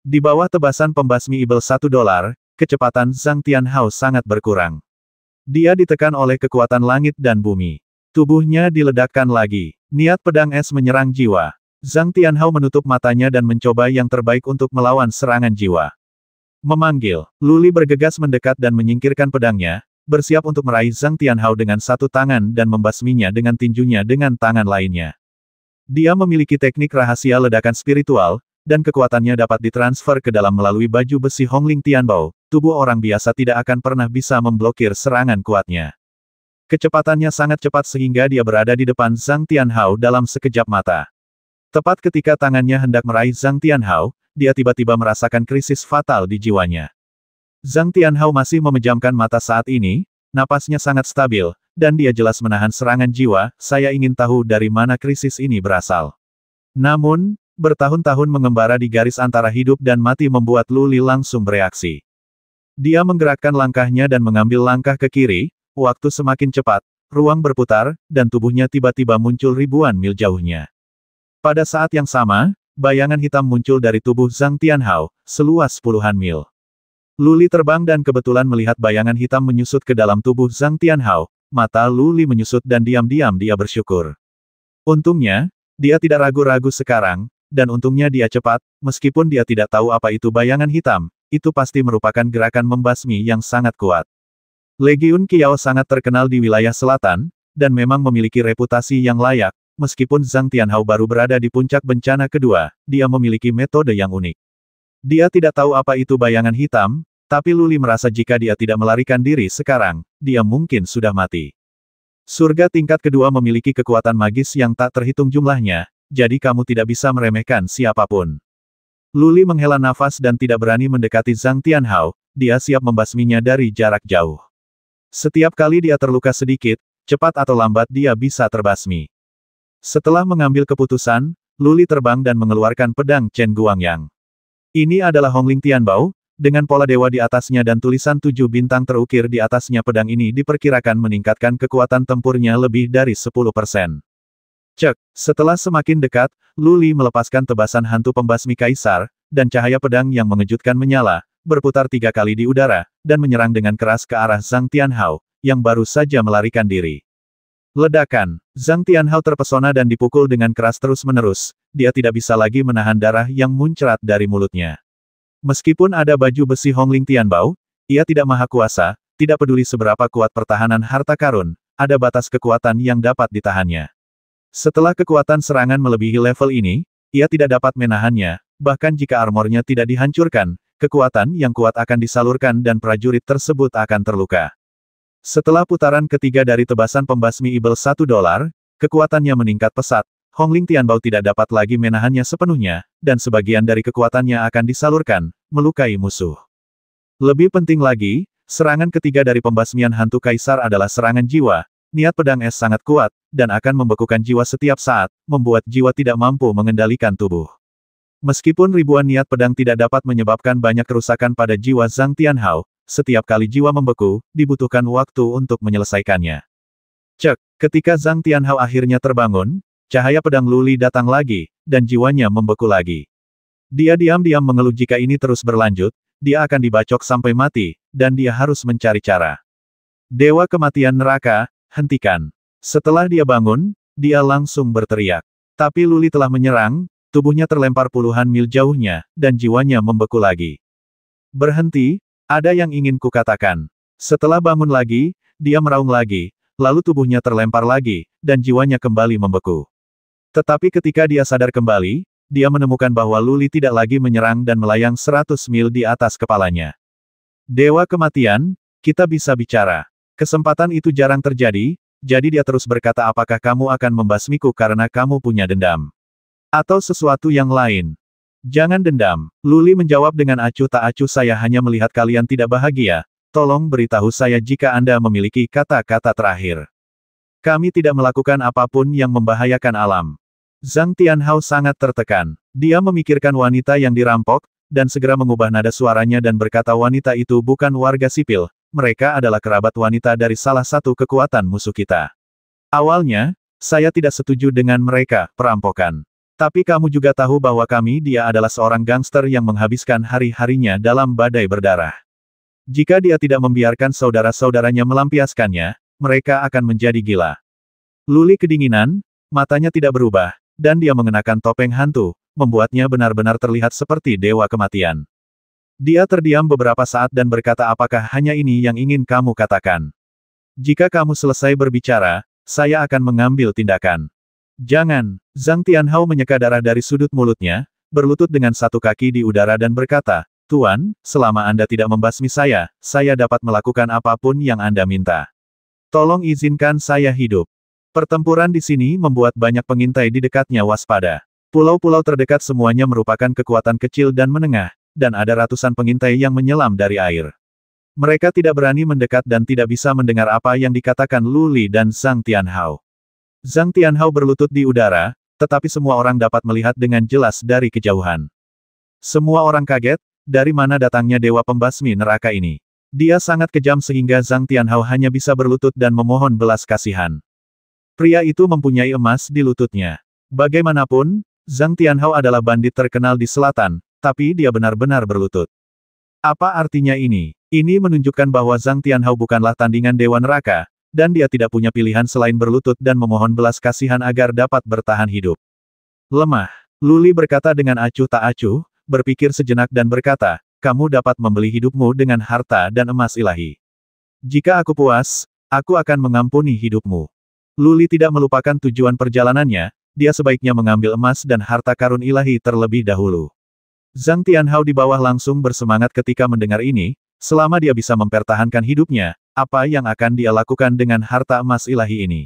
Di bawah tebasan pembasmi ibel satu dolar, kecepatan Zhang Tianhao sangat berkurang. Dia ditekan oleh kekuatan langit dan bumi. Tubuhnya diledakkan lagi. Niat pedang es menyerang jiwa. Zhang Tianhao menutup matanya dan mencoba yang terbaik untuk melawan serangan jiwa. Memanggil, Luli bergegas mendekat dan menyingkirkan pedangnya, bersiap untuk meraih Zhang Tianhao dengan satu tangan dan membasminya dengan tinjunya dengan tangan lainnya. Dia memiliki teknik rahasia ledakan spiritual, dan kekuatannya dapat ditransfer ke dalam melalui baju besi Hongling Tianbao, tubuh orang biasa tidak akan pernah bisa memblokir serangan kuatnya. Kecepatannya sangat cepat sehingga dia berada di depan Zhang Tianhao dalam sekejap mata. Tepat ketika tangannya hendak meraih Zhang Tianhao, dia tiba-tiba merasakan krisis fatal di jiwanya. Zhang Tianhao masih memejamkan mata saat ini, napasnya sangat stabil, dan dia jelas menahan serangan jiwa, saya ingin tahu dari mana krisis ini berasal. Namun, bertahun-tahun mengembara di garis antara hidup dan mati membuat Luli langsung bereaksi. Dia menggerakkan langkahnya dan mengambil langkah ke kiri, waktu semakin cepat, ruang berputar, dan tubuhnya tiba-tiba muncul ribuan mil jauhnya. Pada saat yang sama, bayangan hitam muncul dari tubuh Zhang Tianhao, seluas puluhan mil. Luli terbang dan kebetulan melihat bayangan hitam menyusut ke dalam tubuh Zhang Tianhao, mata Luli menyusut dan diam-diam dia bersyukur. Untungnya, dia tidak ragu-ragu sekarang, dan untungnya dia cepat, meskipun dia tidak tahu apa itu bayangan hitam, itu pasti merupakan gerakan membasmi yang sangat kuat. Legiun Kiao sangat terkenal di wilayah selatan, dan memang memiliki reputasi yang layak, meskipun Zhang Tianhao baru berada di puncak bencana kedua, dia memiliki metode yang unik. Dia tidak tahu apa itu bayangan hitam, tapi Luli merasa jika dia tidak melarikan diri sekarang, dia mungkin sudah mati. Surga tingkat kedua memiliki kekuatan magis yang tak terhitung jumlahnya, jadi kamu tidak bisa meremehkan siapapun. Luli menghela nafas dan tidak berani mendekati Zhang Tianhao, dia siap membasminya dari jarak jauh. Setiap kali dia terluka sedikit, cepat atau lambat dia bisa terbasmi. Setelah mengambil keputusan, Luli terbang dan mengeluarkan pedang Chen Guangyang. Ini adalah Hongling Tianbao, dengan pola dewa di atasnya dan tulisan tujuh bintang terukir di atasnya pedang ini diperkirakan meningkatkan kekuatan tempurnya lebih dari 10%. Cek, setelah semakin dekat, Luli melepaskan tebasan hantu pembasmi kaisar, dan cahaya pedang yang mengejutkan menyala, berputar tiga kali di udara, dan menyerang dengan keras ke arah Zhang Tianhao, yang baru saja melarikan diri. Ledakan, Zhang Tianhao terpesona dan dipukul dengan keras terus-menerus, dia tidak bisa lagi menahan darah yang muncrat dari mulutnya. Meskipun ada baju besi Hongling Tianbao, ia tidak maha kuasa, tidak peduli seberapa kuat pertahanan harta karun, ada batas kekuatan yang dapat ditahannya. Setelah kekuatan serangan melebihi level ini, ia tidak dapat menahannya, bahkan jika armornya tidak dihancurkan, kekuatan yang kuat akan disalurkan dan prajurit tersebut akan terluka. Setelah putaran ketiga dari tebasan pembasmi Ibel 1 dolar, kekuatannya meningkat pesat, Hong Ling Tianbao tidak dapat lagi menahannya sepenuhnya, dan sebagian dari kekuatannya akan disalurkan, melukai musuh. Lebih penting lagi, serangan ketiga dari pembasmian hantu kaisar adalah serangan jiwa, Niat pedang es sangat kuat, dan akan membekukan jiwa setiap saat, membuat jiwa tidak mampu mengendalikan tubuh. Meskipun ribuan niat pedang tidak dapat menyebabkan banyak kerusakan pada jiwa Zhang Tianhao, setiap kali jiwa membeku, dibutuhkan waktu untuk menyelesaikannya. Cek, ketika Zhang Tianhao akhirnya terbangun, cahaya pedang Luli datang lagi, dan jiwanya membeku lagi. Dia diam-diam mengeluh jika ini terus berlanjut, dia akan dibacok sampai mati, dan dia harus mencari cara. Dewa kematian neraka, hentikan. Setelah dia bangun, dia langsung berteriak. Tapi Luli telah menyerang, tubuhnya terlempar puluhan mil jauhnya, dan jiwanya membeku lagi. Berhenti, ada yang ingin kukatakan. Setelah bangun lagi, dia meraung lagi, lalu tubuhnya terlempar lagi, dan jiwanya kembali membeku. Tetapi ketika dia sadar kembali, dia menemukan bahwa Luli tidak lagi menyerang dan melayang 100 mil di atas kepalanya. Dewa kematian, kita bisa bicara. Kesempatan itu jarang terjadi, jadi dia terus berkata apakah kamu akan membasmiku karena kamu punya dendam. Atau sesuatu yang lain. Jangan dendam. Luli menjawab dengan acuh tak acuh saya hanya melihat kalian tidak bahagia, tolong beritahu saya jika Anda memiliki kata-kata terakhir. Kami tidak melakukan apapun yang membahayakan alam. Zhang Tianhao sangat tertekan. Dia memikirkan wanita yang dirampok, dan segera mengubah nada suaranya dan berkata wanita itu bukan warga sipil, mereka adalah kerabat wanita dari salah satu kekuatan musuh kita. Awalnya, saya tidak setuju dengan mereka, perampokan. Tapi kamu juga tahu bahwa kami dia adalah seorang gangster yang menghabiskan hari-harinya dalam badai berdarah. Jika dia tidak membiarkan saudara-saudaranya melampiaskannya, mereka akan menjadi gila. Luli kedinginan, matanya tidak berubah, dan dia mengenakan topeng hantu, membuatnya benar-benar terlihat seperti dewa kematian. Dia terdiam beberapa saat dan berkata apakah hanya ini yang ingin kamu katakan. Jika kamu selesai berbicara, saya akan mengambil tindakan. Jangan, Zhang Tianhao menyeka darah dari sudut mulutnya, berlutut dengan satu kaki di udara dan berkata, Tuan, selama Anda tidak membasmi saya, saya dapat melakukan apapun yang Anda minta. Tolong izinkan saya hidup. Pertempuran di sini membuat banyak pengintai di dekatnya waspada. Pulau-pulau terdekat semuanya merupakan kekuatan kecil dan menengah, dan ada ratusan pengintai yang menyelam dari air. Mereka tidak berani mendekat dan tidak bisa mendengar apa yang dikatakan Luli dan Zhang Tianhao. Zhang Tianhao berlutut di udara, tetapi semua orang dapat melihat dengan jelas dari kejauhan. Semua orang kaget, dari mana datangnya dewa pembasmi neraka ini. Dia sangat kejam sehingga Zhang Tianhao hanya bisa berlutut dan memohon belas kasihan. Pria itu mempunyai emas di lututnya. Bagaimanapun, Zhang Tianhao adalah bandit terkenal di selatan, tapi dia benar-benar berlutut. Apa artinya ini? Ini menunjukkan bahwa Zhang Tianhao bukanlah tandingan Dewa Neraka, dan dia tidak punya pilihan selain berlutut dan memohon belas kasihan agar dapat bertahan hidup. Lemah. Luli berkata dengan acuh tak acuh, berpikir sejenak dan berkata, kamu dapat membeli hidupmu dengan harta dan emas ilahi. Jika aku puas, aku akan mengampuni hidupmu. Luli tidak melupakan tujuan perjalanannya, dia sebaiknya mengambil emas dan harta karun ilahi terlebih dahulu. Zhang Tianhao di bawah langsung bersemangat ketika mendengar ini, selama dia bisa mempertahankan hidupnya, apa yang akan dia lakukan dengan harta emas ilahi ini?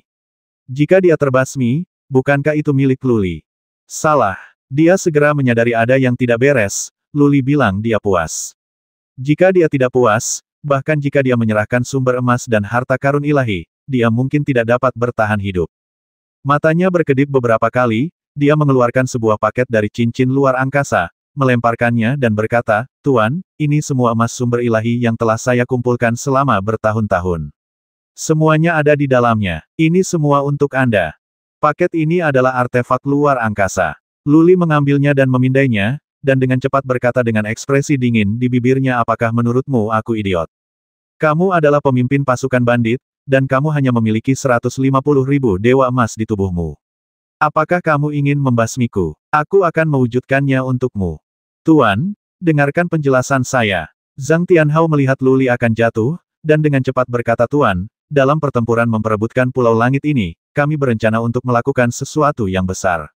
Jika dia terbasmi, bukankah itu milik Luli? Salah. Dia segera menyadari ada yang tidak beres, Luli bilang dia puas. Jika dia tidak puas, bahkan jika dia menyerahkan sumber emas dan harta karun ilahi, dia mungkin tidak dapat bertahan hidup. Matanya berkedip beberapa kali, dia mengeluarkan sebuah paket dari cincin luar angkasa, melemparkannya dan berkata, Tuan, ini semua emas sumber ilahi yang telah saya kumpulkan selama bertahun-tahun. Semuanya ada di dalamnya. Ini semua untuk Anda. Paket ini adalah artefak luar angkasa. Luli mengambilnya dan memindainya, dan dengan cepat berkata dengan ekspresi dingin di bibirnya apakah menurutmu aku idiot? Kamu adalah pemimpin pasukan bandit, dan kamu hanya memiliki 150 ribu dewa emas di tubuhmu. Apakah kamu ingin membasmiku? Aku akan mewujudkannya untukmu. Tuan, dengarkan penjelasan saya. Zhang Tianhao melihat Luli akan jatuh, dan dengan cepat berkata Tuan, dalam pertempuran memperebutkan pulau langit ini, kami berencana untuk melakukan sesuatu yang besar.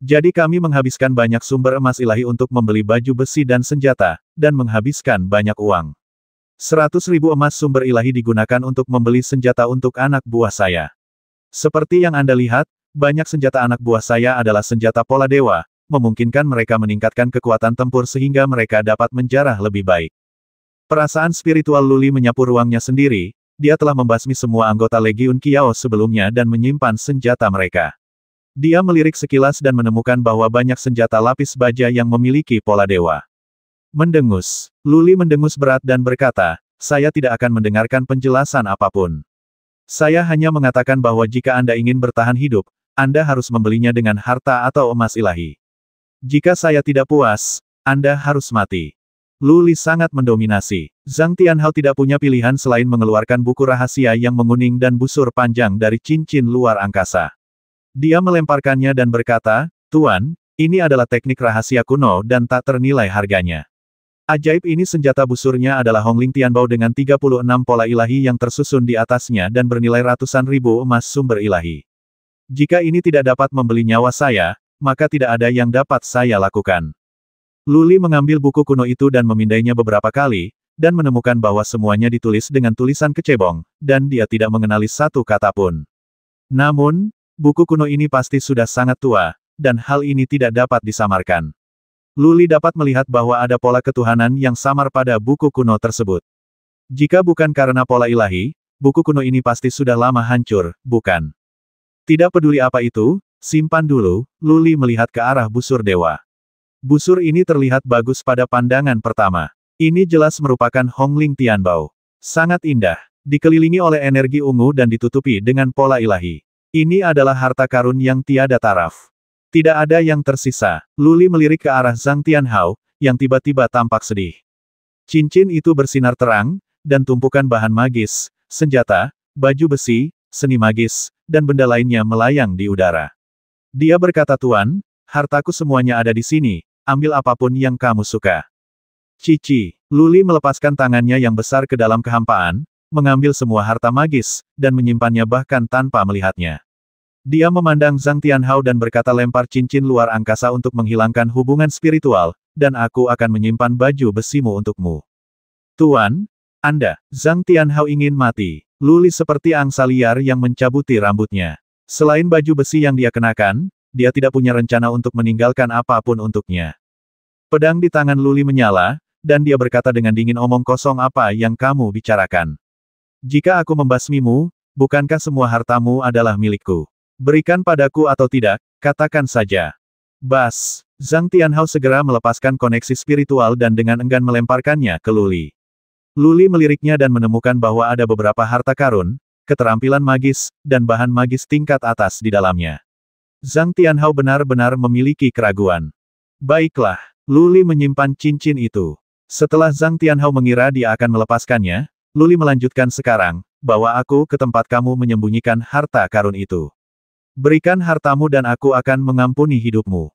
Jadi kami menghabiskan banyak sumber emas ilahi untuk membeli baju besi dan senjata, dan menghabiskan banyak uang. Seratus ribu emas sumber ilahi digunakan untuk membeli senjata untuk anak buah saya. Seperti yang Anda lihat, banyak senjata anak buah saya adalah senjata pola dewa, memungkinkan mereka meningkatkan kekuatan tempur sehingga mereka dapat menjarah lebih baik. Perasaan spiritual Luli menyapu ruangnya sendiri, dia telah membasmi semua anggota Legiun Kiao sebelumnya dan menyimpan senjata mereka. Dia melirik sekilas dan menemukan bahwa banyak senjata lapis baja yang memiliki pola dewa. Mendengus. Luli mendengus berat dan berkata, saya tidak akan mendengarkan penjelasan apapun. Saya hanya mengatakan bahwa jika Anda ingin bertahan hidup, Anda harus membelinya dengan harta atau emas ilahi. Jika saya tidak puas, Anda harus mati. Luli sangat mendominasi. Zhang Tianhao tidak punya pilihan selain mengeluarkan buku rahasia yang menguning dan busur panjang dari cincin luar angkasa. Dia melemparkannya dan berkata, Tuan, ini adalah teknik rahasia kuno dan tak ternilai harganya. Ajaib ini senjata busurnya adalah Hong Hongling Tianbao dengan 36 pola ilahi yang tersusun di atasnya dan bernilai ratusan ribu emas sumber ilahi. Jika ini tidak dapat membeli nyawa saya, maka tidak ada yang dapat saya lakukan. Luli mengambil buku kuno itu dan memindainya beberapa kali, dan menemukan bahwa semuanya ditulis dengan tulisan kecebong, dan dia tidak mengenali satu kata pun. Namun, buku kuno ini pasti sudah sangat tua, dan hal ini tidak dapat disamarkan. Luli dapat melihat bahwa ada pola ketuhanan yang samar pada buku kuno tersebut. Jika bukan karena pola ilahi, buku kuno ini pasti sudah lama hancur, bukan? Tidak peduli apa itu, Simpan dulu, Luli melihat ke arah busur dewa. Busur ini terlihat bagus pada pandangan pertama. Ini jelas merupakan Hongling Tianbao. Sangat indah, dikelilingi oleh energi ungu dan ditutupi dengan pola ilahi. Ini adalah harta karun yang tiada taraf. Tidak ada yang tersisa. Luli melirik ke arah Zhang Tianhao, yang tiba-tiba tampak sedih. Cincin itu bersinar terang, dan tumpukan bahan magis, senjata, baju besi, seni magis, dan benda lainnya melayang di udara. Dia berkata Tuan, hartaku semuanya ada di sini, ambil apapun yang kamu suka. Cici, Luli melepaskan tangannya yang besar ke dalam kehampaan, mengambil semua harta magis, dan menyimpannya bahkan tanpa melihatnya. Dia memandang Zhang Tianhao dan berkata lempar cincin luar angkasa untuk menghilangkan hubungan spiritual, dan aku akan menyimpan baju besimu untukmu. Tuan, Anda, Zhang Tianhao ingin mati. Luli seperti angsa liar yang mencabuti rambutnya. Selain baju besi yang dia kenakan, dia tidak punya rencana untuk meninggalkan apapun untuknya. Pedang di tangan Luli menyala, dan dia berkata dengan dingin omong kosong apa yang kamu bicarakan. Jika aku membasmimu, bukankah semua hartamu adalah milikku? Berikan padaku atau tidak, katakan saja. Bas, Zhang Tianhao segera melepaskan koneksi spiritual dan dengan enggan melemparkannya ke Luli. Luli meliriknya dan menemukan bahwa ada beberapa harta karun, keterampilan magis, dan bahan magis tingkat atas di dalamnya. Zhang Tianhao benar-benar memiliki keraguan. Baiklah, Luli menyimpan cincin itu. Setelah Zhang Tianhao mengira dia akan melepaskannya, Luli melanjutkan sekarang, bawa aku ke tempat kamu menyembunyikan harta karun itu. Berikan hartamu dan aku akan mengampuni hidupmu.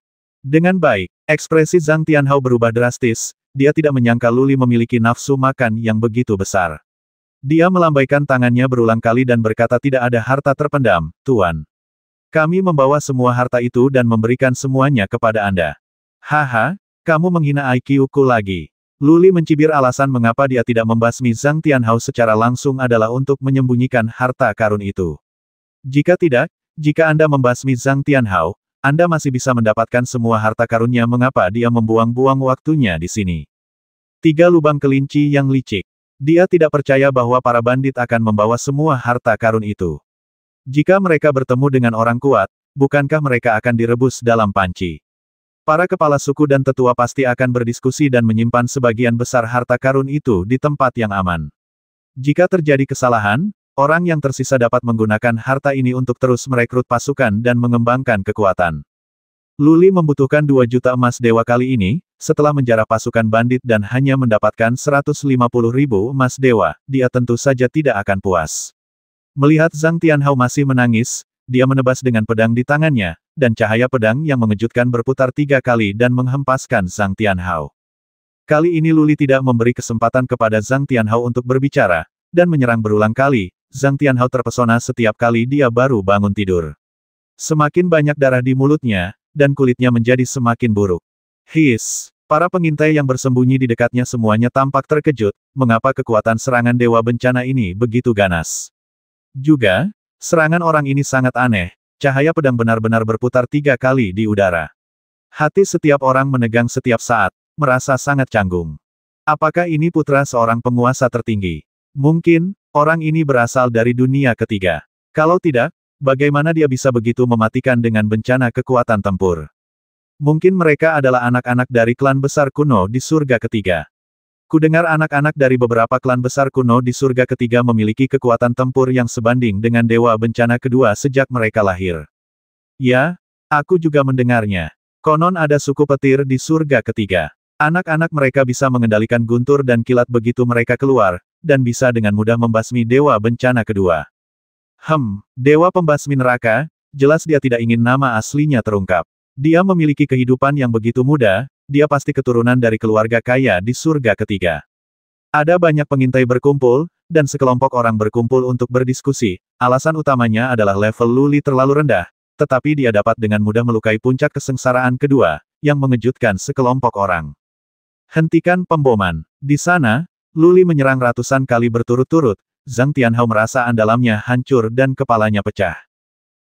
Dengan baik, ekspresi Zhang Tianhao berubah drastis, dia tidak menyangka Luli memiliki nafsu makan yang begitu besar. Dia melambaikan tangannya berulang kali dan berkata tidak ada harta terpendam, Tuan. Kami membawa semua harta itu dan memberikan semuanya kepada Anda. Haha, kamu menghina IQ-ku lagi. Luli mencibir alasan mengapa dia tidak membasmi Zhang Tianhao secara langsung adalah untuk menyembunyikan harta karun itu. Jika tidak, jika Anda membasmi Zhang Tianhao, Anda masih bisa mendapatkan semua harta karunnya mengapa dia membuang-buang waktunya di sini. Tiga lubang kelinci yang licik. Dia tidak percaya bahwa para bandit akan membawa semua harta karun itu. Jika mereka bertemu dengan orang kuat, bukankah mereka akan direbus dalam panci? Para kepala suku dan tetua pasti akan berdiskusi dan menyimpan sebagian besar harta karun itu di tempat yang aman. Jika terjadi kesalahan, orang yang tersisa dapat menggunakan harta ini untuk terus merekrut pasukan dan mengembangkan kekuatan. Luli membutuhkan 2 juta emas dewa kali ini, setelah menjarah pasukan bandit dan hanya mendapatkan 150 ribu emas dewa, dia tentu saja tidak akan puas. Melihat Zhang Tianhao masih menangis, dia menebas dengan pedang di tangannya, dan cahaya pedang yang mengejutkan berputar tiga kali dan menghempaskan Zhang Tianhao. Kali ini Luli tidak memberi kesempatan kepada Zhang Tianhao untuk berbicara, dan menyerang berulang kali, Zhang Tianhao terpesona setiap kali dia baru bangun tidur. Semakin banyak darah di mulutnya, dan kulitnya menjadi semakin buruk. His! Para pengintai yang bersembunyi di dekatnya semuanya tampak terkejut, mengapa kekuatan serangan Dewa Bencana ini begitu ganas. Juga, serangan orang ini sangat aneh, cahaya pedang benar-benar berputar tiga kali di udara. Hati setiap orang menegang setiap saat, merasa sangat canggung. Apakah ini putra seorang penguasa tertinggi? Mungkin, orang ini berasal dari dunia ketiga. Kalau tidak, Bagaimana dia bisa begitu mematikan dengan bencana kekuatan tempur? Mungkin mereka adalah anak-anak dari klan besar kuno di surga ketiga. Kudengar anak-anak dari beberapa klan besar kuno di surga ketiga memiliki kekuatan tempur yang sebanding dengan dewa bencana kedua sejak mereka lahir. Ya, aku juga mendengarnya. Konon ada suku petir di surga ketiga. Anak-anak mereka bisa mengendalikan guntur dan kilat begitu mereka keluar, dan bisa dengan mudah membasmi dewa bencana kedua. Hem, Dewa Pembasmi Neraka, jelas dia tidak ingin nama aslinya terungkap. Dia memiliki kehidupan yang begitu muda, dia pasti keturunan dari keluarga kaya di surga ketiga. Ada banyak pengintai berkumpul, dan sekelompok orang berkumpul untuk berdiskusi. Alasan utamanya adalah level Luli terlalu rendah, tetapi dia dapat dengan mudah melukai puncak kesengsaraan kedua, yang mengejutkan sekelompok orang. Hentikan pemboman. Di sana, Luli menyerang ratusan kali berturut-turut, Zhang Tianhao merasa andalamnya hancur dan kepalanya pecah.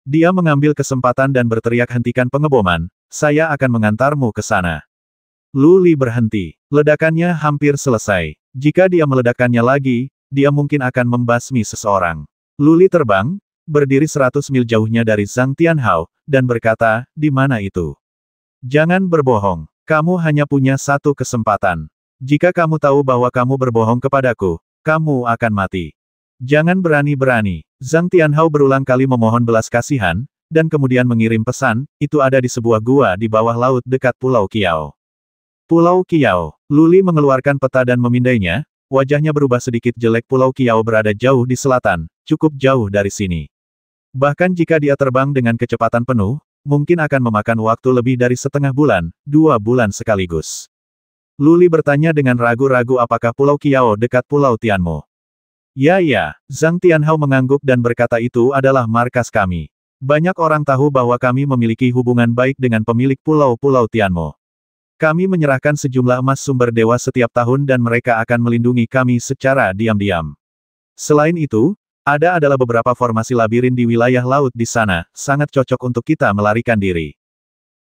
Dia mengambil kesempatan dan berteriak hentikan pengeboman, saya akan mengantarmu ke sana. Luli berhenti. Ledakannya hampir selesai. Jika dia meledakkannya lagi, dia mungkin akan membasmi seseorang. Luli terbang, berdiri 100 mil jauhnya dari Zhang Tianhao, dan berkata, di mana itu? Jangan berbohong. Kamu hanya punya satu kesempatan. Jika kamu tahu bahwa kamu berbohong kepadaku, kamu akan mati. Jangan berani-berani. Zhang Tianhao berulang kali memohon belas kasihan, dan kemudian mengirim pesan, itu ada di sebuah gua di bawah laut dekat Pulau Kiao. Pulau Kiao. Luli mengeluarkan peta dan memindainya, wajahnya berubah sedikit jelek Pulau Kiao berada jauh di selatan, cukup jauh dari sini. Bahkan jika dia terbang dengan kecepatan penuh, mungkin akan memakan waktu lebih dari setengah bulan, dua bulan sekaligus. Luli bertanya dengan ragu-ragu apakah Pulau Kiao dekat Pulau Tianmu. Ya ya, Zhang Tianhao mengangguk dan berkata itu adalah markas kami. Banyak orang tahu bahwa kami memiliki hubungan baik dengan pemilik pulau-pulau Tianmo. Kami menyerahkan sejumlah emas sumber dewa setiap tahun dan mereka akan melindungi kami secara diam-diam. Selain itu, ada adalah beberapa formasi labirin di wilayah laut di sana, sangat cocok untuk kita melarikan diri.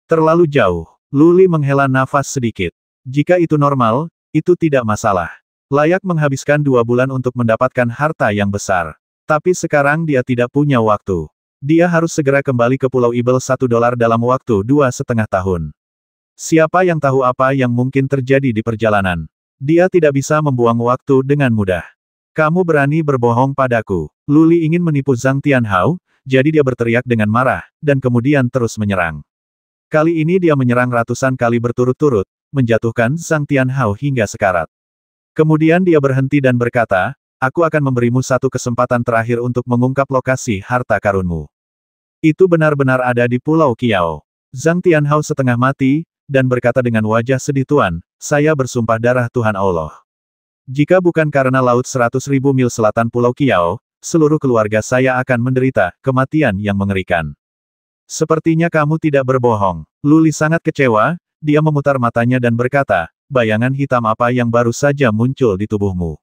Terlalu jauh, Luli menghela nafas sedikit. Jika itu normal, itu tidak masalah. Layak menghabiskan dua bulan untuk mendapatkan harta yang besar. Tapi sekarang dia tidak punya waktu. Dia harus segera kembali ke Pulau Ibel satu dolar dalam waktu dua setengah tahun. Siapa yang tahu apa yang mungkin terjadi di perjalanan? Dia tidak bisa membuang waktu dengan mudah. Kamu berani berbohong padaku. Luli ingin menipu Zhang Tianhao, jadi dia berteriak dengan marah, dan kemudian terus menyerang. Kali ini dia menyerang ratusan kali berturut-turut, menjatuhkan Zhang Tianhao hingga sekarat. Kemudian dia berhenti dan berkata, aku akan memberimu satu kesempatan terakhir untuk mengungkap lokasi harta karunmu. Itu benar-benar ada di Pulau Kiao. Zhang Tianhao setengah mati, dan berkata dengan wajah sedih Tuan, saya bersumpah darah Tuhan Allah. Jika bukan karena laut seratus ribu mil selatan Pulau Kiao, seluruh keluarga saya akan menderita kematian yang mengerikan. Sepertinya kamu tidak berbohong. Luli sangat kecewa, dia memutar matanya dan berkata, bayangan hitam apa yang baru saja muncul di tubuhmu.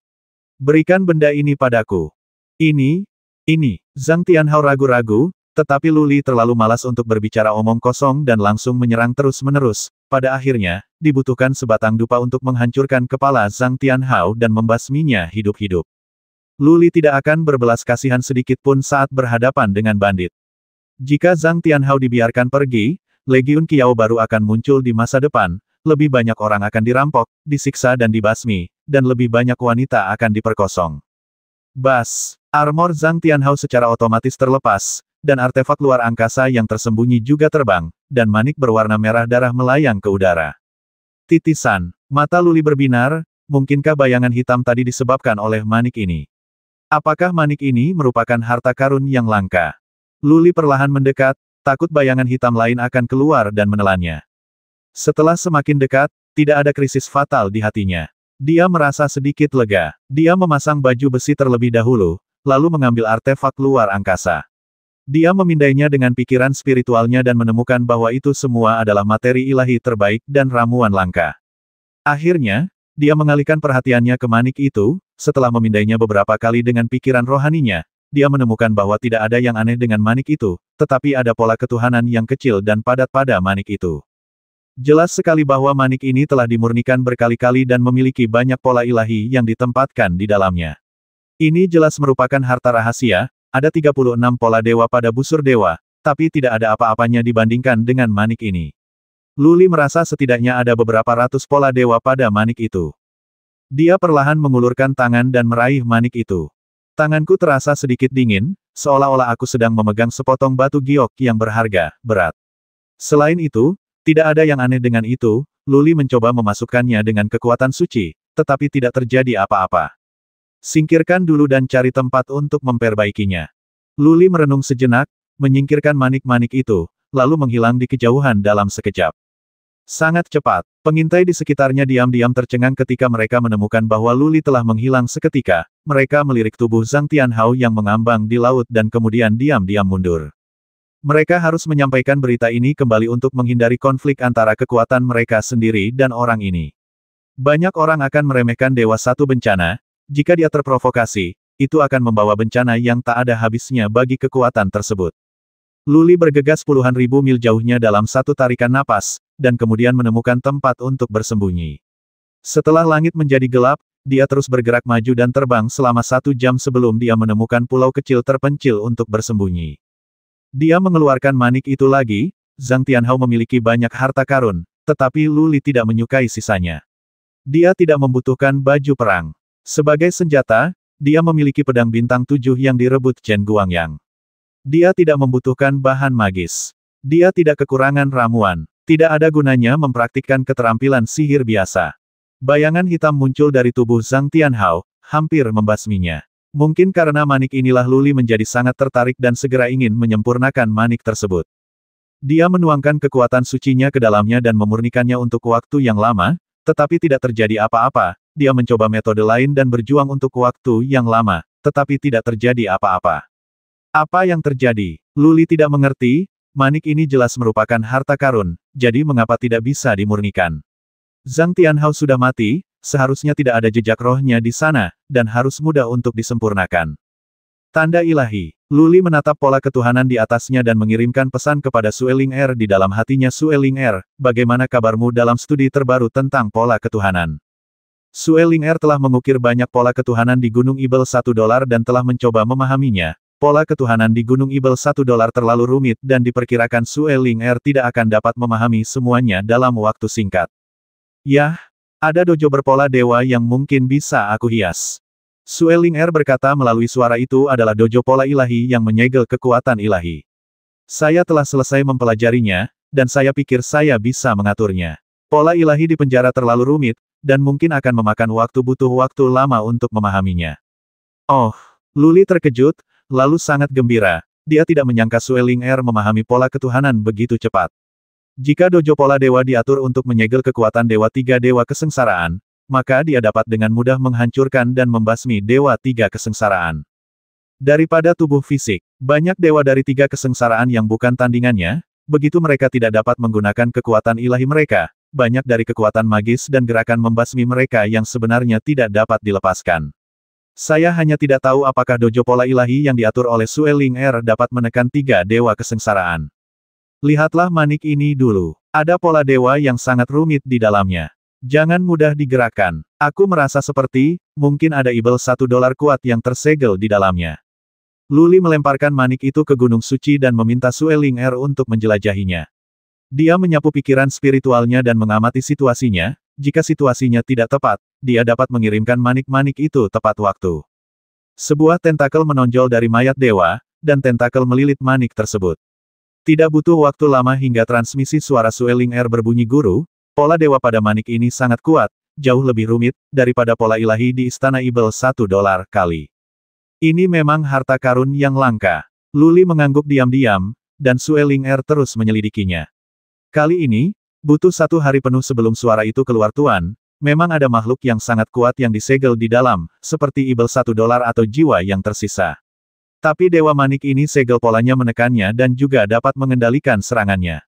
Berikan benda ini padaku. Ini, ini, Zhang Tianhao ragu-ragu, tetapi Luli terlalu malas untuk berbicara omong kosong dan langsung menyerang terus-menerus. Pada akhirnya, dibutuhkan sebatang dupa untuk menghancurkan kepala Zhang Tianhao dan membasminya hidup-hidup. Luli tidak akan berbelas kasihan sedikit pun saat berhadapan dengan bandit. Jika Zhang Tianhao dibiarkan pergi, Legiun Kiao baru akan muncul di masa depan, lebih banyak orang akan dirampok, disiksa dan dibasmi, dan lebih banyak wanita akan diperkosong. Bas, armor Zhang Tianhao secara otomatis terlepas, dan artefak luar angkasa yang tersembunyi juga terbang, dan manik berwarna merah darah melayang ke udara. Titisan, mata Luli berbinar, mungkinkah bayangan hitam tadi disebabkan oleh manik ini? Apakah manik ini merupakan harta karun yang langka? Luli perlahan mendekat, takut bayangan hitam lain akan keluar dan menelannya. Setelah semakin dekat, tidak ada krisis fatal di hatinya. Dia merasa sedikit lega. Dia memasang baju besi terlebih dahulu, lalu mengambil artefak luar angkasa. Dia memindainya dengan pikiran spiritualnya dan menemukan bahwa itu semua adalah materi ilahi terbaik dan ramuan langka. Akhirnya, dia mengalihkan perhatiannya ke manik itu, setelah memindainya beberapa kali dengan pikiran rohaninya, dia menemukan bahwa tidak ada yang aneh dengan manik itu, tetapi ada pola ketuhanan yang kecil dan padat pada manik itu. Jelas sekali bahwa manik ini telah dimurnikan berkali-kali dan memiliki banyak pola ilahi yang ditempatkan di dalamnya. Ini jelas merupakan harta rahasia, ada 36 pola dewa pada busur dewa, tapi tidak ada apa-apanya dibandingkan dengan manik ini. Luli merasa setidaknya ada beberapa ratus pola dewa pada manik itu. Dia perlahan mengulurkan tangan dan meraih manik itu. Tanganku terasa sedikit dingin, seolah-olah aku sedang memegang sepotong batu giok yang berharga, berat. Selain itu, tidak ada yang aneh dengan itu, Luli mencoba memasukkannya dengan kekuatan suci, tetapi tidak terjadi apa-apa. Singkirkan dulu dan cari tempat untuk memperbaikinya. Luli merenung sejenak, menyingkirkan manik-manik itu, lalu menghilang di kejauhan dalam sekejap. Sangat cepat, pengintai di sekitarnya diam-diam tercengang ketika mereka menemukan bahwa Luli telah menghilang seketika, mereka melirik tubuh Zhang Tianhao yang mengambang di laut dan kemudian diam-diam mundur. Mereka harus menyampaikan berita ini kembali untuk menghindari konflik antara kekuatan mereka sendiri dan orang ini. Banyak orang akan meremehkan Dewa Satu Bencana, jika dia terprovokasi, itu akan membawa bencana yang tak ada habisnya bagi kekuatan tersebut. Luli bergegas puluhan ribu mil jauhnya dalam satu tarikan napas, dan kemudian menemukan tempat untuk bersembunyi. Setelah langit menjadi gelap, dia terus bergerak maju dan terbang selama satu jam sebelum dia menemukan pulau kecil terpencil untuk bersembunyi. Dia mengeluarkan manik itu lagi, Zhang Tianhao memiliki banyak harta karun, tetapi Luli tidak menyukai sisanya. Dia tidak membutuhkan baju perang. Sebagai senjata, dia memiliki pedang bintang tujuh yang direbut Chen Guangyang. Dia tidak membutuhkan bahan magis. Dia tidak kekurangan ramuan. Tidak ada gunanya mempraktikkan keterampilan sihir biasa. Bayangan hitam muncul dari tubuh Zhang Tianhao, hampir membasminya. Mungkin karena manik inilah Luli menjadi sangat tertarik dan segera ingin menyempurnakan manik tersebut. Dia menuangkan kekuatan sucinya ke dalamnya dan memurnikannya untuk waktu yang lama, tetapi tidak terjadi apa-apa, dia mencoba metode lain dan berjuang untuk waktu yang lama, tetapi tidak terjadi apa-apa. Apa yang terjadi? Luli tidak mengerti, manik ini jelas merupakan harta karun, jadi mengapa tidak bisa dimurnikan? Zhang Tianhao sudah mati, seharusnya tidak ada jejak rohnya di sana, dan harus mudah untuk disempurnakan. Tanda ilahi, Luli menatap pola ketuhanan di atasnya dan mengirimkan pesan kepada Sueling Er di dalam hatinya Sueling Er, bagaimana kabarmu dalam studi terbaru tentang pola ketuhanan? Sueling Er telah mengukir banyak pola ketuhanan di Gunung Ibel 1 dolar dan telah mencoba memahaminya. Pola ketuhanan di Gunung Ibel 1 dolar terlalu rumit dan diperkirakan Sueling Er tidak akan dapat memahami semuanya dalam waktu singkat. Yah, ada dojo berpola dewa yang mungkin bisa aku hias. Sueling Er berkata melalui suara itu adalah dojo pola ilahi yang menyegel kekuatan ilahi. Saya telah selesai mempelajarinya, dan saya pikir saya bisa mengaturnya. Pola ilahi di penjara terlalu rumit, dan mungkin akan memakan waktu butuh waktu lama untuk memahaminya. Oh, Luli terkejut, lalu sangat gembira. Dia tidak menyangka Sueling Er memahami pola ketuhanan begitu cepat. Jika dojo pola dewa diatur untuk menyegel kekuatan dewa tiga dewa kesengsaraan, maka dia dapat dengan mudah menghancurkan dan membasmi dewa tiga kesengsaraan. Daripada tubuh fisik, banyak dewa dari tiga kesengsaraan yang bukan tandingannya, begitu mereka tidak dapat menggunakan kekuatan ilahi mereka, banyak dari kekuatan magis dan gerakan membasmi mereka yang sebenarnya tidak dapat dilepaskan. Saya hanya tidak tahu apakah dojo pola ilahi yang diatur oleh Sueling Er dapat menekan tiga dewa kesengsaraan. Lihatlah manik ini dulu. Ada pola dewa yang sangat rumit di dalamnya. Jangan mudah digerakkan. Aku merasa seperti, mungkin ada ibel satu dolar kuat yang tersegel di dalamnya. Luli melemparkan manik itu ke Gunung Suci dan meminta Sueling Er untuk menjelajahinya. Dia menyapu pikiran spiritualnya dan mengamati situasinya, jika situasinya tidak tepat, dia dapat mengirimkan manik-manik itu tepat waktu. Sebuah tentakel menonjol dari mayat dewa, dan tentakel melilit manik tersebut. Tidak butuh waktu lama hingga transmisi suara Sueling Air berbunyi guru, pola dewa pada manik ini sangat kuat, jauh lebih rumit, daripada pola ilahi di Istana Ibel satu dolar kali. Ini memang harta karun yang langka. Luli mengangguk diam-diam, dan Sueling Air terus menyelidikinya. Kali ini, butuh satu hari penuh sebelum suara itu keluar Tuan, memang ada makhluk yang sangat kuat yang disegel di dalam, seperti Ibel satu dolar atau jiwa yang tersisa. Tapi Dewa Manik ini segel polanya menekannya dan juga dapat mengendalikan serangannya.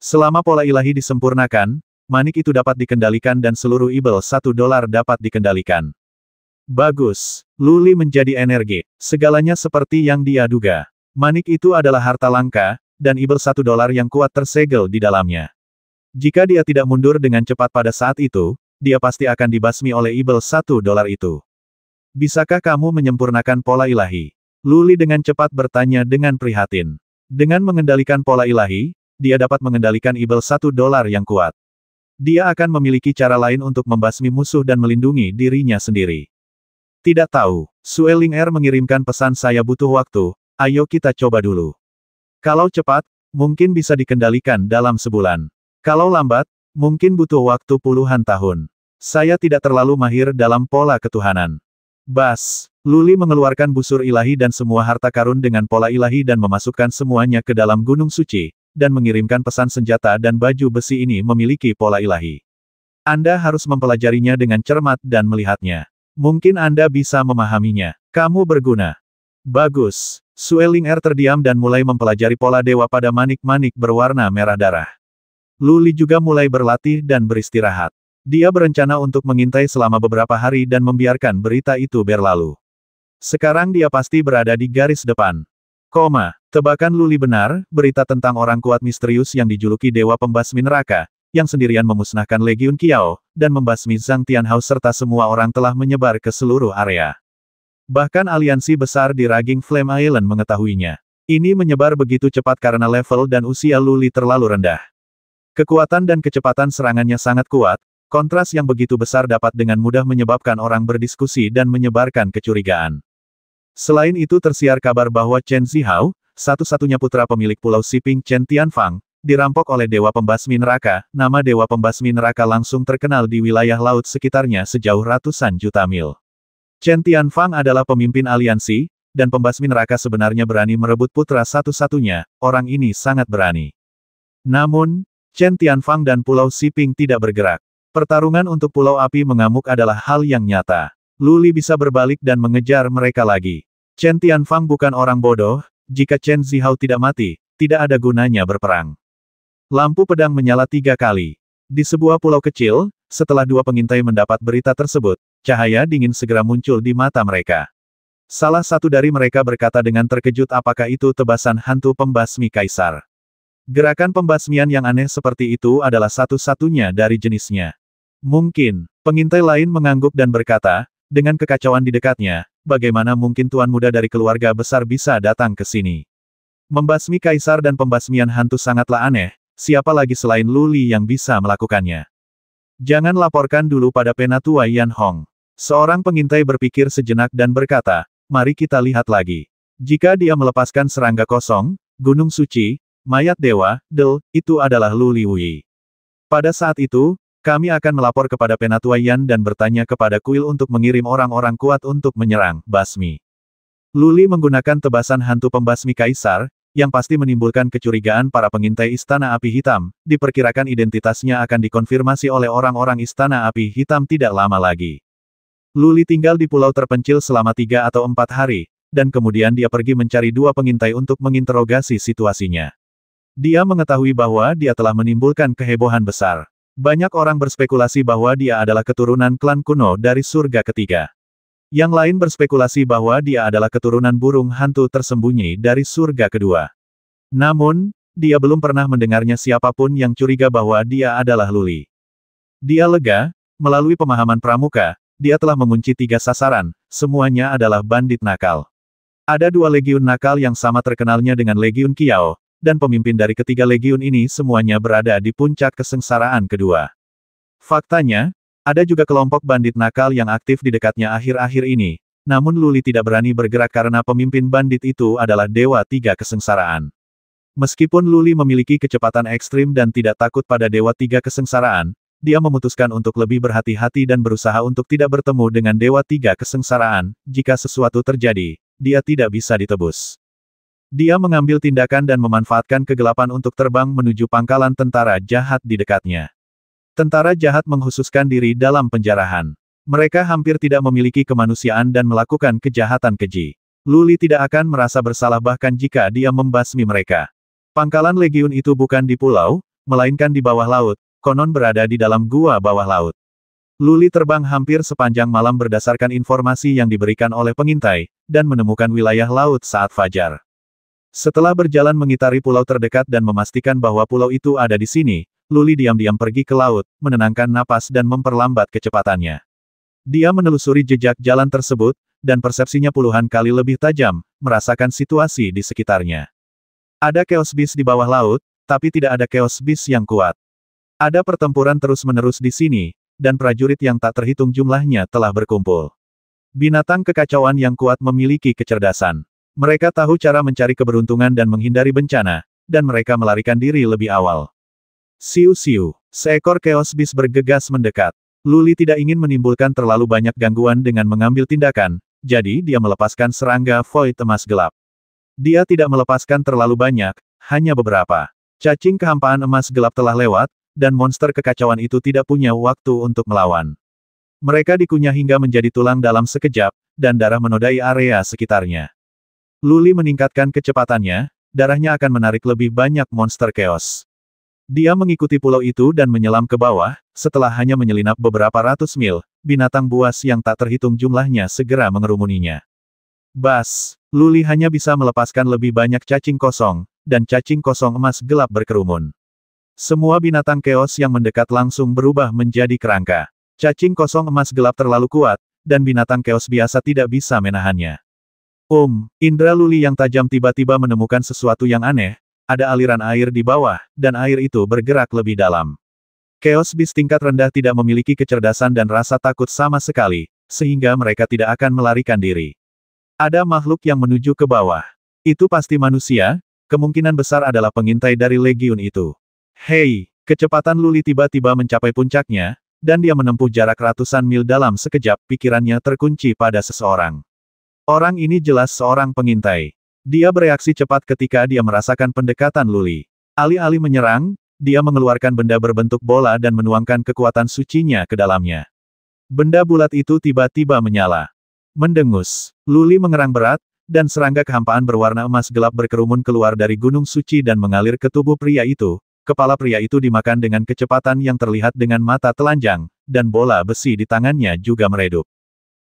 Selama pola ilahi disempurnakan, manik itu dapat dikendalikan dan seluruh ibel satu dolar dapat dikendalikan. Bagus. Luli menjadi energi. Segalanya seperti yang dia duga. Manik itu adalah harta langka, dan ibel satu dolar yang kuat tersegel di dalamnya. Jika dia tidak mundur dengan cepat pada saat itu, dia pasti akan dibasmi oleh ibel satu dolar itu. Bisakah kamu menyempurnakan pola ilahi? Luli dengan cepat bertanya dengan prihatin. Dengan mengendalikan pola ilahi, dia dapat mengendalikan ibel satu dolar yang kuat. Dia akan memiliki cara lain untuk membasmi musuh dan melindungi dirinya sendiri. Tidak tahu, Sueling Er mengirimkan pesan saya butuh waktu, ayo kita coba dulu. Kalau cepat, mungkin bisa dikendalikan dalam sebulan. Kalau lambat, mungkin butuh waktu puluhan tahun. Saya tidak terlalu mahir dalam pola ketuhanan. Bas, Luli mengeluarkan busur ilahi dan semua harta karun dengan pola ilahi dan memasukkan semuanya ke dalam gunung suci, dan mengirimkan pesan senjata dan baju besi ini memiliki pola ilahi. Anda harus mempelajarinya dengan cermat dan melihatnya. Mungkin Anda bisa memahaminya. Kamu berguna. Bagus. Sueling Air er terdiam dan mulai mempelajari pola dewa pada manik-manik berwarna merah darah. Luli juga mulai berlatih dan beristirahat. Dia berencana untuk mengintai selama beberapa hari dan membiarkan berita itu berlalu. Sekarang dia pasti berada di garis depan. Koma, tebakan Luli benar, berita tentang orang kuat misterius yang dijuluki Dewa Pembasmi Neraka, yang sendirian memusnahkan Legiun Kiao, dan membasmi Zhang Tianhao serta semua orang telah menyebar ke seluruh area. Bahkan aliansi besar di Raging Flame Island mengetahuinya. Ini menyebar begitu cepat karena level dan usia Luli terlalu rendah. Kekuatan dan kecepatan serangannya sangat kuat, kontras yang begitu besar dapat dengan mudah menyebabkan orang berdiskusi dan menyebarkan kecurigaan. Selain itu tersiar kabar bahwa Chen Zihao, satu-satunya putra pemilik pulau Siping Chen Tianfang, dirampok oleh Dewa Pembasmi Neraka, nama Dewa Pembasmi Neraka langsung terkenal di wilayah laut sekitarnya sejauh ratusan juta mil. Chen Tianfang adalah pemimpin aliansi, dan Pembasmi Neraka sebenarnya berani merebut putra satu-satunya, orang ini sangat berani. Namun, Chen Tianfang dan Pulau Siping tidak bergerak. Pertarungan untuk Pulau Api mengamuk adalah hal yang nyata. Luli bisa berbalik dan mengejar mereka lagi. Chen Tianfang bukan orang bodoh, jika Chen Zihao tidak mati, tidak ada gunanya berperang. Lampu pedang menyala tiga kali. Di sebuah pulau kecil, setelah dua pengintai mendapat berita tersebut, cahaya dingin segera muncul di mata mereka. Salah satu dari mereka berkata dengan terkejut apakah itu tebasan hantu pembasmi kaisar. Gerakan pembasmian yang aneh seperti itu adalah satu-satunya dari jenisnya. Mungkin, pengintai lain mengangguk dan berkata, dengan kekacauan di dekatnya, bagaimana mungkin tuan muda dari keluarga besar bisa datang ke sini? Membasmi kaisar dan pembasmian hantu sangatlah aneh, siapa lagi selain Luli yang bisa melakukannya? Jangan laporkan dulu pada penatua Yan Hong. Seorang pengintai berpikir sejenak dan berkata, mari kita lihat lagi. Jika dia melepaskan serangga kosong, gunung suci, mayat dewa, del, itu adalah Luli Wui. Pada saat itu, kami akan melapor kepada Penatua Yan dan bertanya kepada Kuil untuk mengirim orang-orang kuat untuk menyerang, basmi. Luli menggunakan tebasan hantu pembasmi kaisar, yang pasti menimbulkan kecurigaan para pengintai Istana Api Hitam, diperkirakan identitasnya akan dikonfirmasi oleh orang-orang Istana Api Hitam tidak lama lagi. Luli tinggal di pulau terpencil selama tiga atau empat hari, dan kemudian dia pergi mencari dua pengintai untuk menginterogasi situasinya. Dia mengetahui bahwa dia telah menimbulkan kehebohan besar. Banyak orang berspekulasi bahwa dia adalah keturunan klan kuno dari surga ketiga. Yang lain berspekulasi bahwa dia adalah keturunan burung hantu tersembunyi dari surga kedua. Namun, dia belum pernah mendengarnya siapapun yang curiga bahwa dia adalah Luli. Dia lega, melalui pemahaman pramuka, dia telah mengunci tiga sasaran, semuanya adalah bandit nakal. Ada dua legiun nakal yang sama terkenalnya dengan legiun Kiao, dan pemimpin dari ketiga legiun ini semuanya berada di puncak kesengsaraan kedua. Faktanya, ada juga kelompok bandit nakal yang aktif di dekatnya akhir-akhir ini, namun Luli tidak berani bergerak karena pemimpin bandit itu adalah Dewa Tiga Kesengsaraan. Meskipun Luli memiliki kecepatan ekstrim dan tidak takut pada Dewa Tiga Kesengsaraan, dia memutuskan untuk lebih berhati-hati dan berusaha untuk tidak bertemu dengan Dewa Tiga Kesengsaraan, jika sesuatu terjadi, dia tidak bisa ditebus. Dia mengambil tindakan dan memanfaatkan kegelapan untuk terbang menuju pangkalan tentara jahat di dekatnya. Tentara jahat menghususkan diri dalam penjarahan. Mereka hampir tidak memiliki kemanusiaan dan melakukan kejahatan keji. Luli tidak akan merasa bersalah bahkan jika dia membasmi mereka. Pangkalan legiun itu bukan di pulau, melainkan di bawah laut, konon berada di dalam gua bawah laut. Luli terbang hampir sepanjang malam berdasarkan informasi yang diberikan oleh pengintai, dan menemukan wilayah laut saat fajar. Setelah berjalan mengitari pulau terdekat dan memastikan bahwa pulau itu ada di sini, Luli diam-diam pergi ke laut, menenangkan napas dan memperlambat kecepatannya. Dia menelusuri jejak jalan tersebut, dan persepsinya puluhan kali lebih tajam, merasakan situasi di sekitarnya. Ada chaos bis di bawah laut, tapi tidak ada chaos bis yang kuat. Ada pertempuran terus-menerus di sini, dan prajurit yang tak terhitung jumlahnya telah berkumpul. Binatang kekacauan yang kuat memiliki kecerdasan. Mereka tahu cara mencari keberuntungan dan menghindari bencana, dan mereka melarikan diri lebih awal. Siu-siu, seekor keos bis bergegas mendekat. Luli tidak ingin menimbulkan terlalu banyak gangguan dengan mengambil tindakan, jadi dia melepaskan serangga void emas gelap. Dia tidak melepaskan terlalu banyak, hanya beberapa. Cacing kehampaan emas gelap telah lewat, dan monster kekacauan itu tidak punya waktu untuk melawan. Mereka dikunyah hingga menjadi tulang dalam sekejap, dan darah menodai area sekitarnya. Luli meningkatkan kecepatannya, darahnya akan menarik lebih banyak monster chaos. Dia mengikuti pulau itu dan menyelam ke bawah, setelah hanya menyelinap beberapa ratus mil, binatang buas yang tak terhitung jumlahnya segera mengerumuninya. Bas, Luli hanya bisa melepaskan lebih banyak cacing kosong, dan cacing kosong emas gelap berkerumun. Semua binatang keos yang mendekat langsung berubah menjadi kerangka. Cacing kosong emas gelap terlalu kuat, dan binatang keos biasa tidak bisa menahannya. Om, Indra Luli yang tajam tiba-tiba menemukan sesuatu yang aneh, ada aliran air di bawah, dan air itu bergerak lebih dalam. Chaos Beast tingkat rendah tidak memiliki kecerdasan dan rasa takut sama sekali, sehingga mereka tidak akan melarikan diri. Ada makhluk yang menuju ke bawah. Itu pasti manusia, kemungkinan besar adalah pengintai dari legiun itu. Hei, kecepatan Luli tiba-tiba mencapai puncaknya, dan dia menempuh jarak ratusan mil dalam sekejap pikirannya terkunci pada seseorang. Orang ini jelas seorang pengintai. Dia bereaksi cepat ketika dia merasakan pendekatan Luli. Alih-alih menyerang, dia mengeluarkan benda berbentuk bola dan menuangkan kekuatan sucinya ke dalamnya. Benda bulat itu tiba-tiba menyala. Mendengus, Luli mengerang berat, dan serangga kehampaan berwarna emas gelap berkerumun keluar dari gunung suci dan mengalir ke tubuh pria itu. Kepala pria itu dimakan dengan kecepatan yang terlihat dengan mata telanjang, dan bola besi di tangannya juga meredup.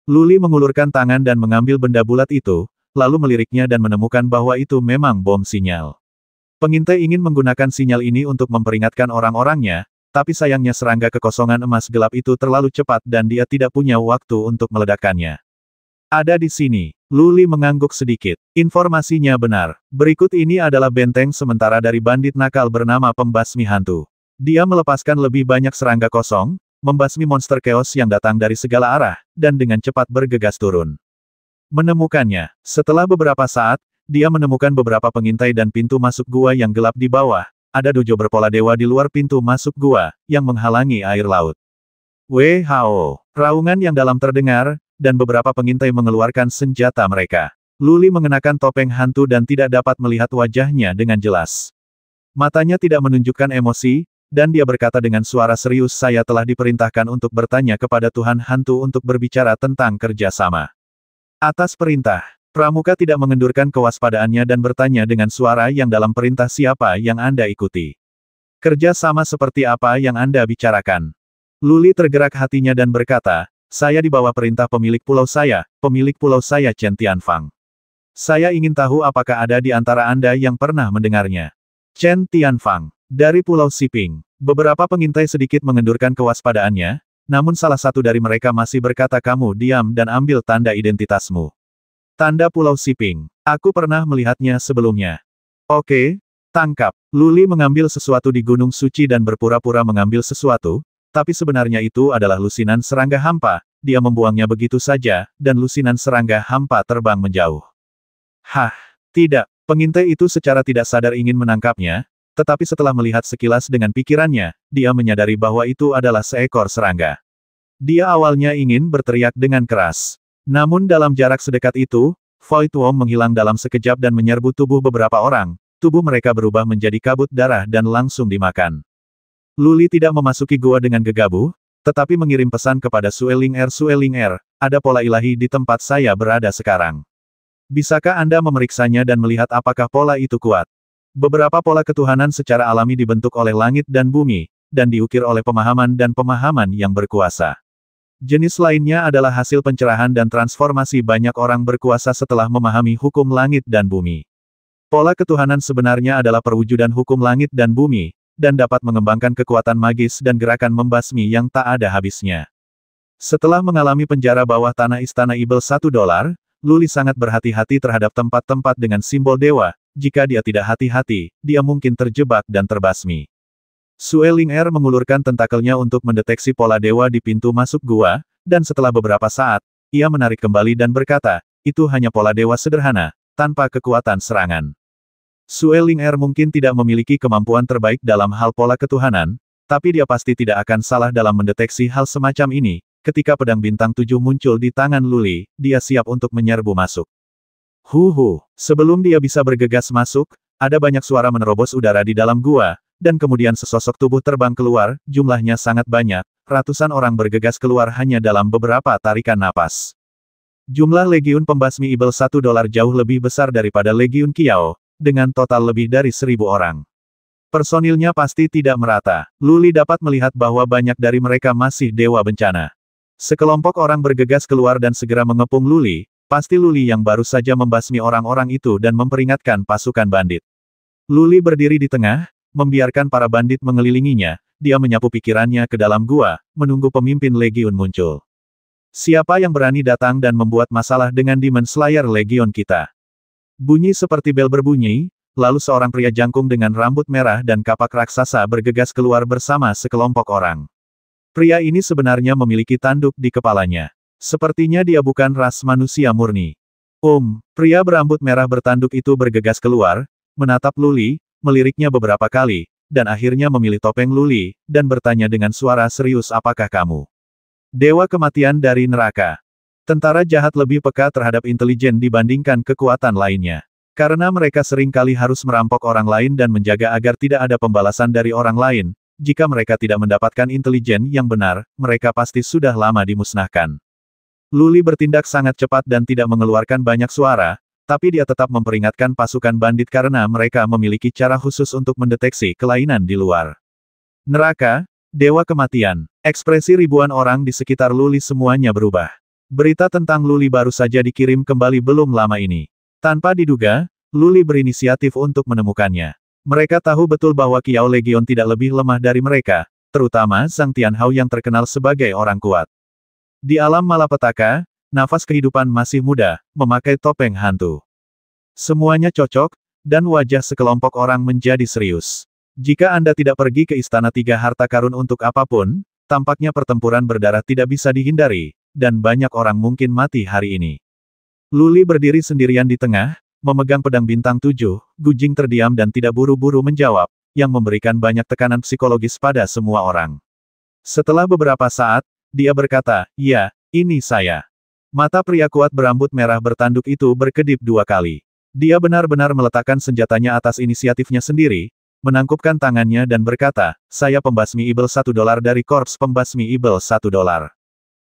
Luli mengulurkan tangan dan mengambil benda bulat itu, lalu meliriknya dan menemukan bahwa itu memang bom sinyal. Pengintai ingin menggunakan sinyal ini untuk memperingatkan orang-orangnya, tapi sayangnya serangga kekosongan emas gelap itu terlalu cepat dan dia tidak punya waktu untuk meledakkannya. Ada di sini, Luli mengangguk sedikit. Informasinya benar. Berikut ini adalah benteng sementara dari bandit nakal bernama Pembasmi Hantu. Dia melepaskan lebih banyak serangga kosong, membasmi monster chaos yang datang dari segala arah, dan dengan cepat bergegas turun. Menemukannya, setelah beberapa saat, dia menemukan beberapa pengintai dan pintu masuk gua yang gelap di bawah, ada dojo berpola dewa di luar pintu masuk gua, yang menghalangi air laut. WHO, raungan yang dalam terdengar, dan beberapa pengintai mengeluarkan senjata mereka. Luli mengenakan topeng hantu dan tidak dapat melihat wajahnya dengan jelas. Matanya tidak menunjukkan emosi, dan dia berkata dengan suara serius saya telah diperintahkan untuk bertanya kepada Tuhan Hantu untuk berbicara tentang kerjasama. Atas perintah, Pramuka tidak mengendurkan kewaspadaannya dan bertanya dengan suara yang dalam perintah siapa yang Anda ikuti. Kerjasama seperti apa yang Anda bicarakan? Luli tergerak hatinya dan berkata, saya di bawah perintah pemilik pulau saya, pemilik pulau saya Chen Tianfang. Saya ingin tahu apakah ada di antara Anda yang pernah mendengarnya. Chen Tianfang. Dari Pulau Siping, beberapa pengintai sedikit mengendurkan kewaspadaannya, namun salah satu dari mereka masih berkata kamu diam dan ambil tanda identitasmu. Tanda Pulau Siping. Aku pernah melihatnya sebelumnya. Oke, tangkap. Luli mengambil sesuatu di Gunung Suci dan berpura-pura mengambil sesuatu, tapi sebenarnya itu adalah lusinan serangga hampa, dia membuangnya begitu saja, dan lusinan serangga hampa terbang menjauh. Hah, tidak, pengintai itu secara tidak sadar ingin menangkapnya, tetapi setelah melihat sekilas dengan pikirannya, dia menyadari bahwa itu adalah seekor serangga. Dia awalnya ingin berteriak dengan keras. Namun dalam jarak sedekat itu, Void Wong menghilang dalam sekejap dan menyerbu tubuh beberapa orang, tubuh mereka berubah menjadi kabut darah dan langsung dimakan. Luli tidak memasuki gua dengan gegabah, tetapi mengirim pesan kepada Sueling Er Sueling Er, ada pola ilahi di tempat saya berada sekarang. Bisakah Anda memeriksanya dan melihat apakah pola itu kuat? Beberapa pola ketuhanan secara alami dibentuk oleh langit dan bumi, dan diukir oleh pemahaman dan pemahaman yang berkuasa. Jenis lainnya adalah hasil pencerahan dan transformasi banyak orang berkuasa setelah memahami hukum langit dan bumi. Pola ketuhanan sebenarnya adalah perwujudan hukum langit dan bumi, dan dapat mengembangkan kekuatan magis dan gerakan membasmi yang tak ada habisnya. Setelah mengalami penjara bawah tanah Istana Ibel satu dolar, Luli sangat berhati-hati terhadap tempat-tempat dengan simbol dewa, jika dia tidak hati-hati, dia mungkin terjebak dan terbasmi. Sue Ling Er mengulurkan tentakelnya untuk mendeteksi pola dewa di pintu masuk gua, dan setelah beberapa saat, ia menarik kembali dan berkata, itu hanya pola dewa sederhana, tanpa kekuatan serangan. Sue Ling Er mungkin tidak memiliki kemampuan terbaik dalam hal pola ketuhanan, tapi dia pasti tidak akan salah dalam mendeteksi hal semacam ini, ketika pedang bintang tujuh muncul di tangan Luli, dia siap untuk menyerbu masuk. Huhu, sebelum dia bisa bergegas masuk, ada banyak suara menerobos udara di dalam gua, dan kemudian sesosok tubuh terbang keluar, jumlahnya sangat banyak, ratusan orang bergegas keluar hanya dalam beberapa tarikan napas. Jumlah legiun pembasmi Ibel satu dolar jauh lebih besar daripada legiun Kiao, dengan total lebih dari seribu orang. Personilnya pasti tidak merata. Luli dapat melihat bahwa banyak dari mereka masih dewa bencana. Sekelompok orang bergegas keluar dan segera mengepung Luli, Pasti Luli yang baru saja membasmi orang-orang itu dan memperingatkan pasukan bandit. Luli berdiri di tengah, membiarkan para bandit mengelilinginya, dia menyapu pikirannya ke dalam gua, menunggu pemimpin Legion muncul. Siapa yang berani datang dan membuat masalah dengan Demon Slayer Legion kita? Bunyi seperti bel berbunyi, lalu seorang pria jangkung dengan rambut merah dan kapak raksasa bergegas keluar bersama sekelompok orang. Pria ini sebenarnya memiliki tanduk di kepalanya. Sepertinya dia bukan ras manusia murni. Om, um, pria berambut merah bertanduk itu bergegas keluar, menatap Luli, meliriknya beberapa kali, dan akhirnya memilih topeng Luli, dan bertanya dengan suara serius apakah kamu? Dewa kematian dari neraka. Tentara jahat lebih peka terhadap intelijen dibandingkan kekuatan lainnya. Karena mereka sering kali harus merampok orang lain dan menjaga agar tidak ada pembalasan dari orang lain, jika mereka tidak mendapatkan intelijen yang benar, mereka pasti sudah lama dimusnahkan. Luli bertindak sangat cepat dan tidak mengeluarkan banyak suara, tapi dia tetap memperingatkan pasukan bandit karena mereka memiliki cara khusus untuk mendeteksi kelainan di luar. Neraka, Dewa Kematian, ekspresi ribuan orang di sekitar Luli semuanya berubah. Berita tentang Luli baru saja dikirim kembali belum lama ini. Tanpa diduga, Luli berinisiatif untuk menemukannya. Mereka tahu betul bahwa Kiao Legion tidak lebih lemah dari mereka, terutama Zhang Tianhao yang terkenal sebagai orang kuat. Di alam malapetaka, nafas kehidupan masih muda, memakai topeng hantu. Semuanya cocok, dan wajah sekelompok orang menjadi serius. Jika Anda tidak pergi ke Istana Tiga Harta Karun untuk apapun, tampaknya pertempuran berdarah tidak bisa dihindari, dan banyak orang mungkin mati hari ini. Luli berdiri sendirian di tengah, memegang pedang bintang tujuh, Gujing terdiam dan tidak buru-buru menjawab, yang memberikan banyak tekanan psikologis pada semua orang. Setelah beberapa saat, dia berkata, ya, ini saya. Mata pria kuat berambut merah bertanduk itu berkedip dua kali. Dia benar-benar meletakkan senjatanya atas inisiatifnya sendiri, menangkupkan tangannya dan berkata, saya pembasmi Ibel satu dolar dari Korps pembasmi Ibel satu dolar.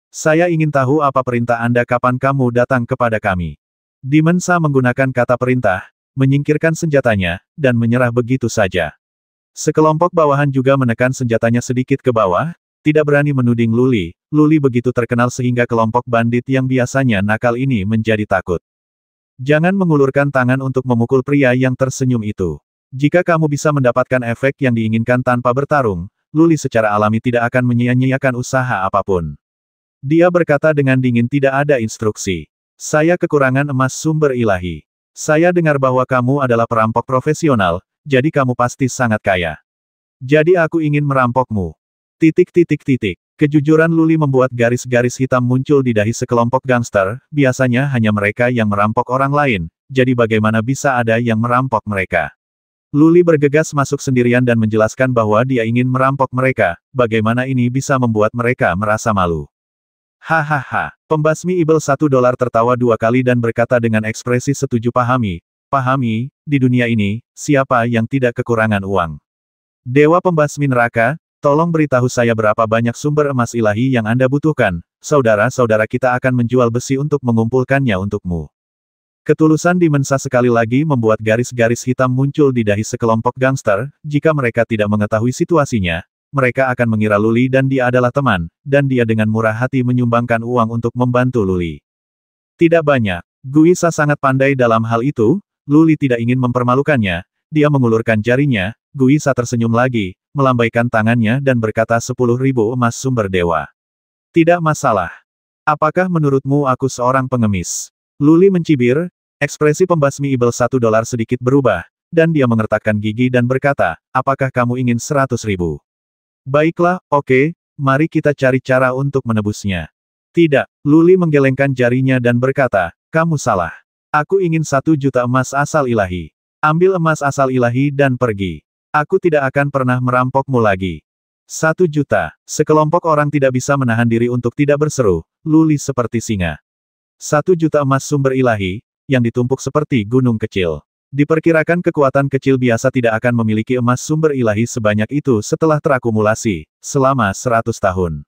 Saya ingin tahu apa perintah Anda kapan kamu datang kepada kami. Dimensa menggunakan kata perintah, menyingkirkan senjatanya, dan menyerah begitu saja. Sekelompok bawahan juga menekan senjatanya sedikit ke bawah, tidak berani menuding Luli, Luli begitu terkenal sehingga kelompok bandit yang biasanya nakal ini menjadi takut. Jangan mengulurkan tangan untuk memukul pria yang tersenyum itu. Jika kamu bisa mendapatkan efek yang diinginkan tanpa bertarung, Luli secara alami tidak akan menyia-nyiakan usaha apapun. Dia berkata dengan dingin tidak ada instruksi. Saya kekurangan emas sumber ilahi. Saya dengar bahwa kamu adalah perampok profesional, jadi kamu pasti sangat kaya. Jadi aku ingin merampokmu. Titik titik titik. Kejujuran Luli membuat garis-garis hitam muncul di dahi sekelompok gangster, biasanya hanya mereka yang merampok orang lain, jadi bagaimana bisa ada yang merampok mereka? Luli bergegas masuk sendirian dan menjelaskan bahwa dia ingin merampok mereka, bagaimana ini bisa membuat mereka merasa malu. Hahaha, pembasmi Ibel satu dolar tertawa dua kali dan berkata dengan ekspresi setuju pahami, pahami, di dunia ini, siapa yang tidak kekurangan uang? Dewa pembasmi neraka, Tolong beritahu saya berapa banyak sumber emas ilahi yang Anda butuhkan, saudara-saudara kita akan menjual besi untuk mengumpulkannya untukmu. Ketulusan Dimensa sekali lagi membuat garis-garis hitam muncul di dahi sekelompok gangster, jika mereka tidak mengetahui situasinya, mereka akan mengira Luli dan dia adalah teman, dan dia dengan murah hati menyumbangkan uang untuk membantu Luli. Tidak banyak, Guisa sangat pandai dalam hal itu, Luli tidak ingin mempermalukannya, dia mengulurkan jarinya, Guisa tersenyum lagi, melambaikan tangannya dan berkata sepuluh ribu emas sumber dewa. Tidak masalah. Apakah menurutmu aku seorang pengemis? Luli mencibir, ekspresi pembasmi ibel satu dolar sedikit berubah, dan dia mengertakkan gigi dan berkata, apakah kamu ingin seratus ribu? Baiklah, oke, okay, mari kita cari cara untuk menebusnya. Tidak, Luli menggelengkan jarinya dan berkata, kamu salah. Aku ingin satu juta emas asal ilahi. Ambil emas asal ilahi dan pergi. Aku tidak akan pernah merampokmu lagi. Satu juta, sekelompok orang tidak bisa menahan diri untuk tidak berseru, luli seperti singa. Satu juta emas sumber ilahi, yang ditumpuk seperti gunung kecil. Diperkirakan kekuatan kecil biasa tidak akan memiliki emas sumber ilahi sebanyak itu setelah terakumulasi, selama seratus tahun.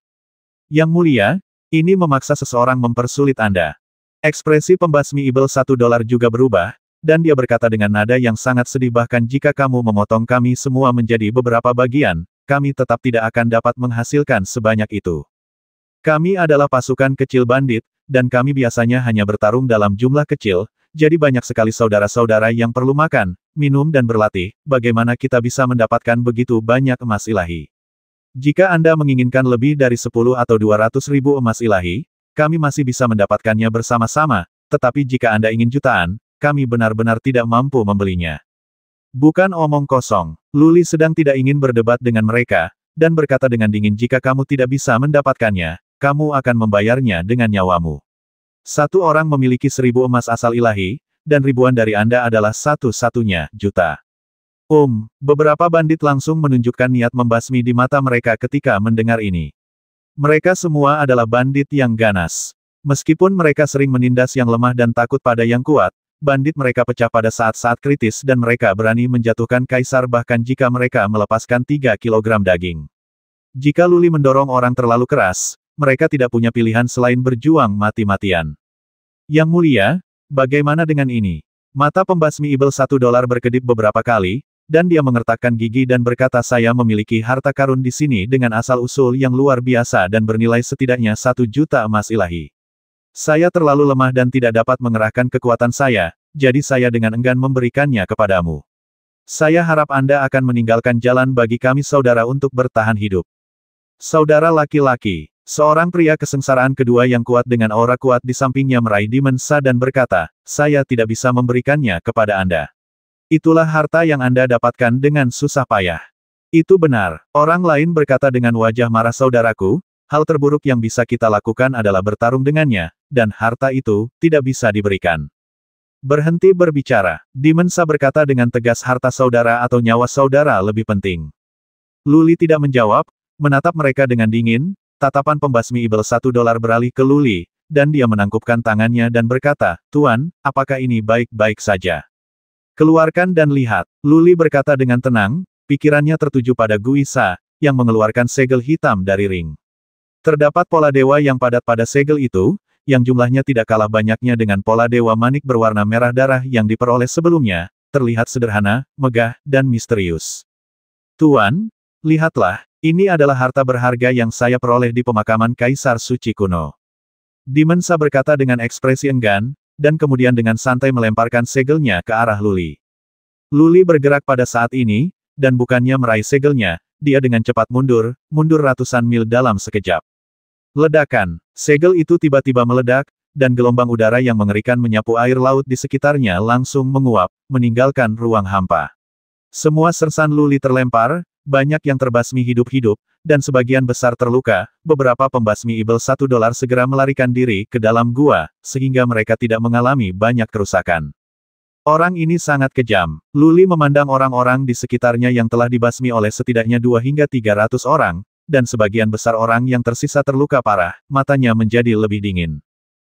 Yang mulia, ini memaksa seseorang mempersulit Anda. Ekspresi pembasmi Ibel satu dolar juga berubah, dan dia berkata dengan nada yang sangat sedih bahkan jika kamu memotong kami semua menjadi beberapa bagian, kami tetap tidak akan dapat menghasilkan sebanyak itu. Kami adalah pasukan kecil bandit, dan kami biasanya hanya bertarung dalam jumlah kecil, jadi banyak sekali saudara-saudara yang perlu makan, minum dan berlatih, bagaimana kita bisa mendapatkan begitu banyak emas ilahi. Jika Anda menginginkan lebih dari 10 atau 200 ribu emas ilahi, kami masih bisa mendapatkannya bersama-sama, tetapi jika Anda ingin jutaan, kami benar-benar tidak mampu membelinya. Bukan omong kosong, Luli sedang tidak ingin berdebat dengan mereka, dan berkata dengan dingin jika kamu tidak bisa mendapatkannya, kamu akan membayarnya dengan nyawamu. Satu orang memiliki seribu emas asal ilahi, dan ribuan dari Anda adalah satu-satunya, juta. um, beberapa bandit langsung menunjukkan niat membasmi di mata mereka ketika mendengar ini. Mereka semua adalah bandit yang ganas. Meskipun mereka sering menindas yang lemah dan takut pada yang kuat, bandit mereka pecah pada saat-saat kritis dan mereka berani menjatuhkan kaisar bahkan jika mereka melepaskan 3 kg daging. Jika Luli mendorong orang terlalu keras, mereka tidak punya pilihan selain berjuang mati-matian. Yang mulia, bagaimana dengan ini? Mata pembasmi Ibel satu dolar berkedip beberapa kali, dan dia mengertakkan gigi dan berkata saya memiliki harta karun di sini dengan asal-usul yang luar biasa dan bernilai setidaknya satu juta emas ilahi. Saya terlalu lemah dan tidak dapat mengerahkan kekuatan saya, jadi saya dengan enggan memberikannya kepadamu. Saya harap Anda akan meninggalkan jalan bagi kami saudara untuk bertahan hidup. Saudara laki-laki, seorang pria kesengsaraan kedua yang kuat dengan aura kuat di sampingnya meraih dimensa dan berkata, saya tidak bisa memberikannya kepada Anda. Itulah harta yang Anda dapatkan dengan susah payah. Itu benar, orang lain berkata dengan wajah marah saudaraku, Hal terburuk yang bisa kita lakukan adalah bertarung dengannya, dan harta itu tidak bisa diberikan. Berhenti berbicara. Dimensa berkata dengan tegas harta saudara atau nyawa saudara lebih penting. Luli tidak menjawab, menatap mereka dengan dingin, tatapan pembasmi ibel satu dolar beralih ke Luli, dan dia menangkupkan tangannya dan berkata, Tuan, apakah ini baik-baik saja? Keluarkan dan lihat. Luli berkata dengan tenang, pikirannya tertuju pada Guisa, yang mengeluarkan segel hitam dari ring. Terdapat pola dewa yang padat pada segel itu, yang jumlahnya tidak kalah banyaknya dengan pola dewa manik berwarna merah darah yang diperoleh sebelumnya, terlihat sederhana, megah, dan misterius. Tuan, lihatlah, ini adalah harta berharga yang saya peroleh di pemakaman Kaisar Suci kuno. Dimensa berkata dengan ekspresi enggan, dan kemudian dengan santai melemparkan segelnya ke arah Luli. Luli bergerak pada saat ini, dan bukannya meraih segelnya, dia dengan cepat mundur, mundur ratusan mil dalam sekejap. Ledakan. Segel itu tiba-tiba meledak, dan gelombang udara yang mengerikan menyapu air laut di sekitarnya langsung menguap, meninggalkan ruang hampa. Semua sersan luli terlempar, banyak yang terbasmi hidup-hidup, dan sebagian besar terluka, beberapa pembasmi ibel satu dolar segera melarikan diri ke dalam gua, sehingga mereka tidak mengalami banyak kerusakan. Orang ini sangat kejam. Luli memandang orang-orang di sekitarnya yang telah dibasmi oleh setidaknya dua hingga tiga ratus orang, dan sebagian besar orang yang tersisa terluka parah, matanya menjadi lebih dingin.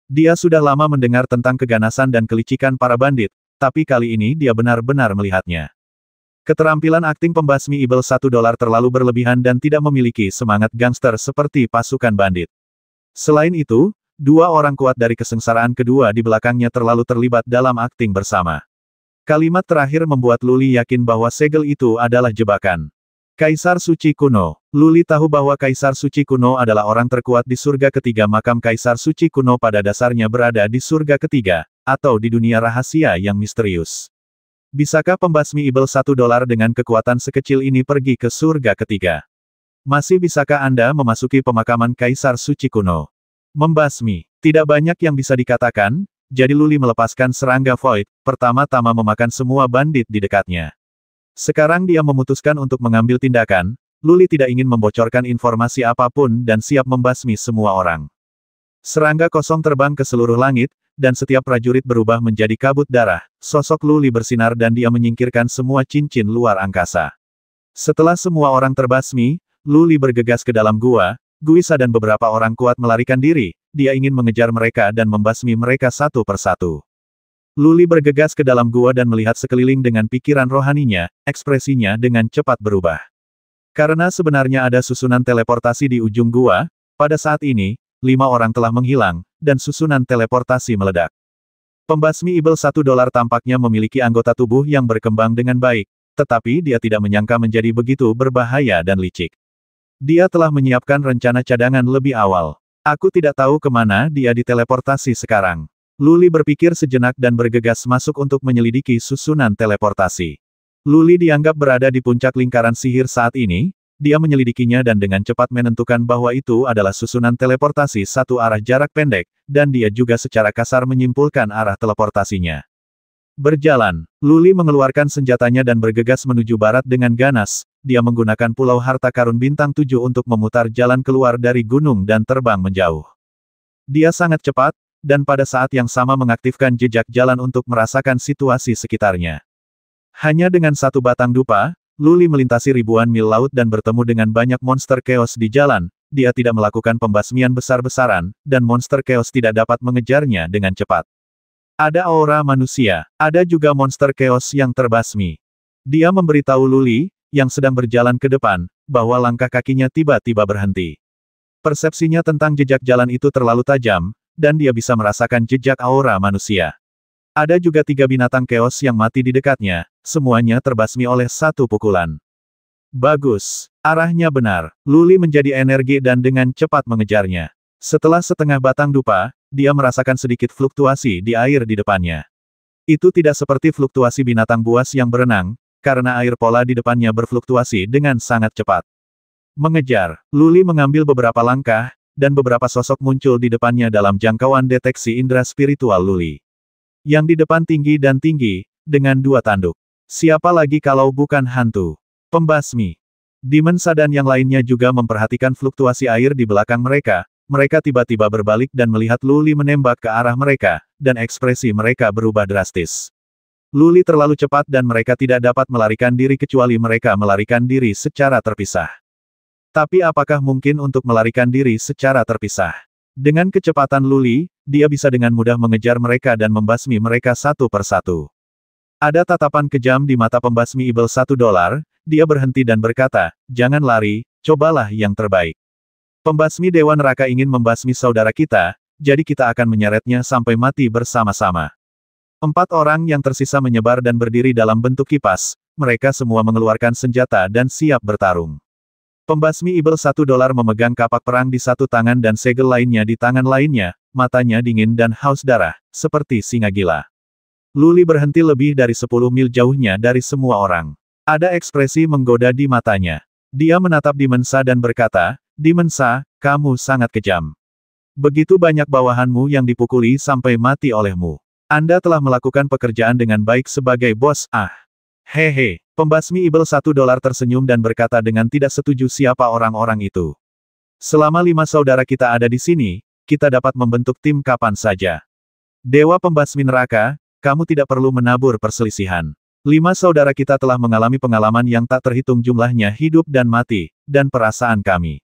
Dia sudah lama mendengar tentang keganasan dan kelicikan para bandit, tapi kali ini dia benar-benar melihatnya. Keterampilan akting pembasmi Ibel satu dolar terlalu berlebihan dan tidak memiliki semangat gangster seperti pasukan bandit. Selain itu, dua orang kuat dari kesengsaraan kedua di belakangnya terlalu terlibat dalam akting bersama. Kalimat terakhir membuat Luli yakin bahwa segel itu adalah jebakan. Kaisar Suci Kuno. Luli tahu bahwa Kaisar Suci Kuno adalah orang terkuat di surga ketiga makam Kaisar Suci Kuno pada dasarnya berada di surga ketiga, atau di dunia rahasia yang misterius. Bisakah pembasmi ibel satu dolar dengan kekuatan sekecil ini pergi ke surga ketiga? Masih bisakah Anda memasuki pemakaman Kaisar Suci Kuno? Membasmi. Tidak banyak yang bisa dikatakan, jadi Luli melepaskan serangga Void, pertama-tama memakan semua bandit di dekatnya. Sekarang dia memutuskan untuk mengambil tindakan, Luli tidak ingin membocorkan informasi apapun dan siap membasmi semua orang. Serangga kosong terbang ke seluruh langit, dan setiap prajurit berubah menjadi kabut darah, sosok Luli bersinar dan dia menyingkirkan semua cincin luar angkasa. Setelah semua orang terbasmi, Luli bergegas ke dalam gua, Guisa dan beberapa orang kuat melarikan diri, dia ingin mengejar mereka dan membasmi mereka satu persatu. Luli bergegas ke dalam gua dan melihat sekeliling dengan pikiran rohaninya, ekspresinya dengan cepat berubah. Karena sebenarnya ada susunan teleportasi di ujung gua, pada saat ini, lima orang telah menghilang, dan susunan teleportasi meledak. Pembasmi Ibel satu dolar tampaknya memiliki anggota tubuh yang berkembang dengan baik, tetapi dia tidak menyangka menjadi begitu berbahaya dan licik. Dia telah menyiapkan rencana cadangan lebih awal. Aku tidak tahu kemana dia diteleportasi sekarang. Luli berpikir sejenak dan bergegas masuk untuk menyelidiki susunan teleportasi. Luli dianggap berada di puncak lingkaran sihir saat ini, dia menyelidikinya dan dengan cepat menentukan bahwa itu adalah susunan teleportasi satu arah jarak pendek, dan dia juga secara kasar menyimpulkan arah teleportasinya. Berjalan, Luli mengeluarkan senjatanya dan bergegas menuju barat dengan ganas. Dia menggunakan pulau harta karun bintang tujuh untuk memutar jalan keluar dari gunung dan terbang menjauh. Dia sangat cepat, dan pada saat yang sama mengaktifkan jejak jalan untuk merasakan situasi sekitarnya. Hanya dengan satu batang dupa, Luli melintasi ribuan mil laut dan bertemu dengan banyak monster chaos di jalan, dia tidak melakukan pembasmian besar-besaran, dan monster chaos tidak dapat mengejarnya dengan cepat. Ada aura manusia, ada juga monster chaos yang terbasmi. Dia memberitahu Luli, yang sedang berjalan ke depan, bahwa langkah kakinya tiba-tiba berhenti. Persepsinya tentang jejak jalan itu terlalu tajam, dan dia bisa merasakan jejak aura manusia. Ada juga tiga binatang keos yang mati di dekatnya, semuanya terbasmi oleh satu pukulan. Bagus, arahnya benar. Luli menjadi energi dan dengan cepat mengejarnya. Setelah setengah batang dupa, dia merasakan sedikit fluktuasi di air di depannya. Itu tidak seperti fluktuasi binatang buas yang berenang, karena air pola di depannya berfluktuasi dengan sangat cepat. Mengejar, Luli mengambil beberapa langkah, dan beberapa sosok muncul di depannya dalam jangkauan deteksi indera spiritual Luli. Yang di depan tinggi dan tinggi, dengan dua tanduk. Siapa lagi kalau bukan hantu? Pembasmi. Dimensa dan yang lainnya juga memperhatikan fluktuasi air di belakang mereka, mereka tiba-tiba berbalik dan melihat Luli menembak ke arah mereka, dan ekspresi mereka berubah drastis. Luli terlalu cepat dan mereka tidak dapat melarikan diri kecuali mereka melarikan diri secara terpisah. Tapi apakah mungkin untuk melarikan diri secara terpisah? Dengan kecepatan Luli, dia bisa dengan mudah mengejar mereka dan membasmi mereka satu persatu. Ada tatapan kejam di mata pembasmi Ibel satu dolar, dia berhenti dan berkata, jangan lari, cobalah yang terbaik. Pembasmi Dewa Neraka ingin membasmi saudara kita, jadi kita akan menyeretnya sampai mati bersama-sama. Empat orang yang tersisa menyebar dan berdiri dalam bentuk kipas, mereka semua mengeluarkan senjata dan siap bertarung. Pembasmi Ibel satu dolar memegang kapak perang di satu tangan dan segel lainnya di tangan lainnya, matanya dingin dan haus darah, seperti singa gila. Luli berhenti lebih dari 10 mil jauhnya dari semua orang. Ada ekspresi menggoda di matanya. Dia menatap Dimensa dan berkata, Dimensa, kamu sangat kejam. Begitu banyak bawahanmu yang dipukuli sampai mati olehmu. Anda telah melakukan pekerjaan dengan baik sebagai bos, ah. Hehe, pembasmi Ibel satu dolar tersenyum dan berkata dengan tidak setuju siapa orang-orang itu. Selama lima saudara kita ada di sini, kita dapat membentuk tim kapan saja. Dewa pembasmi neraka, kamu tidak perlu menabur perselisihan. Lima saudara kita telah mengalami pengalaman yang tak terhitung jumlahnya hidup dan mati, dan perasaan kami.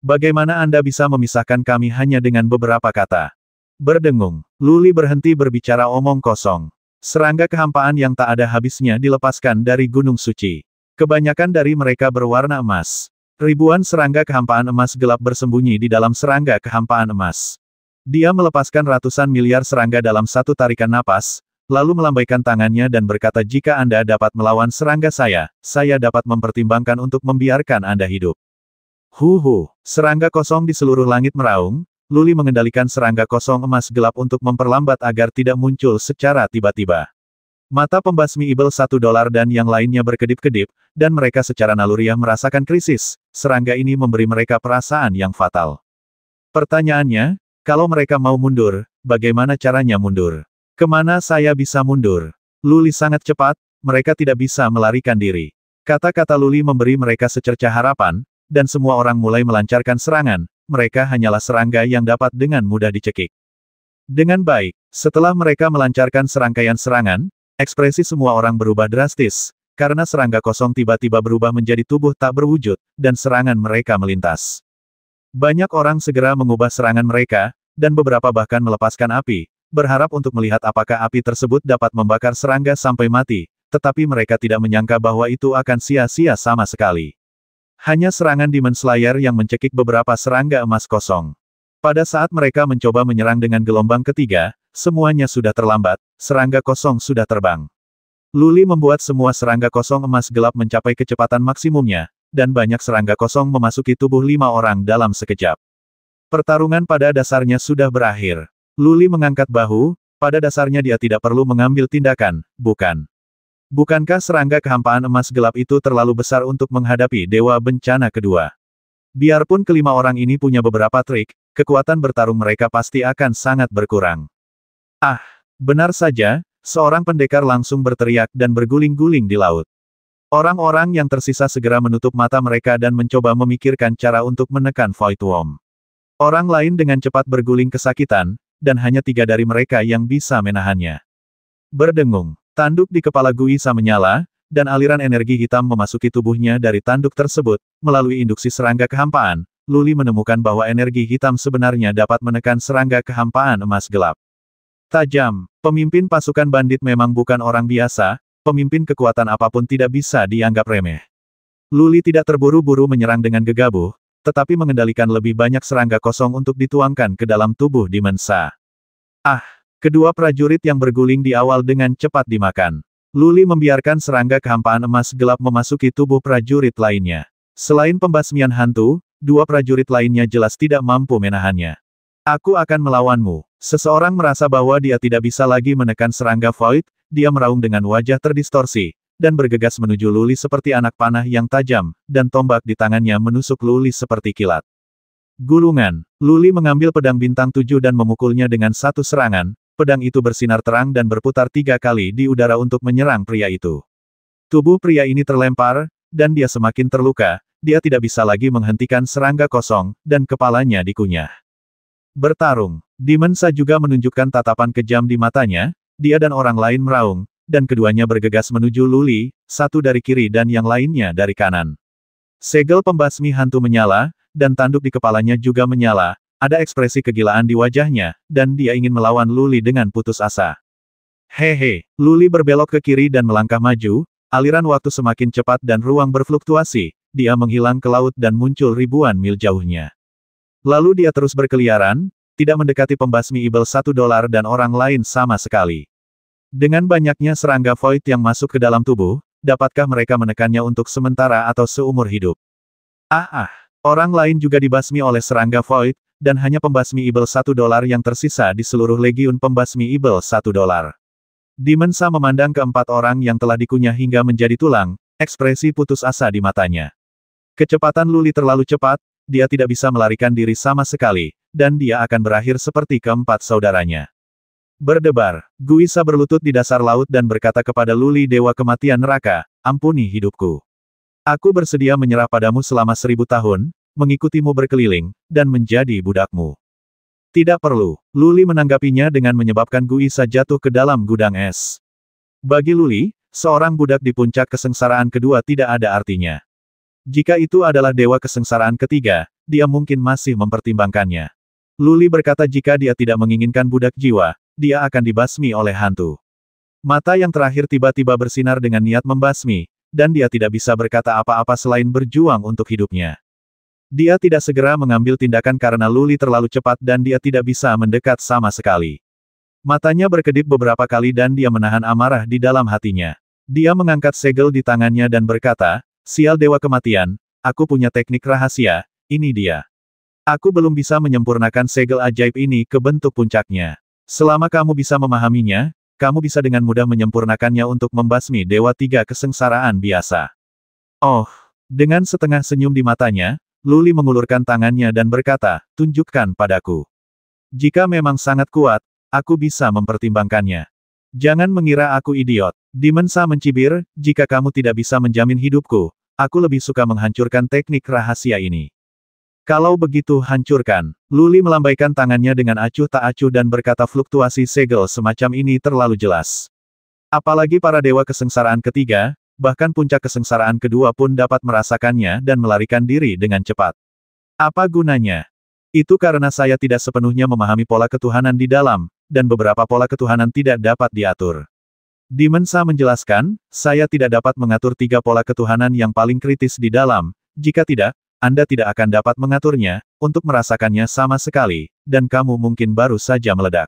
Bagaimana Anda bisa memisahkan kami hanya dengan beberapa kata? Berdengung, Luli berhenti berbicara omong kosong. Serangga kehampaan yang tak ada habisnya dilepaskan dari Gunung Suci. Kebanyakan dari mereka berwarna emas. Ribuan serangga kehampaan emas gelap bersembunyi di dalam serangga kehampaan emas. Dia melepaskan ratusan miliar serangga dalam satu tarikan napas, lalu melambaikan tangannya dan berkata jika Anda dapat melawan serangga saya, saya dapat mempertimbangkan untuk membiarkan Anda hidup. Huhu, serangga kosong di seluruh langit meraung, Luli mengendalikan serangga kosong emas gelap untuk memperlambat agar tidak muncul secara tiba-tiba. Mata pembasmi Ibel satu dolar dan yang lainnya berkedip-kedip, dan mereka secara naluriah merasakan krisis, serangga ini memberi mereka perasaan yang fatal. Pertanyaannya, kalau mereka mau mundur, bagaimana caranya mundur? Kemana saya bisa mundur? Luli sangat cepat, mereka tidak bisa melarikan diri. Kata-kata Luli memberi mereka secerca harapan, dan semua orang mulai melancarkan serangan, mereka hanyalah serangga yang dapat dengan mudah dicekik. Dengan baik, setelah mereka melancarkan serangkaian serangan, ekspresi semua orang berubah drastis, karena serangga kosong tiba-tiba berubah menjadi tubuh tak berwujud, dan serangan mereka melintas. Banyak orang segera mengubah serangan mereka, dan beberapa bahkan melepaskan api, berharap untuk melihat apakah api tersebut dapat membakar serangga sampai mati, tetapi mereka tidak menyangka bahwa itu akan sia-sia sama sekali. Hanya serangan Demon Slayer yang mencekik beberapa serangga emas kosong. Pada saat mereka mencoba menyerang dengan gelombang ketiga, semuanya sudah terlambat, serangga kosong sudah terbang. Luli membuat semua serangga kosong emas gelap mencapai kecepatan maksimumnya, dan banyak serangga kosong memasuki tubuh lima orang dalam sekejap. Pertarungan pada dasarnya sudah berakhir. Luli mengangkat bahu, pada dasarnya dia tidak perlu mengambil tindakan, bukan? Bukankah serangga kehampaan emas gelap itu terlalu besar untuk menghadapi dewa bencana kedua? Biarpun kelima orang ini punya beberapa trik, kekuatan bertarung mereka pasti akan sangat berkurang. Ah, benar saja, seorang pendekar langsung berteriak dan berguling-guling di laut. Orang-orang yang tersisa segera menutup mata mereka dan mencoba memikirkan cara untuk menekan Void Worm. Orang lain dengan cepat berguling kesakitan, dan hanya tiga dari mereka yang bisa menahannya. Berdengung. Tanduk di kepala Guisa menyala, dan aliran energi hitam memasuki tubuhnya dari tanduk tersebut, melalui induksi serangga kehampaan, Luli menemukan bahwa energi hitam sebenarnya dapat menekan serangga kehampaan emas gelap. Tajam, pemimpin pasukan bandit memang bukan orang biasa, pemimpin kekuatan apapun tidak bisa dianggap remeh. Luli tidak terburu-buru menyerang dengan gegabah, tetapi mengendalikan lebih banyak serangga kosong untuk dituangkan ke dalam tubuh Dimensa. Ah! Kedua prajurit yang berguling di awal dengan cepat dimakan. Luli membiarkan serangga kehampaan emas gelap memasuki tubuh prajurit lainnya. Selain pembasmian hantu, dua prajurit lainnya jelas tidak mampu menahannya. Aku akan melawanmu. Seseorang merasa bahwa dia tidak bisa lagi menekan serangga Void, dia meraung dengan wajah terdistorsi, dan bergegas menuju Luli seperti anak panah yang tajam, dan tombak di tangannya menusuk Luli seperti kilat. Gulungan, Luli mengambil pedang bintang tujuh dan memukulnya dengan satu serangan, pedang itu bersinar terang dan berputar tiga kali di udara untuk menyerang pria itu. Tubuh pria ini terlempar, dan dia semakin terluka, dia tidak bisa lagi menghentikan serangga kosong, dan kepalanya dikunyah. Bertarung, Dimensa juga menunjukkan tatapan kejam di matanya, dia dan orang lain meraung, dan keduanya bergegas menuju Luli, satu dari kiri dan yang lainnya dari kanan. Segel pembasmi hantu menyala, dan tanduk di kepalanya juga menyala, ada ekspresi kegilaan di wajahnya, dan dia ingin melawan Luli dengan putus asa. Hehe, Luli berbelok ke kiri dan melangkah maju, aliran waktu semakin cepat dan ruang berfluktuasi, dia menghilang ke laut dan muncul ribuan mil jauhnya. Lalu dia terus berkeliaran, tidak mendekati pembasmi ibel satu dolar dan orang lain sama sekali. Dengan banyaknya serangga void yang masuk ke dalam tubuh, dapatkah mereka menekannya untuk sementara atau seumur hidup? Ah ah, orang lain juga dibasmi oleh serangga void, dan hanya pembasmi Ibel satu dolar yang tersisa di seluruh legiun pembasmi Ibel satu dolar. Dimensa memandang keempat orang yang telah dikunyah hingga menjadi tulang, ekspresi putus asa di matanya. Kecepatan Luli terlalu cepat, dia tidak bisa melarikan diri sama sekali, dan dia akan berakhir seperti keempat saudaranya. Berdebar, Guisa berlutut di dasar laut dan berkata kepada Luli Dewa Kematian Neraka, ampuni hidupku. Aku bersedia menyerah padamu selama seribu tahun, mengikutimu berkeliling, dan menjadi budakmu. Tidak perlu, Luli menanggapinya dengan menyebabkan Guisa jatuh ke dalam gudang es. Bagi Luli, seorang budak di puncak kesengsaraan kedua tidak ada artinya. Jika itu adalah dewa kesengsaraan ketiga, dia mungkin masih mempertimbangkannya. Luli berkata jika dia tidak menginginkan budak jiwa, dia akan dibasmi oleh hantu. Mata yang terakhir tiba-tiba bersinar dengan niat membasmi, dan dia tidak bisa berkata apa-apa selain berjuang untuk hidupnya. Dia tidak segera mengambil tindakan karena Luli terlalu cepat dan dia tidak bisa mendekat sama sekali. Matanya berkedip beberapa kali dan dia menahan amarah di dalam hatinya. Dia mengangkat segel di tangannya dan berkata, Sial Dewa Kematian, aku punya teknik rahasia, ini dia. Aku belum bisa menyempurnakan segel ajaib ini ke bentuk puncaknya. Selama kamu bisa memahaminya, kamu bisa dengan mudah menyempurnakannya untuk membasmi Dewa Tiga Kesengsaraan Biasa. Oh, dengan setengah senyum di matanya, Luli mengulurkan tangannya dan berkata, tunjukkan padaku. Jika memang sangat kuat, aku bisa mempertimbangkannya. Jangan mengira aku idiot. Dimensa mencibir, jika kamu tidak bisa menjamin hidupku, aku lebih suka menghancurkan teknik rahasia ini. Kalau begitu hancurkan. Luli melambaikan tangannya dengan acuh tak acuh dan berkata fluktuasi segel semacam ini terlalu jelas. Apalagi para dewa kesengsaraan ketiga, bahkan puncak kesengsaraan kedua pun dapat merasakannya dan melarikan diri dengan cepat. Apa gunanya? Itu karena saya tidak sepenuhnya memahami pola ketuhanan di dalam, dan beberapa pola ketuhanan tidak dapat diatur. Dimensa menjelaskan, saya tidak dapat mengatur tiga pola ketuhanan yang paling kritis di dalam, jika tidak, Anda tidak akan dapat mengaturnya, untuk merasakannya sama sekali, dan kamu mungkin baru saja meledak.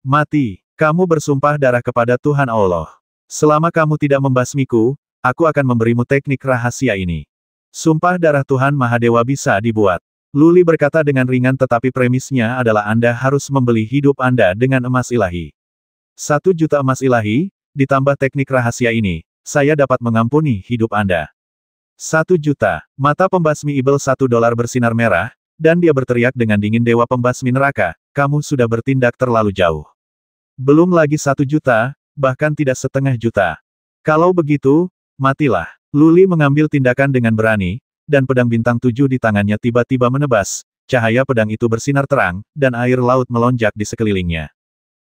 Mati, kamu bersumpah darah kepada Tuhan Allah. Selama kamu tidak membasmiku, aku akan memberimu teknik rahasia ini. Sumpah darah Tuhan Mahadewa bisa dibuat. Luli berkata dengan ringan tetapi premisnya adalah Anda harus membeli hidup Anda dengan emas ilahi. Satu juta emas ilahi, ditambah teknik rahasia ini, saya dapat mengampuni hidup Anda. Satu juta, mata pembasmi ibel satu dolar bersinar merah, dan dia berteriak dengan dingin Dewa Pembasmi Neraka, kamu sudah bertindak terlalu jauh. Belum lagi satu juta, bahkan tidak setengah juta. Kalau begitu, matilah. Luli mengambil tindakan dengan berani, dan pedang bintang tujuh di tangannya tiba-tiba menebas, cahaya pedang itu bersinar terang, dan air laut melonjak di sekelilingnya.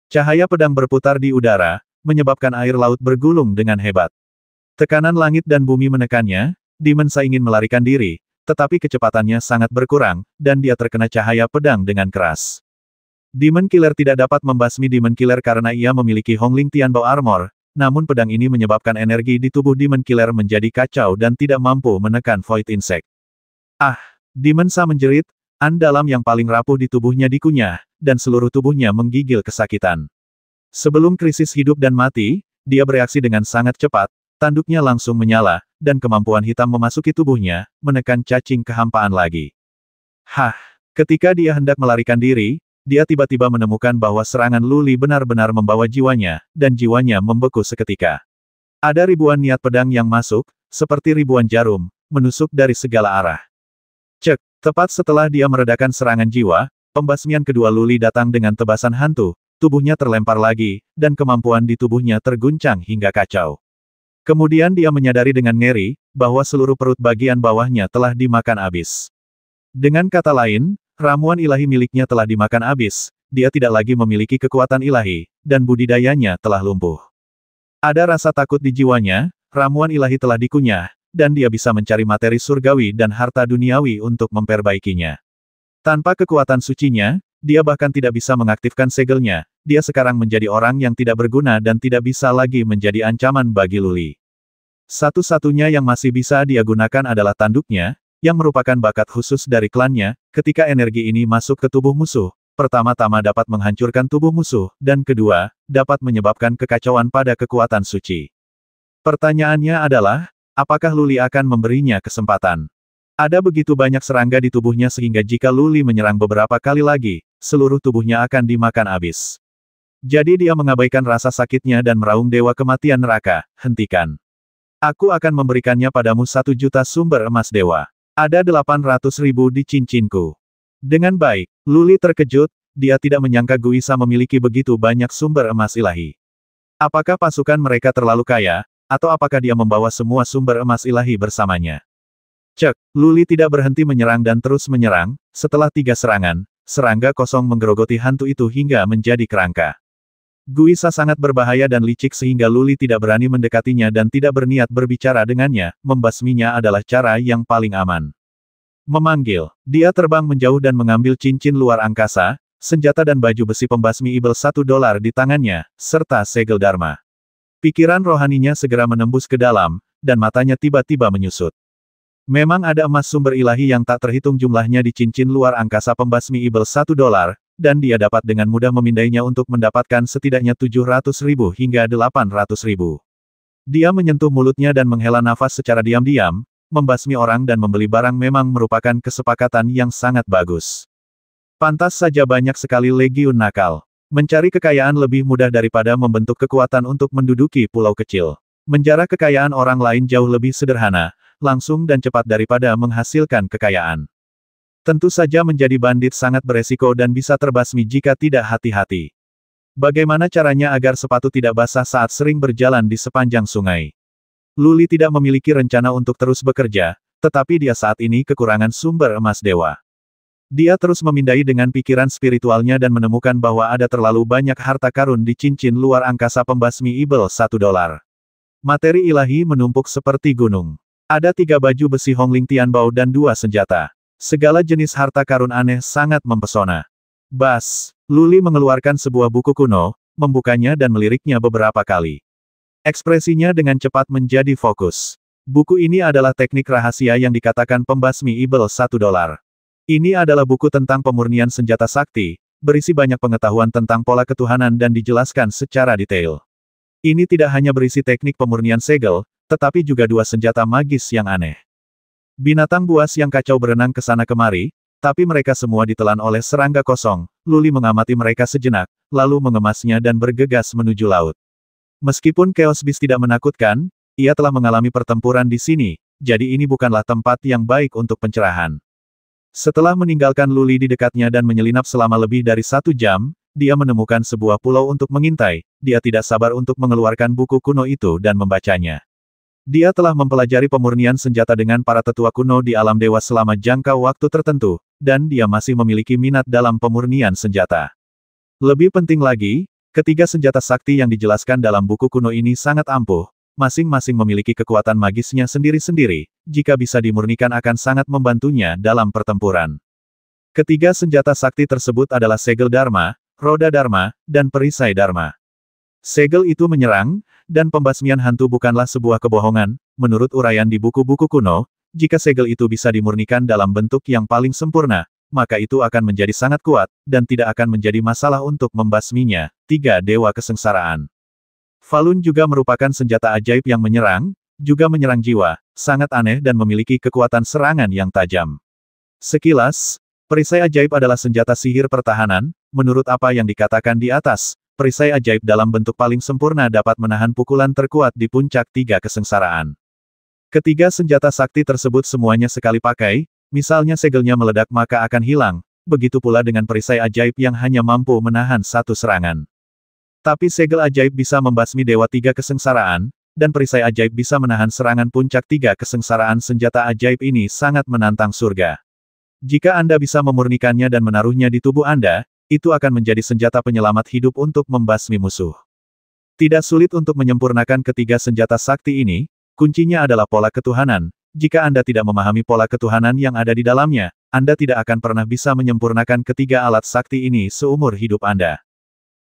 Cahaya pedang berputar di udara, menyebabkan air laut bergulung dengan hebat. Tekanan langit dan bumi menekannya, Dimensa ingin melarikan diri, tetapi kecepatannya sangat berkurang, dan dia terkena cahaya pedang dengan keras. Demon Killer tidak dapat membasmi Demon Killer karena ia memiliki Hongling Tianbao Armor, namun pedang ini menyebabkan energi di tubuh Demon Killer menjadi kacau dan tidak mampu menekan Void Insect. Ah! Demon Sa menjerit, an dalam yang paling rapuh di tubuhnya dikunyah, dan seluruh tubuhnya menggigil kesakitan. Sebelum krisis hidup dan mati, dia bereaksi dengan sangat cepat, tanduknya langsung menyala, dan kemampuan hitam memasuki tubuhnya, menekan cacing kehampaan lagi. Hah! Ketika dia hendak melarikan diri, dia tiba-tiba menemukan bahwa serangan Luli benar-benar membawa jiwanya, dan jiwanya membeku seketika. Ada ribuan niat pedang yang masuk, seperti ribuan jarum, menusuk dari segala arah. Cek, tepat setelah dia meredakan serangan jiwa, pembasmian kedua Luli datang dengan tebasan hantu, tubuhnya terlempar lagi, dan kemampuan di tubuhnya terguncang hingga kacau. Kemudian dia menyadari dengan ngeri, bahwa seluruh perut bagian bawahnya telah dimakan habis. Dengan kata lain, Ramuan ilahi miliknya telah dimakan habis, dia tidak lagi memiliki kekuatan ilahi, dan budidayanya telah lumpuh. Ada rasa takut di jiwanya, ramuan ilahi telah dikunyah, dan dia bisa mencari materi surgawi dan harta duniawi untuk memperbaikinya. Tanpa kekuatan sucinya, dia bahkan tidak bisa mengaktifkan segelnya, dia sekarang menjadi orang yang tidak berguna dan tidak bisa lagi menjadi ancaman bagi Luli. Satu-satunya yang masih bisa dia gunakan adalah tanduknya, yang merupakan bakat khusus dari klannya, ketika energi ini masuk ke tubuh musuh, pertama-tama dapat menghancurkan tubuh musuh, dan kedua, dapat menyebabkan kekacauan pada kekuatan suci. Pertanyaannya adalah, apakah Luli akan memberinya kesempatan? Ada begitu banyak serangga di tubuhnya sehingga jika Luli menyerang beberapa kali lagi, seluruh tubuhnya akan dimakan habis. Jadi dia mengabaikan rasa sakitnya dan meraung dewa kematian neraka, hentikan. Aku akan memberikannya padamu satu juta sumber emas dewa. Ada 800 ribu di cincinku. Dengan baik, Luli terkejut, dia tidak menyangka Guisa memiliki begitu banyak sumber emas ilahi. Apakah pasukan mereka terlalu kaya, atau apakah dia membawa semua sumber emas ilahi bersamanya? Cek, Luli tidak berhenti menyerang dan terus menyerang, setelah tiga serangan, serangga kosong menggerogoti hantu itu hingga menjadi kerangka. Guisa sangat berbahaya dan licik sehingga Luli tidak berani mendekatinya dan tidak berniat berbicara dengannya, membasminya adalah cara yang paling aman. Memanggil, dia terbang menjauh dan mengambil cincin luar angkasa, senjata dan baju besi pembasmi ibel satu dolar di tangannya, serta segel Dharma. Pikiran rohaninya segera menembus ke dalam, dan matanya tiba-tiba menyusut. Memang ada emas sumber ilahi yang tak terhitung jumlahnya di cincin luar angkasa pembasmi ibel satu dolar, dan dia dapat dengan mudah memindainya untuk mendapatkan setidaknya 700 ribu hingga 800 ribu. Dia menyentuh mulutnya dan menghela nafas secara diam-diam, membasmi orang dan membeli barang memang merupakan kesepakatan yang sangat bagus. Pantas saja banyak sekali legiun nakal. Mencari kekayaan lebih mudah daripada membentuk kekuatan untuk menduduki pulau kecil. Menjarah kekayaan orang lain jauh lebih sederhana, langsung dan cepat daripada menghasilkan kekayaan. Tentu saja menjadi bandit sangat beresiko dan bisa terbasmi jika tidak hati-hati. Bagaimana caranya agar sepatu tidak basah saat sering berjalan di sepanjang sungai? Luli tidak memiliki rencana untuk terus bekerja, tetapi dia saat ini kekurangan sumber emas dewa. Dia terus memindai dengan pikiran spiritualnya dan menemukan bahwa ada terlalu banyak harta karun di cincin luar angkasa pembasmi ibel satu dolar. Materi ilahi menumpuk seperti gunung. Ada tiga baju besi Hongling Tianbao dan dua senjata. Segala jenis harta karun aneh sangat mempesona. Bas, Luli mengeluarkan sebuah buku kuno, membukanya dan meliriknya beberapa kali. Ekspresinya dengan cepat menjadi fokus. Buku ini adalah teknik rahasia yang dikatakan pembasmi Ibel satu dolar. Ini adalah buku tentang pemurnian senjata sakti, berisi banyak pengetahuan tentang pola ketuhanan dan dijelaskan secara detail. Ini tidak hanya berisi teknik pemurnian segel, tetapi juga dua senjata magis yang aneh. Binatang buas yang kacau berenang ke sana kemari, tapi mereka semua ditelan oleh serangga kosong. Luli mengamati mereka sejenak, lalu mengemasnya dan bergegas menuju laut. Meskipun Chaos Beast tidak menakutkan, ia telah mengalami pertempuran di sini, jadi ini bukanlah tempat yang baik untuk pencerahan. Setelah meninggalkan Luli di dekatnya dan menyelinap selama lebih dari satu jam, dia menemukan sebuah pulau untuk mengintai, dia tidak sabar untuk mengeluarkan buku kuno itu dan membacanya. Dia telah mempelajari pemurnian senjata dengan para tetua kuno di alam dewa selama jangka waktu tertentu, dan dia masih memiliki minat dalam pemurnian senjata. Lebih penting lagi, ketiga senjata sakti yang dijelaskan dalam buku kuno ini sangat ampuh, masing-masing memiliki kekuatan magisnya sendiri-sendiri, jika bisa dimurnikan akan sangat membantunya dalam pertempuran. Ketiga senjata sakti tersebut adalah segel Dharma, roda Dharma, dan perisai Dharma. Segel itu menyerang, dan pembasmian hantu bukanlah sebuah kebohongan, menurut uraian di buku-buku kuno, jika segel itu bisa dimurnikan dalam bentuk yang paling sempurna, maka itu akan menjadi sangat kuat, dan tidak akan menjadi masalah untuk membasminya. Tiga Dewa Kesengsaraan Falun juga merupakan senjata ajaib yang menyerang, juga menyerang jiwa, sangat aneh dan memiliki kekuatan serangan yang tajam. Sekilas, perisai ajaib adalah senjata sihir pertahanan, menurut apa yang dikatakan di atas, perisai ajaib dalam bentuk paling sempurna dapat menahan pukulan terkuat di puncak tiga kesengsaraan. Ketiga senjata sakti tersebut semuanya sekali pakai, misalnya segelnya meledak maka akan hilang, begitu pula dengan perisai ajaib yang hanya mampu menahan satu serangan. Tapi segel ajaib bisa membasmi dewa tiga kesengsaraan, dan perisai ajaib bisa menahan serangan puncak tiga kesengsaraan senjata ajaib ini sangat menantang surga. Jika Anda bisa memurnikannya dan menaruhnya di tubuh Anda, itu akan menjadi senjata penyelamat hidup untuk membasmi musuh. Tidak sulit untuk menyempurnakan ketiga senjata sakti ini, kuncinya adalah pola ketuhanan. Jika Anda tidak memahami pola ketuhanan yang ada di dalamnya, Anda tidak akan pernah bisa menyempurnakan ketiga alat sakti ini seumur hidup Anda.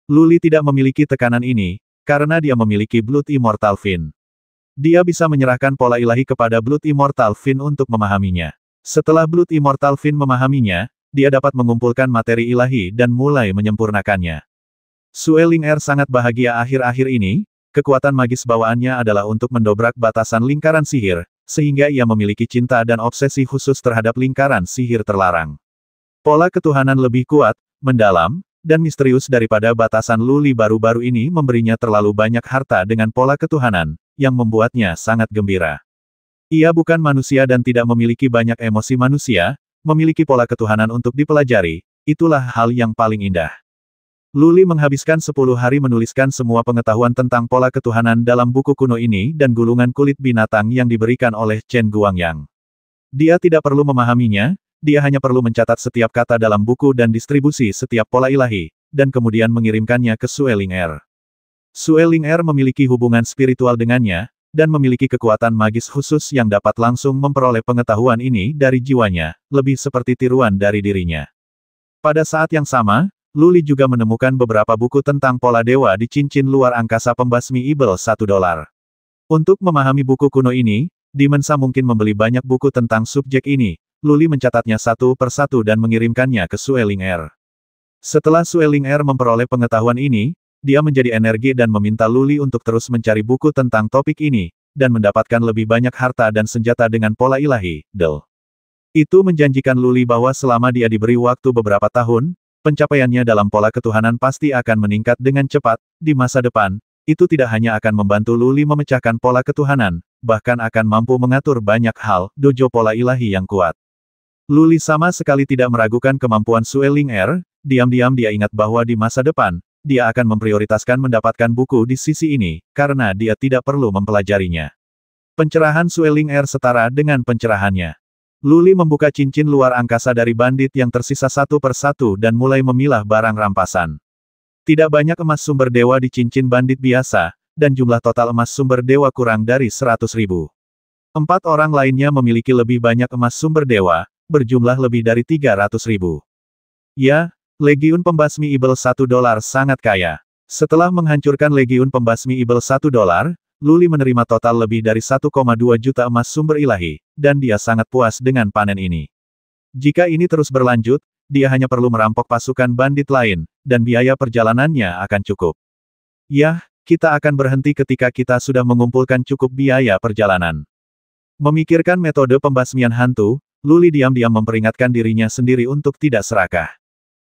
Luli tidak memiliki tekanan ini, karena dia memiliki Blood Immortal Fin. Dia bisa menyerahkan pola ilahi kepada Blood Immortal Fin untuk memahaminya. Setelah Blood Immortal Fin memahaminya, dia dapat mengumpulkan materi ilahi dan mulai menyempurnakannya. Sue Ling Er sangat bahagia akhir-akhir ini, kekuatan magis bawaannya adalah untuk mendobrak batasan lingkaran sihir, sehingga ia memiliki cinta dan obsesi khusus terhadap lingkaran sihir terlarang. Pola ketuhanan lebih kuat, mendalam, dan misterius daripada batasan Luli baru-baru ini memberinya terlalu banyak harta dengan pola ketuhanan, yang membuatnya sangat gembira. Ia bukan manusia dan tidak memiliki banyak emosi manusia, memiliki pola ketuhanan untuk dipelajari, itulah hal yang paling indah. Luli menghabiskan 10 hari menuliskan semua pengetahuan tentang pola ketuhanan dalam buku kuno ini dan gulungan kulit binatang yang diberikan oleh Chen Guangyang. Dia tidak perlu memahaminya, dia hanya perlu mencatat setiap kata dalam buku dan distribusi setiap pola ilahi, dan kemudian mengirimkannya ke Sueling Air. Er. Sueling Air er memiliki hubungan spiritual dengannya, dan memiliki kekuatan magis khusus yang dapat langsung memperoleh pengetahuan ini dari jiwanya, lebih seperti tiruan dari dirinya. Pada saat yang sama, Luli juga menemukan beberapa buku tentang pola dewa di cincin luar angkasa pembasmi Ibel 1 dolar. Untuk memahami buku kuno ini, Dimensa mungkin membeli banyak buku tentang subjek ini, Luli mencatatnya satu persatu dan mengirimkannya ke Sueling Air. Setelah Sueling Air memperoleh pengetahuan ini, dia menjadi energi dan meminta Luli untuk terus mencari buku tentang topik ini, dan mendapatkan lebih banyak harta dan senjata dengan pola ilahi, Del. Itu menjanjikan Luli bahwa selama dia diberi waktu beberapa tahun, pencapaiannya dalam pola ketuhanan pasti akan meningkat dengan cepat, di masa depan, itu tidak hanya akan membantu Luli memecahkan pola ketuhanan, bahkan akan mampu mengatur banyak hal, dojo pola ilahi yang kuat. Luli sama sekali tidak meragukan kemampuan Sueling Er, diam-diam dia ingat bahwa di masa depan, dia akan memprioritaskan mendapatkan buku di sisi ini, karena dia tidak perlu mempelajarinya. Pencerahan Sueling Air er setara dengan pencerahannya. Luli membuka cincin luar angkasa dari bandit yang tersisa satu per satu dan mulai memilah barang rampasan. Tidak banyak emas sumber dewa di cincin bandit biasa, dan jumlah total emas sumber dewa kurang dari seratus ribu. Empat orang lainnya memiliki lebih banyak emas sumber dewa, berjumlah lebih dari tiga ratus ribu. Ya, Legiun Pembasmi Ibel 1 dolar sangat kaya. Setelah menghancurkan Legiun Pembasmi Ibel 1 dolar, Luli menerima total lebih dari 1,2 juta emas sumber ilahi, dan dia sangat puas dengan panen ini. Jika ini terus berlanjut, dia hanya perlu merampok pasukan bandit lain, dan biaya perjalanannya akan cukup. Yah, kita akan berhenti ketika kita sudah mengumpulkan cukup biaya perjalanan. Memikirkan metode pembasmian hantu, Luli diam-diam memperingatkan dirinya sendiri untuk tidak serakah.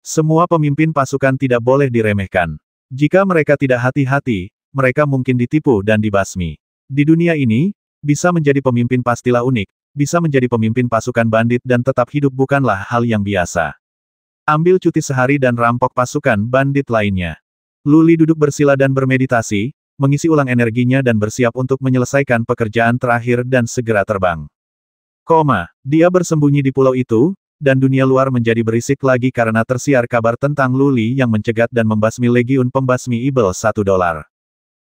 Semua pemimpin pasukan tidak boleh diremehkan. Jika mereka tidak hati-hati, mereka mungkin ditipu dan dibasmi. Di dunia ini, bisa menjadi pemimpin pastilah unik, bisa menjadi pemimpin pasukan bandit dan tetap hidup bukanlah hal yang biasa. Ambil cuti sehari dan rampok pasukan bandit lainnya. Luli duduk bersila dan bermeditasi, mengisi ulang energinya dan bersiap untuk menyelesaikan pekerjaan terakhir dan segera terbang. Koma, dia bersembunyi di pulau itu, dan dunia luar menjadi berisik lagi karena tersiar kabar tentang Luli yang mencegat dan membasmi Legiun Pembasmi Ibel 1 dolar.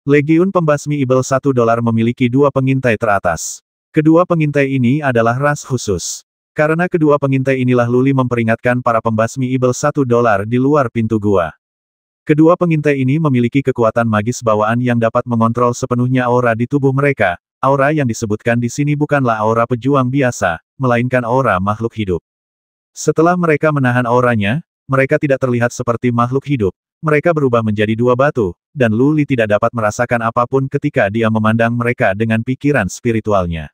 Legiun Pembasmi Ibel 1 dolar memiliki dua pengintai teratas. Kedua pengintai ini adalah ras khusus. Karena kedua pengintai inilah Luli memperingatkan para pembasmi Ibel 1 dolar di luar pintu gua. Kedua pengintai ini memiliki kekuatan magis bawaan yang dapat mengontrol sepenuhnya aura di tubuh mereka, Aura yang disebutkan di sini bukanlah aura pejuang biasa, melainkan aura makhluk hidup. Setelah mereka menahan auranya, mereka tidak terlihat seperti makhluk hidup. Mereka berubah menjadi dua batu, dan Luli tidak dapat merasakan apapun ketika dia memandang mereka dengan pikiran spiritualnya.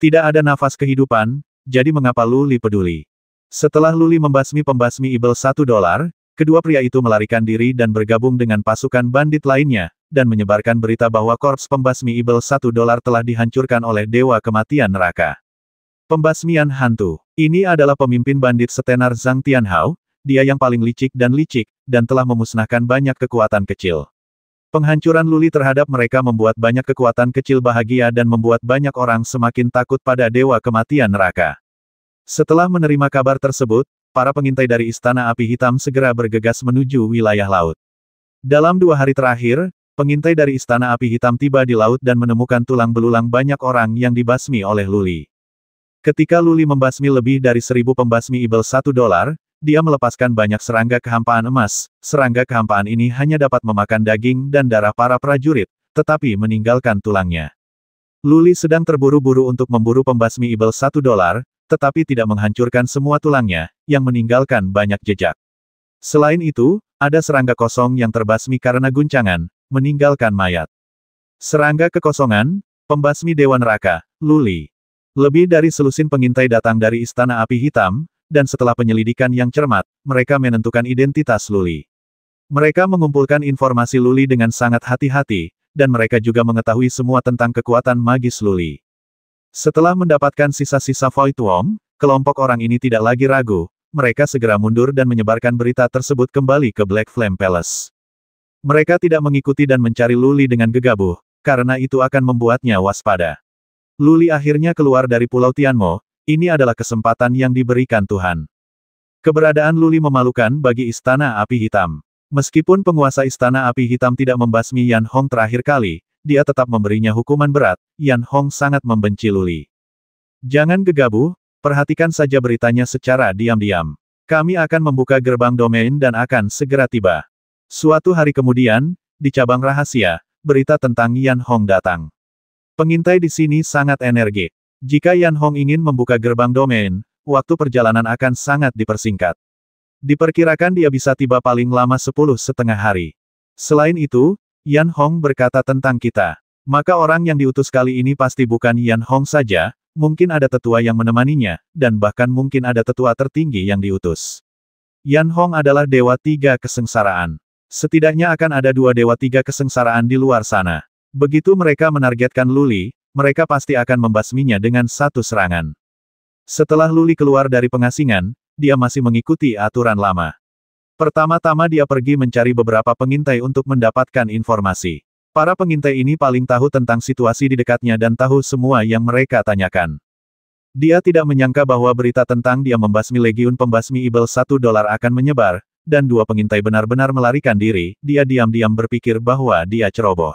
Tidak ada nafas kehidupan, jadi mengapa Luli peduli? Setelah Luli membasmi pembasmi Ibel satu dolar, kedua pria itu melarikan diri dan bergabung dengan pasukan bandit lainnya, dan menyebarkan berita bahwa korps pembasmi Ibel satu dolar telah dihancurkan oleh Dewa Kematian Neraka. Pembasmian Hantu ini adalah pemimpin bandit setenar Zhang Tianhao, dia yang paling licik dan licik, dan telah memusnahkan banyak kekuatan kecil. Penghancuran Luli terhadap mereka membuat banyak kekuatan kecil bahagia dan membuat banyak orang semakin takut pada Dewa Kematian Neraka. Setelah menerima kabar tersebut, para pengintai dari Istana Api Hitam segera bergegas menuju wilayah laut. Dalam dua hari terakhir, pengintai dari Istana Api Hitam tiba di laut dan menemukan tulang belulang banyak orang yang dibasmi oleh Luli. Ketika Luli membasmi lebih dari seribu pembasmi ibel satu dolar, dia melepaskan banyak serangga kehampaan emas. Serangga kehampaan ini hanya dapat memakan daging dan darah para prajurit, tetapi meninggalkan tulangnya. Luli sedang terburu-buru untuk memburu pembasmi ibel satu dolar, tetapi tidak menghancurkan semua tulangnya, yang meninggalkan banyak jejak. Selain itu, ada serangga kosong yang terbasmi karena guncangan, meninggalkan mayat. Serangga kekosongan, pembasmi Dewa Neraka, Luli. Lebih dari selusin pengintai datang dari Istana Api Hitam, dan setelah penyelidikan yang cermat, mereka menentukan identitas Luli. Mereka mengumpulkan informasi Luli dengan sangat hati-hati, dan mereka juga mengetahui semua tentang kekuatan magis Luli. Setelah mendapatkan sisa-sisa Void Wong, kelompok orang ini tidak lagi ragu, mereka segera mundur dan menyebarkan berita tersebut kembali ke Black Flame Palace. Mereka tidak mengikuti dan mencari Luli dengan gegabah, karena itu akan membuatnya waspada. Luli akhirnya keluar dari Pulau Tianmo, ini adalah kesempatan yang diberikan Tuhan. Keberadaan Luli memalukan bagi Istana Api Hitam. Meskipun penguasa Istana Api Hitam tidak membasmi Yan Hong terakhir kali, dia tetap memberinya hukuman berat, Yan Hong sangat membenci Luli. Jangan gegabah, perhatikan saja beritanya secara diam-diam. Kami akan membuka gerbang domain dan akan segera tiba. Suatu hari kemudian, di cabang rahasia, berita tentang Yan Hong datang. Pengintai di sini sangat energik. Jika Yan Hong ingin membuka gerbang domain, waktu perjalanan akan sangat dipersingkat. Diperkirakan dia bisa tiba paling lama sepuluh setengah hari. Selain itu, Yan Hong berkata tentang kita. Maka orang yang diutus kali ini pasti bukan Yan Hong saja, mungkin ada tetua yang menemaninya, dan bahkan mungkin ada tetua tertinggi yang diutus. Yan Hong adalah dewa tiga kesengsaraan. Setidaknya akan ada dua dewa tiga kesengsaraan di luar sana. Begitu mereka menargetkan Luli, mereka pasti akan membasminya dengan satu serangan. Setelah Luli keluar dari pengasingan, dia masih mengikuti aturan lama. Pertama-tama dia pergi mencari beberapa pengintai untuk mendapatkan informasi. Para pengintai ini paling tahu tentang situasi di dekatnya dan tahu semua yang mereka tanyakan. Dia tidak menyangka bahwa berita tentang dia membasmi legiun pembasmi Ibel satu dolar akan menyebar, dan dua pengintai benar-benar melarikan diri, dia diam-diam berpikir bahwa dia ceroboh.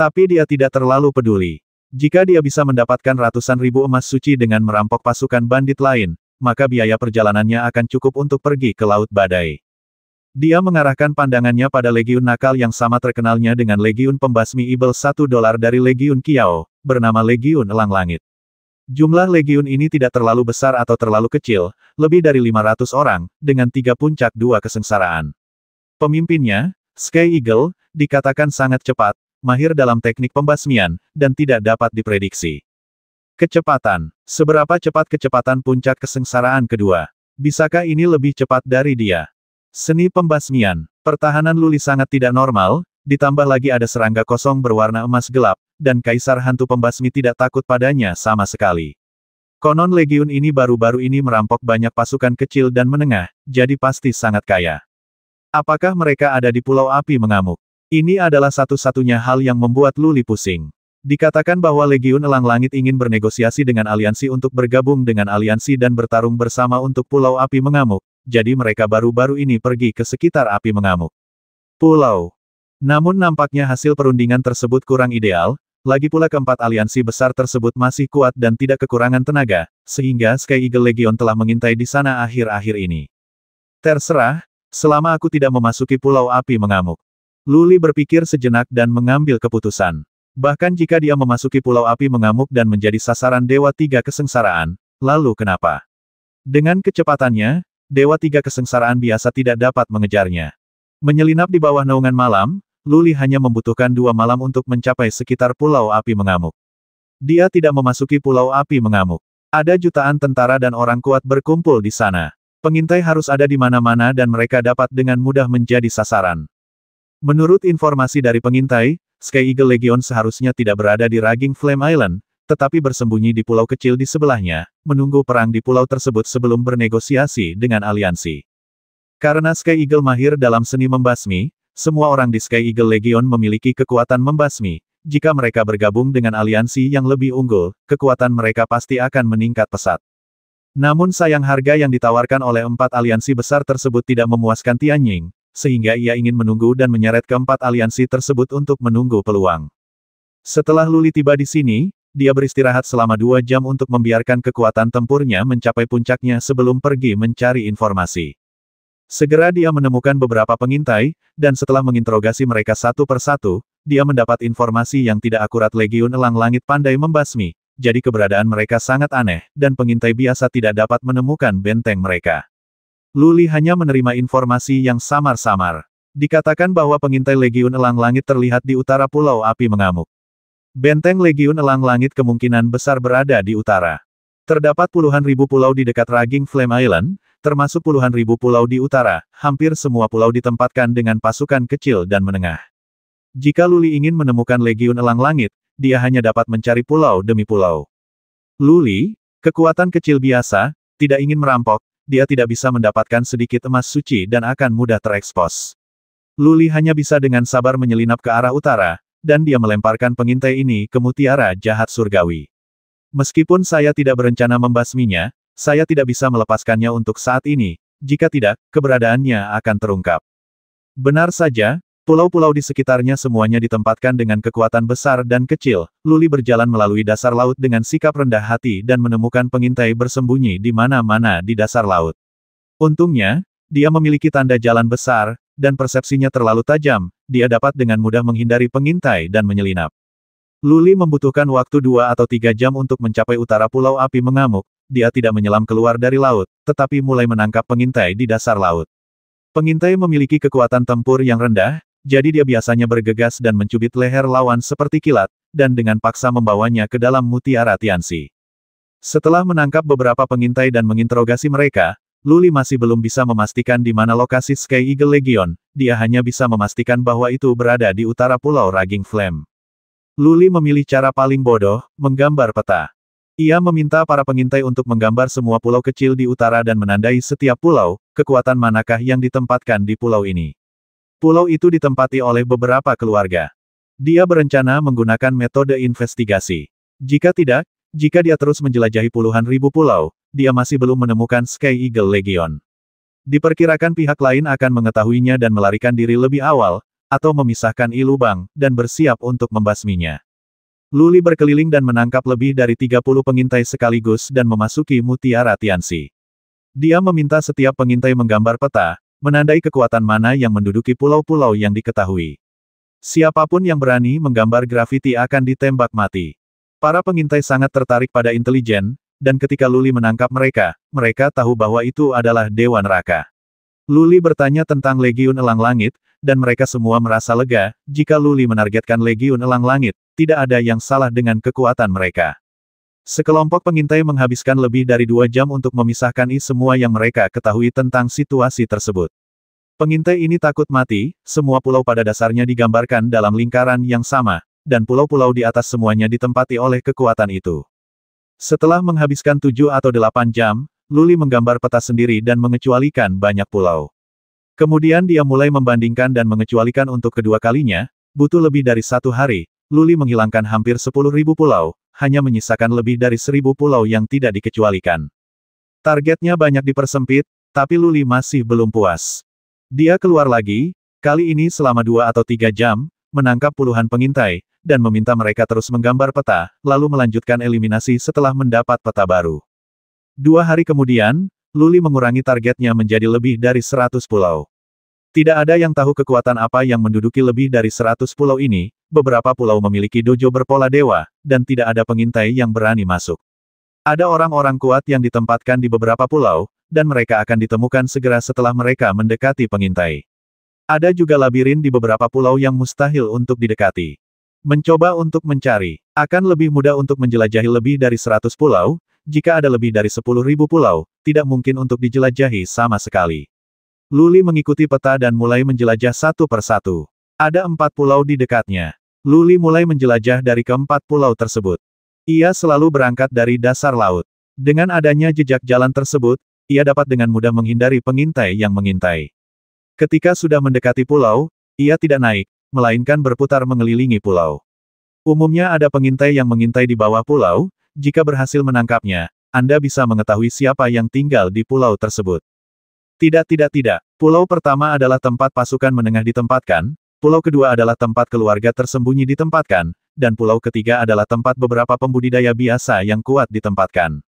Tapi dia tidak terlalu peduli. Jika dia bisa mendapatkan ratusan ribu emas suci dengan merampok pasukan bandit lain, maka biaya perjalanannya akan cukup untuk pergi ke Laut Badai. Dia mengarahkan pandangannya pada legiun nakal yang sama terkenalnya dengan legiun pembasmi ibel 1 dolar dari legiun Kiao, bernama legiun Elang Langit. Jumlah legiun ini tidak terlalu besar atau terlalu kecil, lebih dari 500 orang, dengan tiga puncak dua kesengsaraan. Pemimpinnya, Sky Eagle, dikatakan sangat cepat, mahir dalam teknik pembasmian, dan tidak dapat diprediksi. Kecepatan. Seberapa cepat kecepatan puncak kesengsaraan kedua? Bisakah ini lebih cepat dari dia? Seni pembasmian. Pertahanan Luli sangat tidak normal, ditambah lagi ada serangga kosong berwarna emas gelap, dan kaisar hantu pembasmi tidak takut padanya sama sekali. Konon legiun ini baru-baru ini merampok banyak pasukan kecil dan menengah, jadi pasti sangat kaya. Apakah mereka ada di Pulau Api mengamuk? Ini adalah satu-satunya hal yang membuat Luli pusing. Dikatakan bahwa Legiun Elang Langit ingin bernegosiasi dengan aliansi untuk bergabung dengan aliansi dan bertarung bersama untuk Pulau Api Mengamuk, jadi mereka baru-baru ini pergi ke sekitar Api Mengamuk. Pulau. Namun nampaknya hasil perundingan tersebut kurang ideal, lagi pula keempat aliansi besar tersebut masih kuat dan tidak kekurangan tenaga, sehingga Sky Eagle Legion telah mengintai di sana akhir-akhir ini. Terserah, selama aku tidak memasuki Pulau Api Mengamuk. Luli berpikir sejenak dan mengambil keputusan. Bahkan jika dia memasuki pulau api mengamuk dan menjadi sasaran Dewa Tiga Kesengsaraan, lalu kenapa? Dengan kecepatannya, Dewa Tiga Kesengsaraan biasa tidak dapat mengejarnya. Menyelinap di bawah naungan malam, Luli hanya membutuhkan dua malam untuk mencapai sekitar pulau api mengamuk. Dia tidak memasuki pulau api mengamuk. Ada jutaan tentara dan orang kuat berkumpul di sana. Pengintai harus ada di mana-mana dan mereka dapat dengan mudah menjadi sasaran. Menurut informasi dari pengintai, Sky Eagle Legion seharusnya tidak berada di Raging Flame Island, tetapi bersembunyi di pulau kecil di sebelahnya, menunggu perang di pulau tersebut sebelum bernegosiasi dengan aliansi. Karena Sky Eagle mahir dalam seni membasmi, semua orang di Sky Eagle Legion memiliki kekuatan membasmi. Jika mereka bergabung dengan aliansi yang lebih unggul, kekuatan mereka pasti akan meningkat pesat. Namun sayang harga yang ditawarkan oleh empat aliansi besar tersebut tidak memuaskan Tianying, sehingga ia ingin menunggu dan menyeret keempat aliansi tersebut untuk menunggu peluang. Setelah Luli tiba di sini, dia beristirahat selama dua jam untuk membiarkan kekuatan tempurnya mencapai puncaknya sebelum pergi mencari informasi. Segera dia menemukan beberapa pengintai, dan setelah menginterogasi mereka satu persatu, dia mendapat informasi yang tidak akurat Legiun Elang Langit pandai membasmi, jadi keberadaan mereka sangat aneh, dan pengintai biasa tidak dapat menemukan benteng mereka. Luli hanya menerima informasi yang samar-samar. Dikatakan bahwa pengintai Legiun Elang Langit terlihat di utara Pulau Api Mengamuk. Benteng Legiun Elang Langit kemungkinan besar berada di utara. Terdapat puluhan ribu pulau di dekat Raging Flame Island, termasuk puluhan ribu pulau di utara, hampir semua pulau ditempatkan dengan pasukan kecil dan menengah. Jika Luli ingin menemukan Legiun Elang Langit, dia hanya dapat mencari pulau demi pulau. Luli, kekuatan kecil biasa, tidak ingin merampok, dia tidak bisa mendapatkan sedikit emas suci dan akan mudah terekspos. Luli hanya bisa dengan sabar menyelinap ke arah utara, dan dia melemparkan pengintai ini ke mutiara jahat surgawi. Meskipun saya tidak berencana membasminya, saya tidak bisa melepaskannya untuk saat ini, jika tidak, keberadaannya akan terungkap. Benar saja, Pulau-pulau di sekitarnya semuanya ditempatkan dengan kekuatan besar dan kecil, Luli berjalan melalui dasar laut dengan sikap rendah hati dan menemukan pengintai bersembunyi di mana-mana di dasar laut. Untungnya, dia memiliki tanda jalan besar, dan persepsinya terlalu tajam, dia dapat dengan mudah menghindari pengintai dan menyelinap. Luli membutuhkan waktu dua atau tiga jam untuk mencapai utara Pulau Api Mengamuk, dia tidak menyelam keluar dari laut, tetapi mulai menangkap pengintai di dasar laut. Pengintai memiliki kekuatan tempur yang rendah, jadi dia biasanya bergegas dan mencubit leher lawan seperti kilat, dan dengan paksa membawanya ke dalam mutiara Tianxi. Setelah menangkap beberapa pengintai dan menginterogasi mereka, Luli masih belum bisa memastikan di mana lokasi Sky Eagle Legion, dia hanya bisa memastikan bahwa itu berada di utara pulau Raging Flame. Luli memilih cara paling bodoh, menggambar peta. Ia meminta para pengintai untuk menggambar semua pulau kecil di utara dan menandai setiap pulau, kekuatan manakah yang ditempatkan di pulau ini. Pulau itu ditempati oleh beberapa keluarga. Dia berencana menggunakan metode investigasi. Jika tidak, jika dia terus menjelajahi puluhan ribu pulau, dia masih belum menemukan Sky Eagle Legion. Diperkirakan pihak lain akan mengetahuinya dan melarikan diri lebih awal, atau memisahkan Ilubang, dan bersiap untuk membasminya. Luli berkeliling dan menangkap lebih dari 30 pengintai sekaligus dan memasuki Mutiara Tiansi. Dia meminta setiap pengintai menggambar peta, menandai kekuatan mana yang menduduki pulau-pulau yang diketahui. Siapapun yang berani menggambar grafiti akan ditembak mati. Para pengintai sangat tertarik pada intelijen, dan ketika Luli menangkap mereka, mereka tahu bahwa itu adalah Dewa Neraka. Luli bertanya tentang Legiun Elang Langit, dan mereka semua merasa lega, jika Luli menargetkan Legiun Elang Langit, tidak ada yang salah dengan kekuatan mereka. Sekelompok pengintai menghabiskan lebih dari dua jam untuk memisahkan I semua yang mereka ketahui tentang situasi tersebut. Pengintai ini takut mati, semua pulau pada dasarnya digambarkan dalam lingkaran yang sama, dan pulau-pulau di atas semuanya ditempati oleh kekuatan itu. Setelah menghabiskan tujuh atau delapan jam, Luli menggambar peta sendiri dan mengecualikan banyak pulau. Kemudian dia mulai membandingkan dan mengecualikan untuk kedua kalinya, butuh lebih dari satu hari, Luli menghilangkan hampir sepuluh ribu pulau, hanya menyisakan lebih dari seribu pulau yang tidak dikecualikan. Targetnya banyak dipersempit, tapi Luli masih belum puas. Dia keluar lagi, kali ini selama dua atau tiga jam, menangkap puluhan pengintai, dan meminta mereka terus menggambar peta, lalu melanjutkan eliminasi setelah mendapat peta baru. Dua hari kemudian, Luli mengurangi targetnya menjadi lebih dari seratus pulau. Tidak ada yang tahu kekuatan apa yang menduduki lebih dari seratus pulau ini, beberapa pulau memiliki dojo berpola dewa, dan tidak ada pengintai yang berani masuk. Ada orang-orang kuat yang ditempatkan di beberapa pulau, dan mereka akan ditemukan segera setelah mereka mendekati pengintai. Ada juga labirin di beberapa pulau yang mustahil untuk didekati. Mencoba untuk mencari, akan lebih mudah untuk menjelajahi lebih dari seratus pulau, jika ada lebih dari sepuluh ribu pulau, tidak mungkin untuk dijelajahi sama sekali. Luli mengikuti peta dan mulai menjelajah satu persatu. Ada empat pulau di dekatnya. Luli mulai menjelajah dari keempat pulau tersebut. Ia selalu berangkat dari dasar laut. Dengan adanya jejak jalan tersebut, ia dapat dengan mudah menghindari pengintai yang mengintai. Ketika sudah mendekati pulau, ia tidak naik, melainkan berputar mengelilingi pulau. Umumnya ada pengintai yang mengintai di bawah pulau, jika berhasil menangkapnya, Anda bisa mengetahui siapa yang tinggal di pulau tersebut. Tidak tidak tidak, pulau pertama adalah tempat pasukan menengah ditempatkan, pulau kedua adalah tempat keluarga tersembunyi ditempatkan, dan pulau ketiga adalah tempat beberapa pembudidaya biasa yang kuat ditempatkan.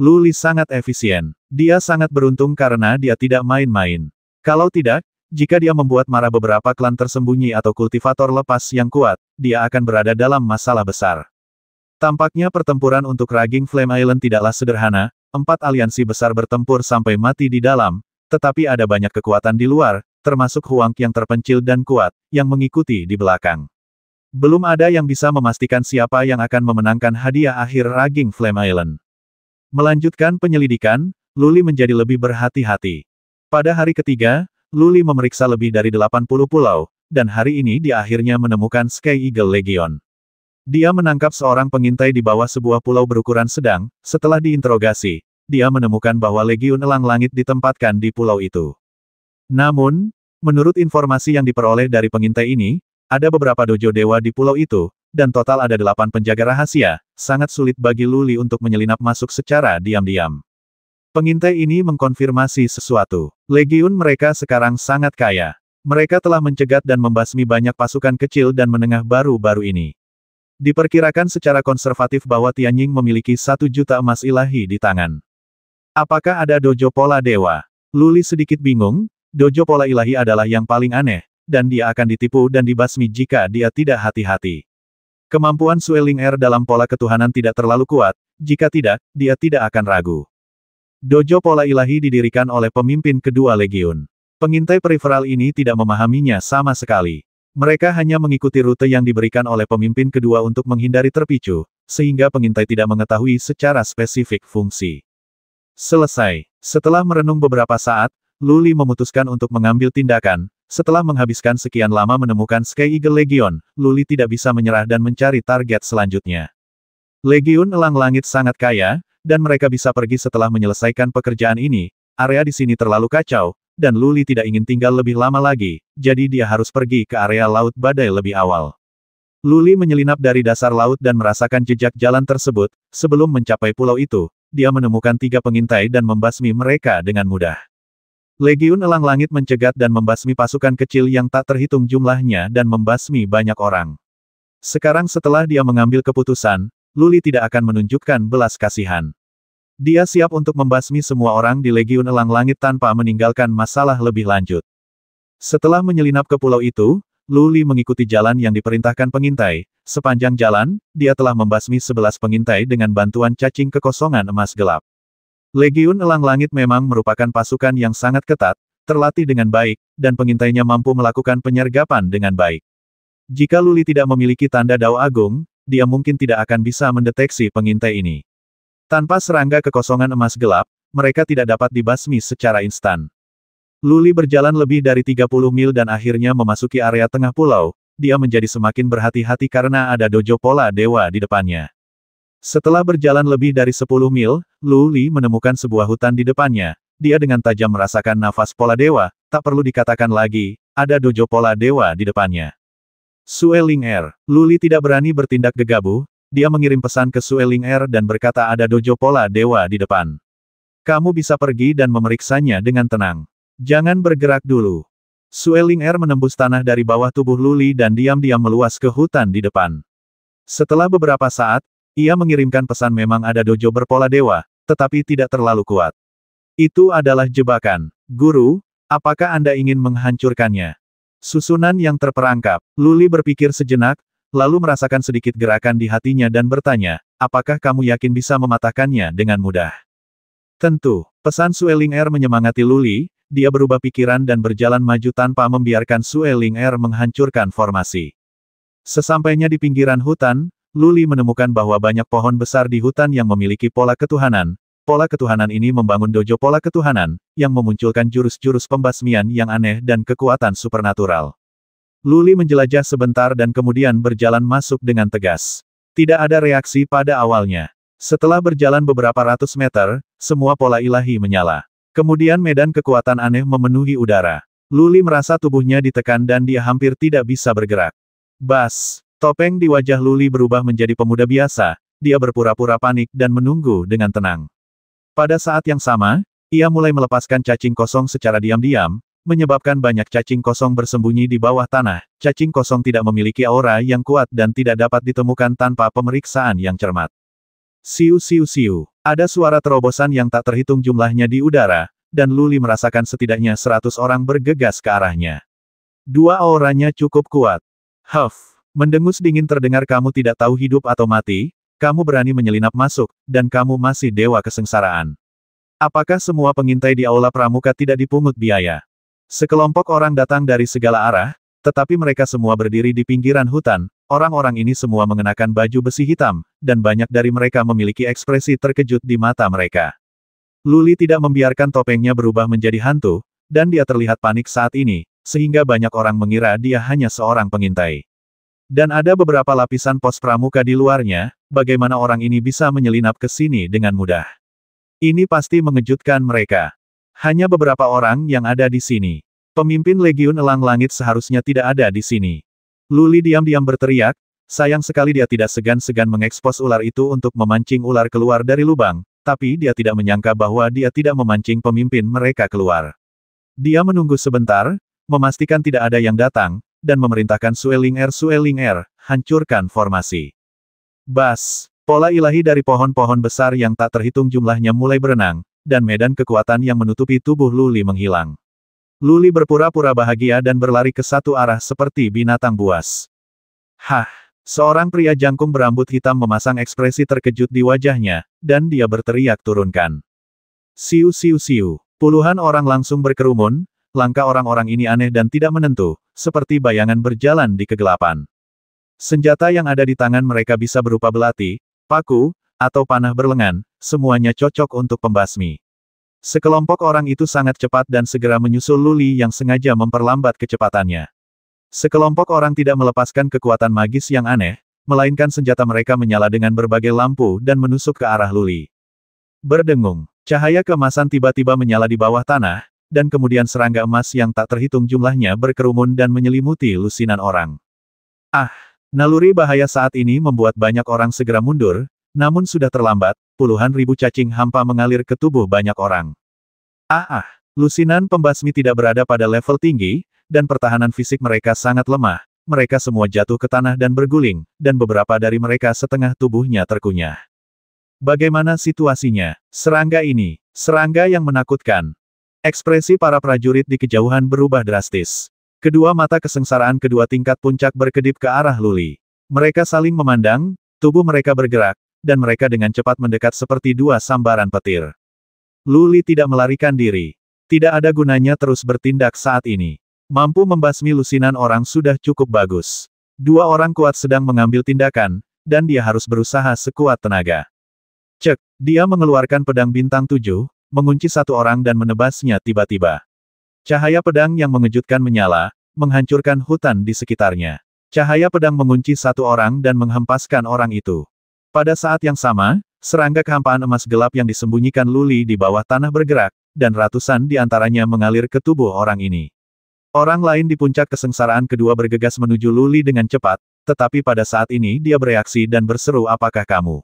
Luli sangat efisien. Dia sangat beruntung karena dia tidak main-main. Kalau tidak, jika dia membuat marah beberapa klan tersembunyi atau kultivator lepas yang kuat, dia akan berada dalam masalah besar. Tampaknya pertempuran untuk Raging Flame Island tidaklah sederhana, empat aliansi besar bertempur sampai mati di dalam, tetapi ada banyak kekuatan di luar, termasuk Huang yang terpencil dan kuat, yang mengikuti di belakang. Belum ada yang bisa memastikan siapa yang akan memenangkan hadiah akhir Raging Flame Island. Melanjutkan penyelidikan, Luli menjadi lebih berhati-hati. Pada hari ketiga, Luli memeriksa lebih dari 80 pulau, dan hari ini dia akhirnya menemukan Sky Eagle Legion. Dia menangkap seorang pengintai di bawah sebuah pulau berukuran sedang, setelah diinterogasi, dia menemukan bahwa Legiun Elang Langit ditempatkan di pulau itu. Namun, menurut informasi yang diperoleh dari pengintai ini, ada beberapa dojo dewa di pulau itu, dan total ada delapan penjaga rahasia, sangat sulit bagi Luli untuk menyelinap masuk secara diam-diam. Pengintai ini mengkonfirmasi sesuatu. Legiun mereka sekarang sangat kaya. Mereka telah mencegat dan membasmi banyak pasukan kecil dan menengah baru-baru ini. Diperkirakan secara konservatif bahwa Tianying memiliki satu juta emas ilahi di tangan. Apakah ada dojo pola dewa? Luli sedikit bingung, dojo pola ilahi adalah yang paling aneh, dan dia akan ditipu dan dibasmi jika dia tidak hati-hati. Kemampuan Sueling Air er dalam pola ketuhanan tidak terlalu kuat, jika tidak, dia tidak akan ragu. Dojo pola ilahi didirikan oleh pemimpin kedua legiun. Pengintai periferal ini tidak memahaminya sama sekali. Mereka hanya mengikuti rute yang diberikan oleh pemimpin kedua untuk menghindari terpicu, sehingga pengintai tidak mengetahui secara spesifik fungsi. Selesai. Setelah merenung beberapa saat, Luli memutuskan untuk mengambil tindakan. Setelah menghabiskan sekian lama menemukan Sky Eagle Legion, Luli tidak bisa menyerah dan mencari target selanjutnya. Legion Elang Langit sangat kaya, dan mereka bisa pergi setelah menyelesaikan pekerjaan ini, area di sini terlalu kacau, dan Luli tidak ingin tinggal lebih lama lagi, jadi dia harus pergi ke area laut badai lebih awal. Luli menyelinap dari dasar laut dan merasakan jejak jalan tersebut, sebelum mencapai pulau itu, dia menemukan tiga pengintai dan membasmi mereka dengan mudah. Legiun Elang Langit mencegat dan membasmi pasukan kecil yang tak terhitung jumlahnya dan membasmi banyak orang. Sekarang setelah dia mengambil keputusan, Luli tidak akan menunjukkan belas kasihan. Dia siap untuk membasmi semua orang di Legiun Elang Langit tanpa meninggalkan masalah lebih lanjut. Setelah menyelinap ke pulau itu, Luli mengikuti jalan yang diperintahkan pengintai. Sepanjang jalan, dia telah membasmi sebelas pengintai dengan bantuan cacing kekosongan emas gelap. Legiun Elang Langit memang merupakan pasukan yang sangat ketat, terlatih dengan baik, dan pengintainya mampu melakukan penyergapan dengan baik. Jika Luli tidak memiliki tanda dao agung, dia mungkin tidak akan bisa mendeteksi pengintai ini. Tanpa serangga kekosongan emas gelap, mereka tidak dapat dibasmi secara instan. Luli berjalan lebih dari 30 mil dan akhirnya memasuki area tengah pulau, dia menjadi semakin berhati-hati karena ada dojo pola dewa di depannya. Setelah berjalan lebih dari 10 mil, Luli menemukan sebuah hutan di depannya. Dia dengan tajam merasakan nafas pola dewa, tak perlu dikatakan lagi, ada dojo pola dewa di depannya. Sueling Air, er. Luli tidak berani bertindak gegabah, dia mengirim pesan ke Sueling Air er dan berkata ada dojo pola dewa di depan. Kamu bisa pergi dan memeriksanya dengan tenang. Jangan bergerak dulu. Sueling Air menembus tanah dari bawah tubuh Luli dan diam-diam meluas ke hutan di depan. Setelah beberapa saat, ia mengirimkan pesan memang ada dojo berpola dewa, tetapi tidak terlalu kuat. Itu adalah jebakan. Guru, apakah Anda ingin menghancurkannya? Susunan yang terperangkap, Luli berpikir sejenak, lalu merasakan sedikit gerakan di hatinya dan bertanya, apakah kamu yakin bisa mematahkannya dengan mudah? Tentu, pesan Sueling Air menyemangati Luli, dia berubah pikiran dan berjalan maju tanpa membiarkan Sue Ling Er menghancurkan formasi. Sesampainya di pinggiran hutan, Luli menemukan bahwa banyak pohon besar di hutan yang memiliki pola ketuhanan. Pola ketuhanan ini membangun dojo pola ketuhanan, yang memunculkan jurus-jurus pembasmian yang aneh dan kekuatan supernatural. Luli menjelajah sebentar dan kemudian berjalan masuk dengan tegas. Tidak ada reaksi pada awalnya. Setelah berjalan beberapa ratus meter, semua pola ilahi menyala. Kemudian medan kekuatan aneh memenuhi udara. Luli merasa tubuhnya ditekan dan dia hampir tidak bisa bergerak. Bas, topeng di wajah Luli berubah menjadi pemuda biasa, dia berpura-pura panik dan menunggu dengan tenang. Pada saat yang sama, ia mulai melepaskan cacing kosong secara diam-diam, menyebabkan banyak cacing kosong bersembunyi di bawah tanah. Cacing kosong tidak memiliki aura yang kuat dan tidak dapat ditemukan tanpa pemeriksaan yang cermat. Siu siu siu. Ada suara terobosan yang tak terhitung jumlahnya di udara, dan Luli merasakan setidaknya seratus orang bergegas ke arahnya. Dua auranya cukup kuat. Huff, mendengus dingin terdengar kamu tidak tahu hidup atau mati, kamu berani menyelinap masuk, dan kamu masih dewa kesengsaraan. Apakah semua pengintai di Aula Pramuka tidak dipungut biaya? Sekelompok orang datang dari segala arah, tetapi mereka semua berdiri di pinggiran hutan, Orang-orang ini semua mengenakan baju besi hitam, dan banyak dari mereka memiliki ekspresi terkejut di mata mereka. Luli tidak membiarkan topengnya berubah menjadi hantu, dan dia terlihat panik saat ini, sehingga banyak orang mengira dia hanya seorang pengintai. Dan ada beberapa lapisan pos pramuka di luarnya, bagaimana orang ini bisa menyelinap ke sini dengan mudah. Ini pasti mengejutkan mereka. Hanya beberapa orang yang ada di sini. Pemimpin Legiun Elang Langit seharusnya tidak ada di sini. Luli diam-diam berteriak, sayang sekali dia tidak segan-segan mengekspos ular itu untuk memancing ular keluar dari lubang, tapi dia tidak menyangka bahwa dia tidak memancing pemimpin mereka keluar. Dia menunggu sebentar, memastikan tidak ada yang datang, dan memerintahkan Sueling Air er, Sueling Air, er, hancurkan formasi. Bas, pola ilahi dari pohon-pohon besar yang tak terhitung jumlahnya mulai berenang, dan medan kekuatan yang menutupi tubuh Luli menghilang. Luli berpura-pura bahagia dan berlari ke satu arah seperti binatang buas. Hah! Seorang pria jangkung berambut hitam memasang ekspresi terkejut di wajahnya, dan dia berteriak turunkan. Siu siu siu. Puluhan orang langsung berkerumun, langkah orang-orang ini aneh dan tidak menentu, seperti bayangan berjalan di kegelapan. Senjata yang ada di tangan mereka bisa berupa belati, paku, atau panah berlengan, semuanya cocok untuk pembasmi. Sekelompok orang itu sangat cepat dan segera menyusul Luli yang sengaja memperlambat kecepatannya. Sekelompok orang tidak melepaskan kekuatan magis yang aneh, melainkan senjata mereka menyala dengan berbagai lampu dan menusuk ke arah Luli. Berdengung, cahaya kemasan tiba-tiba menyala di bawah tanah, dan kemudian serangga emas yang tak terhitung jumlahnya berkerumun dan menyelimuti lusinan orang. Ah, naluri bahaya saat ini membuat banyak orang segera mundur, namun sudah terlambat, puluhan ribu cacing hampa mengalir ke tubuh banyak orang. Ah ah, lusinan pembasmi tidak berada pada level tinggi, dan pertahanan fisik mereka sangat lemah, mereka semua jatuh ke tanah dan berguling, dan beberapa dari mereka setengah tubuhnya terkunyah. Bagaimana situasinya? Serangga ini, serangga yang menakutkan. Ekspresi para prajurit di kejauhan berubah drastis. Kedua mata kesengsaraan kedua tingkat puncak berkedip ke arah Luli. Mereka saling memandang, tubuh mereka bergerak, dan mereka dengan cepat mendekat seperti dua sambaran petir. Luli tidak melarikan diri. Tidak ada gunanya terus bertindak saat ini. Mampu membasmi lusinan orang sudah cukup bagus. Dua orang kuat sedang mengambil tindakan, dan dia harus berusaha sekuat tenaga. Cek, dia mengeluarkan pedang bintang tujuh, mengunci satu orang dan menebasnya tiba-tiba. Cahaya pedang yang mengejutkan menyala, menghancurkan hutan di sekitarnya. Cahaya pedang mengunci satu orang dan menghempaskan orang itu. Pada saat yang sama, serangga kehampaan emas gelap yang disembunyikan Luli di bawah tanah bergerak, dan ratusan di antaranya mengalir ke tubuh orang ini. Orang lain di puncak kesengsaraan kedua bergegas menuju Luli dengan cepat, tetapi pada saat ini dia bereaksi dan berseru apakah kamu?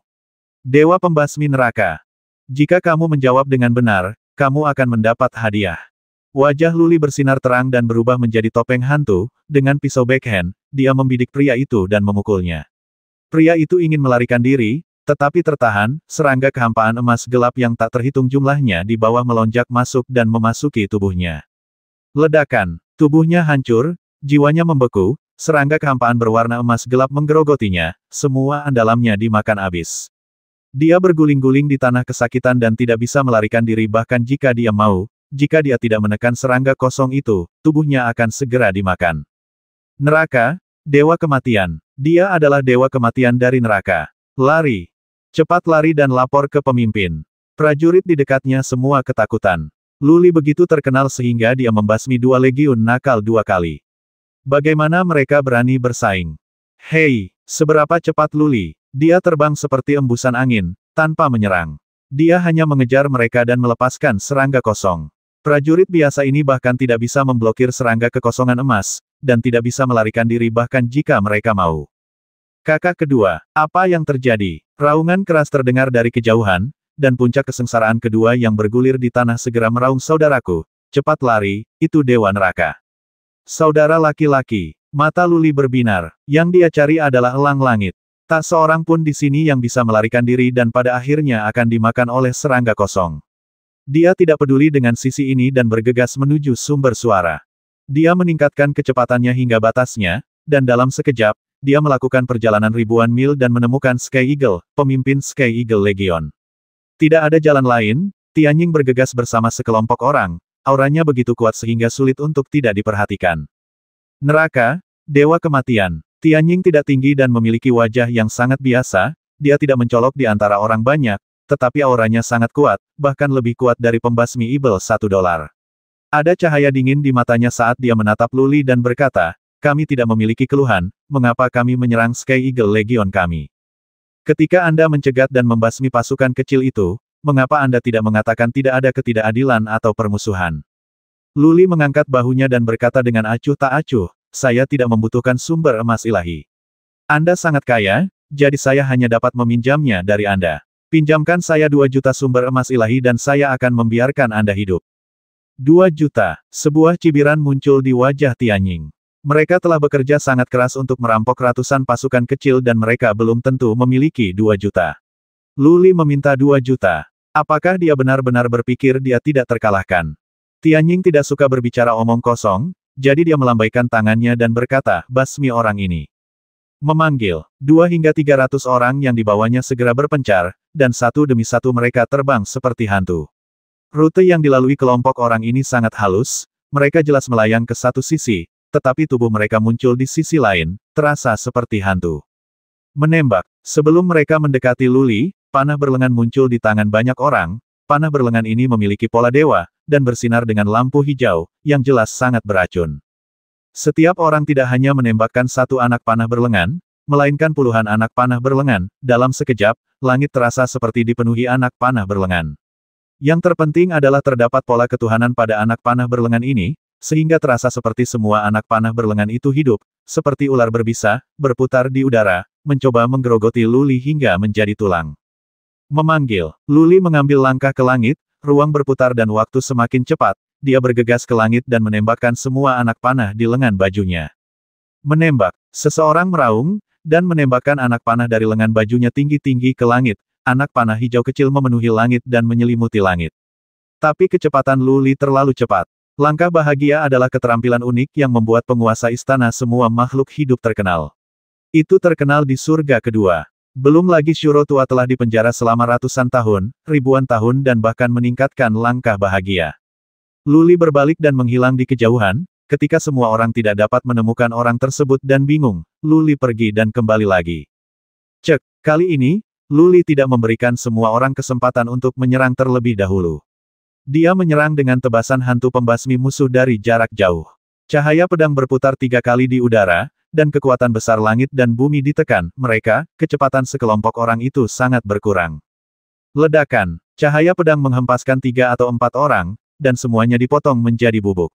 Dewa pembasmi neraka. Jika kamu menjawab dengan benar, kamu akan mendapat hadiah. Wajah Luli bersinar terang dan berubah menjadi topeng hantu, dengan pisau backhand, dia membidik pria itu dan memukulnya. Pria itu ingin melarikan diri, tetapi tertahan, serangga kehampaan emas gelap yang tak terhitung jumlahnya di bawah melonjak masuk dan memasuki tubuhnya. Ledakan, tubuhnya hancur, jiwanya membeku, serangga kehampaan berwarna emas gelap menggerogotinya, semua andalamnya dimakan habis. Dia berguling-guling di tanah kesakitan dan tidak bisa melarikan diri bahkan jika dia mau, jika dia tidak menekan serangga kosong itu, tubuhnya akan segera dimakan. Neraka, Dewa Kematian dia adalah dewa kematian dari neraka. Lari. Cepat lari dan lapor ke pemimpin. Prajurit di dekatnya semua ketakutan. Luli begitu terkenal sehingga dia membasmi dua legiun nakal dua kali. Bagaimana mereka berani bersaing? Hei, seberapa cepat Luli? Dia terbang seperti embusan angin, tanpa menyerang. Dia hanya mengejar mereka dan melepaskan serangga kosong. Prajurit biasa ini bahkan tidak bisa memblokir serangga kekosongan emas, dan tidak bisa melarikan diri bahkan jika mereka mau. Kakak kedua, apa yang terjadi? Raungan keras terdengar dari kejauhan, dan puncak kesengsaraan kedua yang bergulir di tanah segera meraung saudaraku. Cepat lari, itu dewa neraka. Saudara laki-laki, mata Luli berbinar, yang dia cari adalah elang langit. Tak seorang pun di sini yang bisa melarikan diri dan pada akhirnya akan dimakan oleh serangga kosong. Dia tidak peduli dengan sisi ini dan bergegas menuju sumber suara. Dia meningkatkan kecepatannya hingga batasnya, dan dalam sekejap, dia melakukan perjalanan ribuan mil dan menemukan Sky Eagle, pemimpin Sky Eagle Legion. Tidak ada jalan lain, Tianying bergegas bersama sekelompok orang, auranya begitu kuat sehingga sulit untuk tidak diperhatikan. Neraka, Dewa Kematian. Tianying tidak tinggi dan memiliki wajah yang sangat biasa, dia tidak mencolok di antara orang banyak, tetapi auranya sangat kuat, bahkan lebih kuat dari pembasmi Ibel satu dolar. Ada cahaya dingin di matanya saat dia menatap Luli dan berkata, kami tidak memiliki keluhan, mengapa kami menyerang Sky Eagle Legion kami. Ketika Anda mencegat dan membasmi pasukan kecil itu, mengapa Anda tidak mengatakan tidak ada ketidakadilan atau permusuhan? Luli mengangkat bahunya dan berkata dengan acuh tak acuh, saya tidak membutuhkan sumber emas ilahi. Anda sangat kaya, jadi saya hanya dapat meminjamnya dari Anda. Pinjamkan saya 2 juta sumber emas ilahi dan saya akan membiarkan Anda hidup. 2 juta, sebuah cibiran muncul di wajah Tianying. Mereka telah bekerja sangat keras untuk merampok ratusan pasukan kecil dan mereka belum tentu memiliki 2 juta. Luli meminta 2 juta. Apakah dia benar-benar berpikir dia tidak terkalahkan? Tianying tidak suka berbicara omong kosong, jadi dia melambaikan tangannya dan berkata, basmi orang ini. Memanggil, dua hingga tiga ratus orang yang dibawanya segera berpencar, dan satu demi satu mereka terbang seperti hantu. Rute yang dilalui kelompok orang ini sangat halus, mereka jelas melayang ke satu sisi, tetapi tubuh mereka muncul di sisi lain, terasa seperti hantu. Menembak, sebelum mereka mendekati Luli, panah berlengan muncul di tangan banyak orang, panah berlengan ini memiliki pola dewa, dan bersinar dengan lampu hijau, yang jelas sangat beracun. Setiap orang tidak hanya menembakkan satu anak panah berlengan, melainkan puluhan anak panah berlengan, dalam sekejap, langit terasa seperti dipenuhi anak panah berlengan. Yang terpenting adalah terdapat pola ketuhanan pada anak panah berlengan ini, sehingga terasa seperti semua anak panah berlengan itu hidup, seperti ular berbisa, berputar di udara, mencoba menggerogoti Luli hingga menjadi tulang. Memanggil, Luli mengambil langkah ke langit, ruang berputar dan waktu semakin cepat, dia bergegas ke langit dan menembakkan semua anak panah di lengan bajunya. Menembak, seseorang meraung, dan menembakkan anak panah dari lengan bajunya tinggi-tinggi ke langit, anak panah hijau kecil memenuhi langit dan menyelimuti langit. Tapi kecepatan Luli terlalu cepat. Langkah bahagia adalah keterampilan unik yang membuat penguasa istana semua makhluk hidup terkenal. Itu terkenal di surga kedua. Belum lagi Shuro tua telah dipenjara selama ratusan tahun, ribuan tahun dan bahkan meningkatkan langkah bahagia. Luli berbalik dan menghilang di kejauhan, ketika semua orang tidak dapat menemukan orang tersebut dan bingung, Luli pergi dan kembali lagi. Cek, kali ini, Luli tidak memberikan semua orang kesempatan untuk menyerang terlebih dahulu. Dia menyerang dengan tebasan hantu pembasmi musuh dari jarak jauh. Cahaya pedang berputar tiga kali di udara, dan kekuatan besar langit dan bumi ditekan. Mereka, kecepatan sekelompok orang itu sangat berkurang. Ledakan, cahaya pedang menghempaskan tiga atau empat orang, dan semuanya dipotong menjadi bubuk.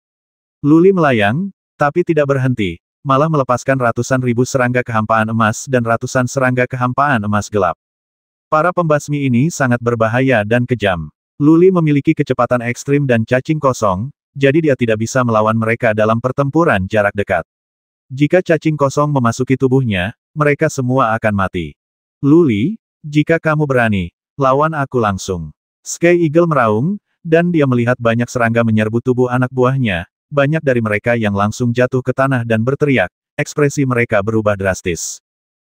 Luli melayang, tapi tidak berhenti, malah melepaskan ratusan ribu serangga kehampaan emas dan ratusan serangga kehampaan emas gelap. Para pembasmi ini sangat berbahaya dan kejam. Luli memiliki kecepatan ekstrim dan cacing kosong, jadi dia tidak bisa melawan mereka dalam pertempuran jarak dekat. Jika cacing kosong memasuki tubuhnya, mereka semua akan mati. Luli, jika kamu berani, lawan aku langsung. Sky Eagle meraung, dan dia melihat banyak serangga menyerbu tubuh anak buahnya, banyak dari mereka yang langsung jatuh ke tanah dan berteriak, ekspresi mereka berubah drastis.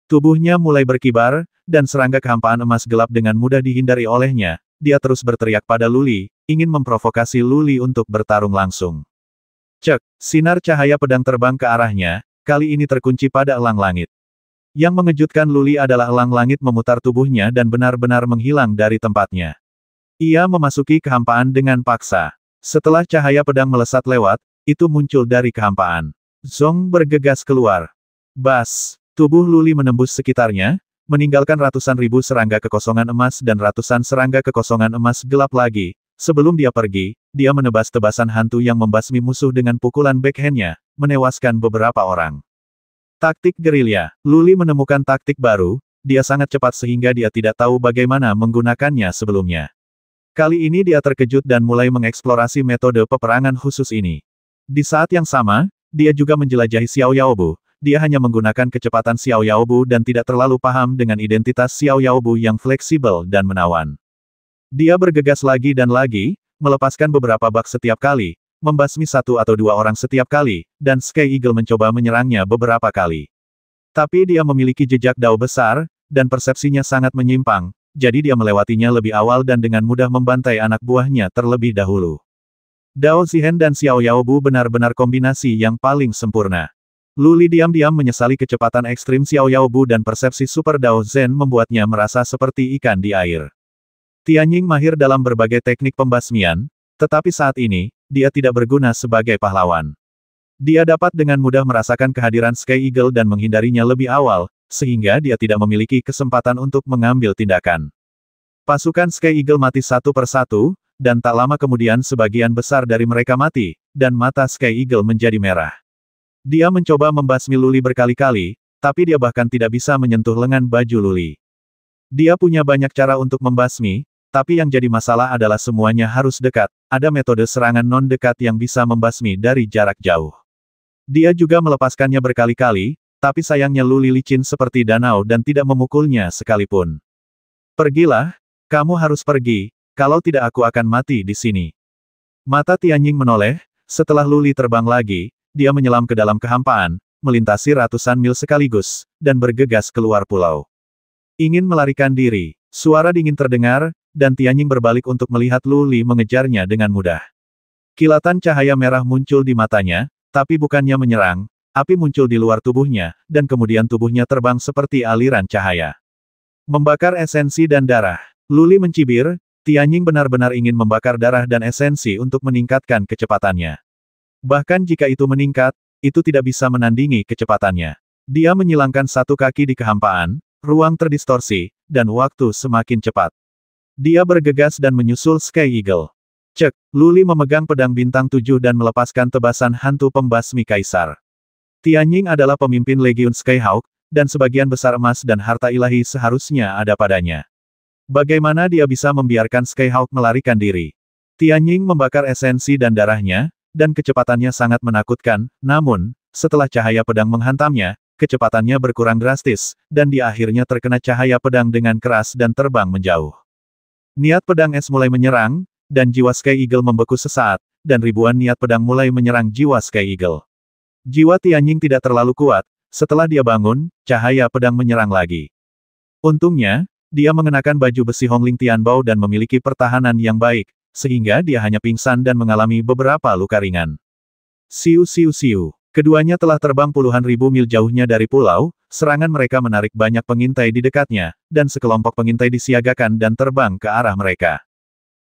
Tubuhnya mulai berkibar, dan serangga kehampaan emas gelap dengan mudah dihindari olehnya, dia terus berteriak pada Luli, ingin memprovokasi Luli untuk bertarung langsung. Cek, sinar cahaya pedang terbang ke arahnya, kali ini terkunci pada elang langit. Yang mengejutkan Luli adalah elang langit memutar tubuhnya dan benar-benar menghilang dari tempatnya. Ia memasuki kehampaan dengan paksa. Setelah cahaya pedang melesat lewat, itu muncul dari kehampaan. Zong bergegas keluar. Bas, tubuh Luli menembus sekitarnya, meninggalkan ratusan ribu serangga kekosongan emas dan ratusan serangga kekosongan emas gelap lagi. Sebelum dia pergi, dia menebas tebasan hantu yang membasmi musuh dengan pukulan backhandnya, menewaskan beberapa orang. Taktik gerilya, Luli menemukan taktik baru, dia sangat cepat sehingga dia tidak tahu bagaimana menggunakannya sebelumnya. Kali ini dia terkejut dan mulai mengeksplorasi metode peperangan khusus ini. Di saat yang sama, dia juga menjelajahi Xiao Yaobu, dia hanya menggunakan kecepatan Xiao Yaobu dan tidak terlalu paham dengan identitas Xiao Yaobu yang fleksibel dan menawan. Dia bergegas lagi dan lagi, melepaskan beberapa bak setiap kali, membasmi satu atau dua orang setiap kali, dan Sky Eagle mencoba menyerangnya beberapa kali. Tapi dia memiliki jejak dao besar, dan persepsinya sangat menyimpang, jadi dia melewatinya lebih awal dan dengan mudah membantai anak buahnya terlebih dahulu. Dao Zihen dan Xiao Yaobu benar-benar kombinasi yang paling sempurna. Luli diam-diam menyesali kecepatan ekstrim Xiao Yao Bu dan persepsi Super Dao Zen membuatnya merasa seperti ikan di air. Tianying mahir dalam berbagai teknik pembasmian, tetapi saat ini, dia tidak berguna sebagai pahlawan. Dia dapat dengan mudah merasakan kehadiran Sky Eagle dan menghindarinya lebih awal, sehingga dia tidak memiliki kesempatan untuk mengambil tindakan. Pasukan Sky Eagle mati satu persatu, dan tak lama kemudian sebagian besar dari mereka mati, dan mata Sky Eagle menjadi merah. Dia mencoba membasmi Luli berkali-kali, tapi dia bahkan tidak bisa menyentuh lengan baju Luli. Dia punya banyak cara untuk membasmi, tapi yang jadi masalah adalah semuanya harus dekat, ada metode serangan non-dekat yang bisa membasmi dari jarak jauh. Dia juga melepaskannya berkali-kali, tapi sayangnya Luli licin seperti danau dan tidak memukulnya sekalipun. Pergilah, kamu harus pergi, kalau tidak aku akan mati di sini. Mata Tianying menoleh, setelah Luli terbang lagi, dia menyelam ke dalam kehampaan, melintasi ratusan mil sekaligus, dan bergegas keluar pulau. Ingin melarikan diri, suara dingin terdengar, dan Tianying berbalik untuk melihat Luli mengejarnya dengan mudah. Kilatan cahaya merah muncul di matanya, tapi bukannya menyerang, api muncul di luar tubuhnya, dan kemudian tubuhnya terbang seperti aliran cahaya. Membakar esensi dan darah. Luli mencibir, Tianying benar-benar ingin membakar darah dan esensi untuk meningkatkan kecepatannya. Bahkan jika itu meningkat, itu tidak bisa menandingi kecepatannya. Dia menyilangkan satu kaki di kehampaan, ruang terdistorsi, dan waktu semakin cepat. Dia bergegas dan menyusul Sky Eagle. Cek, Luli memegang pedang bintang tujuh dan melepaskan tebasan hantu pembasmi kaisar. Tianying adalah pemimpin Legion Skyhawk, dan sebagian besar emas dan harta ilahi seharusnya ada padanya. Bagaimana dia bisa membiarkan Skyhawk melarikan diri? Tianying membakar esensi dan darahnya, dan kecepatannya sangat menakutkan, namun, setelah cahaya pedang menghantamnya, kecepatannya berkurang drastis, dan di akhirnya terkena cahaya pedang dengan keras dan terbang menjauh. Niat pedang es mulai menyerang, dan jiwa Sky Eagle membeku sesaat, dan ribuan niat pedang mulai menyerang jiwa Sky Eagle. Jiwa Tianying tidak terlalu kuat, setelah dia bangun, cahaya pedang menyerang lagi. Untungnya, dia mengenakan baju besi Hongling Tianbao dan memiliki pertahanan yang baik, sehingga dia hanya pingsan dan mengalami beberapa luka ringan. Siu siu siu. Keduanya telah terbang puluhan ribu mil jauhnya dari pulau, serangan mereka menarik banyak pengintai di dekatnya, dan sekelompok pengintai disiagakan dan terbang ke arah mereka.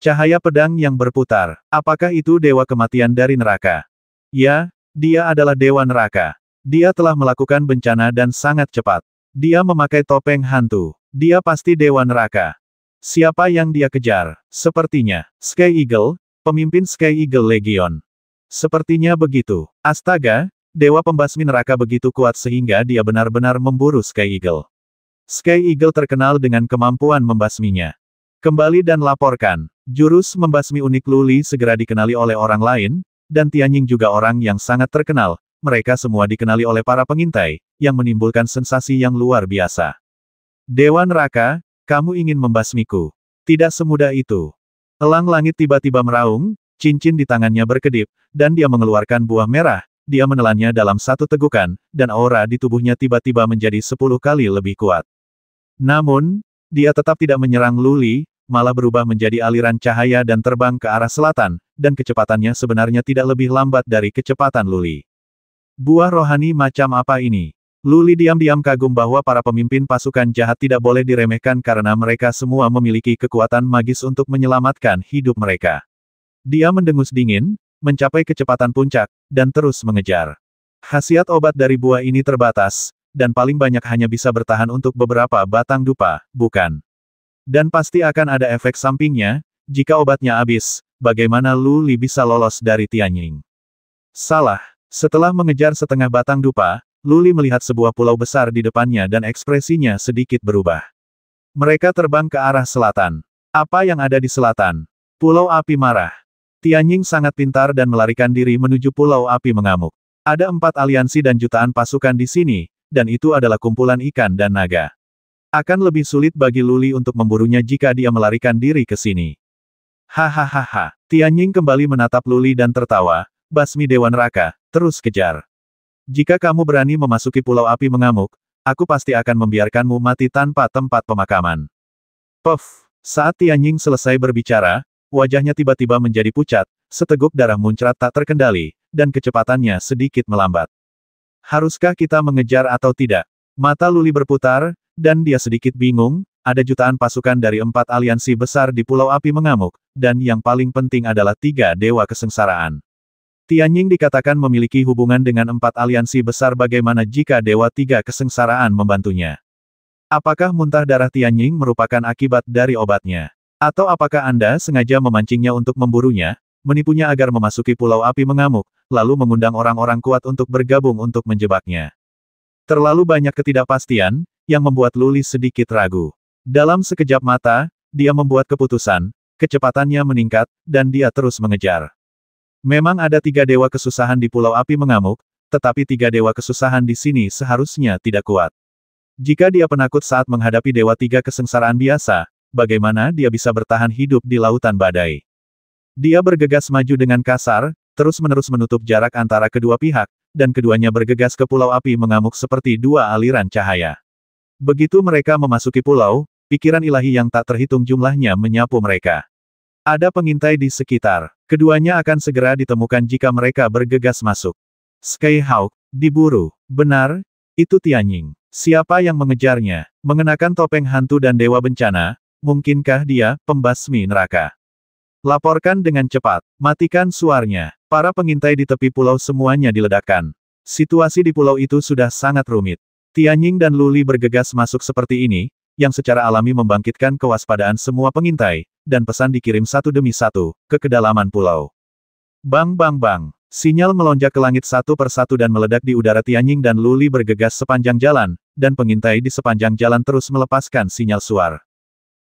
Cahaya pedang yang berputar, apakah itu dewa kematian dari neraka? Ya, dia adalah dewa neraka. Dia telah melakukan bencana dan sangat cepat. Dia memakai topeng hantu. Dia pasti dewa neraka. Siapa yang dia kejar? Sepertinya, Sky Eagle, pemimpin Sky Eagle Legion. Sepertinya begitu. Astaga, dewa pembasmi neraka begitu kuat sehingga dia benar-benar memburu Sky Eagle. Sky Eagle terkenal dengan kemampuan membasminya. Kembali dan laporkan, jurus membasmi unik Luli segera dikenali oleh orang lain, dan Tianying juga orang yang sangat terkenal, mereka semua dikenali oleh para pengintai, yang menimbulkan sensasi yang luar biasa. Dewa Neraka, kamu ingin membasmiku. Tidak semudah itu. Elang langit tiba-tiba meraung, cincin di tangannya berkedip, dan dia mengeluarkan buah merah, dia menelannya dalam satu tegukan, dan aura di tubuhnya tiba-tiba menjadi sepuluh kali lebih kuat. Namun, dia tetap tidak menyerang Luli, malah berubah menjadi aliran cahaya dan terbang ke arah selatan, dan kecepatannya sebenarnya tidak lebih lambat dari kecepatan Luli. Buah rohani macam apa ini? Luli diam-diam kagum bahwa para pemimpin pasukan jahat tidak boleh diremehkan karena mereka semua memiliki kekuatan magis untuk menyelamatkan hidup mereka. Dia mendengus dingin, mencapai kecepatan puncak, dan terus mengejar. Khasiat obat dari buah ini terbatas, dan paling banyak hanya bisa bertahan untuk beberapa batang dupa, bukan? Dan pasti akan ada efek sampingnya, jika obatnya habis, bagaimana Luli bisa lolos dari Tianying? Salah, setelah mengejar setengah batang dupa, Luli melihat sebuah pulau besar di depannya dan ekspresinya sedikit berubah. Mereka terbang ke arah selatan. Apa yang ada di selatan? Pulau Api Marah. Tianying sangat pintar dan melarikan diri menuju Pulau Api Mengamuk. Ada empat aliansi dan jutaan pasukan di sini, dan itu adalah kumpulan ikan dan naga. Akan lebih sulit bagi Luli untuk memburunya jika dia melarikan diri ke sini. Hahaha, Tianying kembali menatap Luli dan tertawa, basmi Dewan Raka, terus kejar. Jika kamu berani memasuki pulau api mengamuk, aku pasti akan membiarkanmu mati tanpa tempat pemakaman. Puff! Saat Tianying selesai berbicara, wajahnya tiba-tiba menjadi pucat, seteguk darah muncrat tak terkendali, dan kecepatannya sedikit melambat. Haruskah kita mengejar atau tidak? Mata Luli berputar, dan dia sedikit bingung, ada jutaan pasukan dari empat aliansi besar di Pulau Api mengamuk, dan yang paling penting adalah tiga dewa kesengsaraan. Tianying dikatakan memiliki hubungan dengan empat aliansi besar bagaimana jika Dewa Tiga Kesengsaraan membantunya. Apakah muntah darah Tianying merupakan akibat dari obatnya? Atau apakah Anda sengaja memancingnya untuk memburunya, menipunya agar memasuki pulau api mengamuk, lalu mengundang orang-orang kuat untuk bergabung untuk menjebaknya? Terlalu banyak ketidakpastian, yang membuat Luli sedikit ragu. Dalam sekejap mata, dia membuat keputusan, kecepatannya meningkat, dan dia terus mengejar. Memang ada tiga dewa kesusahan di Pulau Api Mengamuk, tetapi tiga dewa kesusahan di sini seharusnya tidak kuat. Jika dia penakut saat menghadapi dewa tiga kesengsaraan biasa, bagaimana dia bisa bertahan hidup di lautan badai? Dia bergegas maju dengan kasar, terus-menerus menutup jarak antara kedua pihak, dan keduanya bergegas ke pulau api mengamuk seperti dua aliran cahaya. Begitu mereka memasuki pulau, pikiran ilahi yang tak terhitung jumlahnya menyapu mereka. Ada pengintai di sekitar. Keduanya akan segera ditemukan jika mereka bergegas masuk. Skyhawk, diburu. Benar, itu Tianying. Siapa yang mengejarnya? Mengenakan topeng hantu dan dewa bencana, mungkinkah dia, pembasmi neraka? Laporkan dengan cepat. Matikan suaranya. Para pengintai di tepi pulau semuanya diledakkan. Situasi di pulau itu sudah sangat rumit. Tianying dan Luli bergegas masuk seperti ini, yang secara alami membangkitkan kewaspadaan semua pengintai, dan pesan dikirim satu demi satu, ke kedalaman pulau. Bang bang bang, sinyal melonjak ke langit satu persatu dan meledak di udara Tianying dan Luli bergegas sepanjang jalan, dan pengintai di sepanjang jalan terus melepaskan sinyal suar.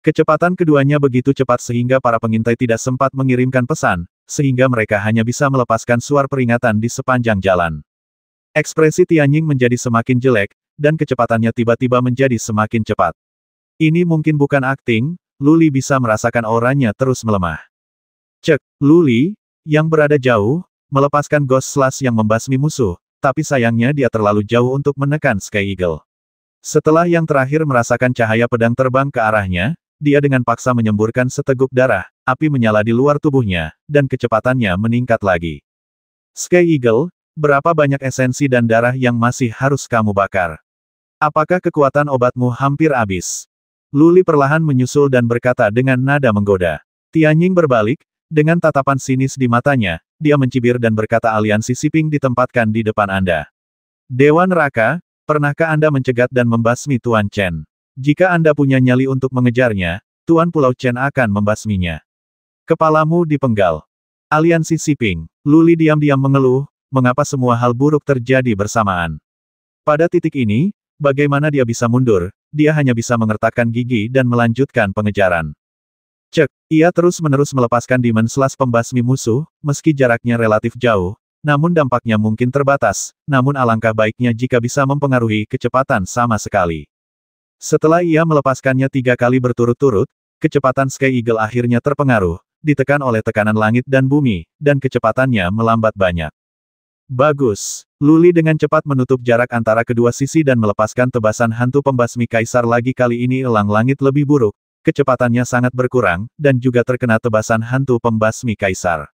Kecepatan keduanya begitu cepat sehingga para pengintai tidak sempat mengirimkan pesan, sehingga mereka hanya bisa melepaskan suar peringatan di sepanjang jalan. Ekspresi Tianying menjadi semakin jelek, dan kecepatannya tiba-tiba menjadi semakin cepat. Ini mungkin bukan akting, Luli bisa merasakan auranya terus melemah. Cek, Luli, yang berada jauh, melepaskan Ghost Slash yang membasmi musuh, tapi sayangnya dia terlalu jauh untuk menekan Sky Eagle. Setelah yang terakhir merasakan cahaya pedang terbang ke arahnya, dia dengan paksa menyemburkan seteguk darah, api menyala di luar tubuhnya, dan kecepatannya meningkat lagi. Sky Eagle, berapa banyak esensi dan darah yang masih harus kamu bakar? Apakah kekuatan obatmu hampir habis? Luli perlahan menyusul dan berkata dengan nada menggoda. Tianying berbalik, dengan tatapan sinis di matanya, dia mencibir dan berkata aliansi Siping ditempatkan di depan Anda. Dewan Raka, pernahkah Anda mencegat dan membasmi Tuan Chen? Jika Anda punya nyali untuk mengejarnya, Tuan Pulau Chen akan membasminya. Kepalamu dipenggal. Aliansi Siping. Luli diam-diam mengeluh, mengapa semua hal buruk terjadi bersamaan. Pada titik ini, bagaimana dia bisa mundur, dia hanya bisa mengertakkan gigi dan melanjutkan pengejaran. Cek, ia terus-menerus melepaskan Demon Slash pembasmi musuh, meski jaraknya relatif jauh, namun dampaknya mungkin terbatas, namun alangkah baiknya jika bisa mempengaruhi kecepatan sama sekali. Setelah ia melepaskannya tiga kali berturut-turut, kecepatan Sky Eagle akhirnya terpengaruh, ditekan oleh tekanan langit dan bumi, dan kecepatannya melambat banyak. Bagus. Luli dengan cepat menutup jarak antara kedua sisi dan melepaskan tebasan hantu pembasmi kaisar lagi kali ini elang langit lebih buruk, kecepatannya sangat berkurang, dan juga terkena tebasan hantu pembasmi kaisar.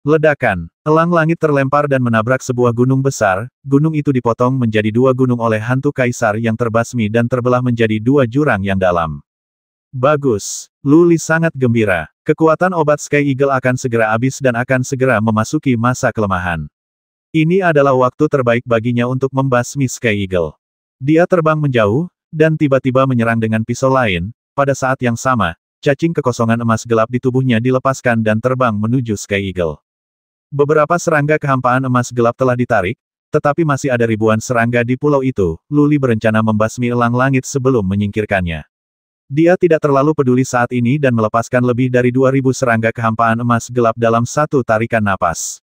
Ledakan. Elang langit terlempar dan menabrak sebuah gunung besar, gunung itu dipotong menjadi dua gunung oleh hantu kaisar yang terbasmi dan terbelah menjadi dua jurang yang dalam. Bagus. Luli sangat gembira. Kekuatan obat Sky Eagle akan segera habis dan akan segera memasuki masa kelemahan. Ini adalah waktu terbaik baginya untuk membasmi Sky Eagle. Dia terbang menjauh, dan tiba-tiba menyerang dengan pisau lain, pada saat yang sama, cacing kekosongan emas gelap di tubuhnya dilepaskan dan terbang menuju Sky Eagle. Beberapa serangga kehampaan emas gelap telah ditarik, tetapi masih ada ribuan serangga di pulau itu, Luli berencana membasmi elang langit sebelum menyingkirkannya. Dia tidak terlalu peduli saat ini dan melepaskan lebih dari 2000 serangga kehampaan emas gelap dalam satu tarikan napas.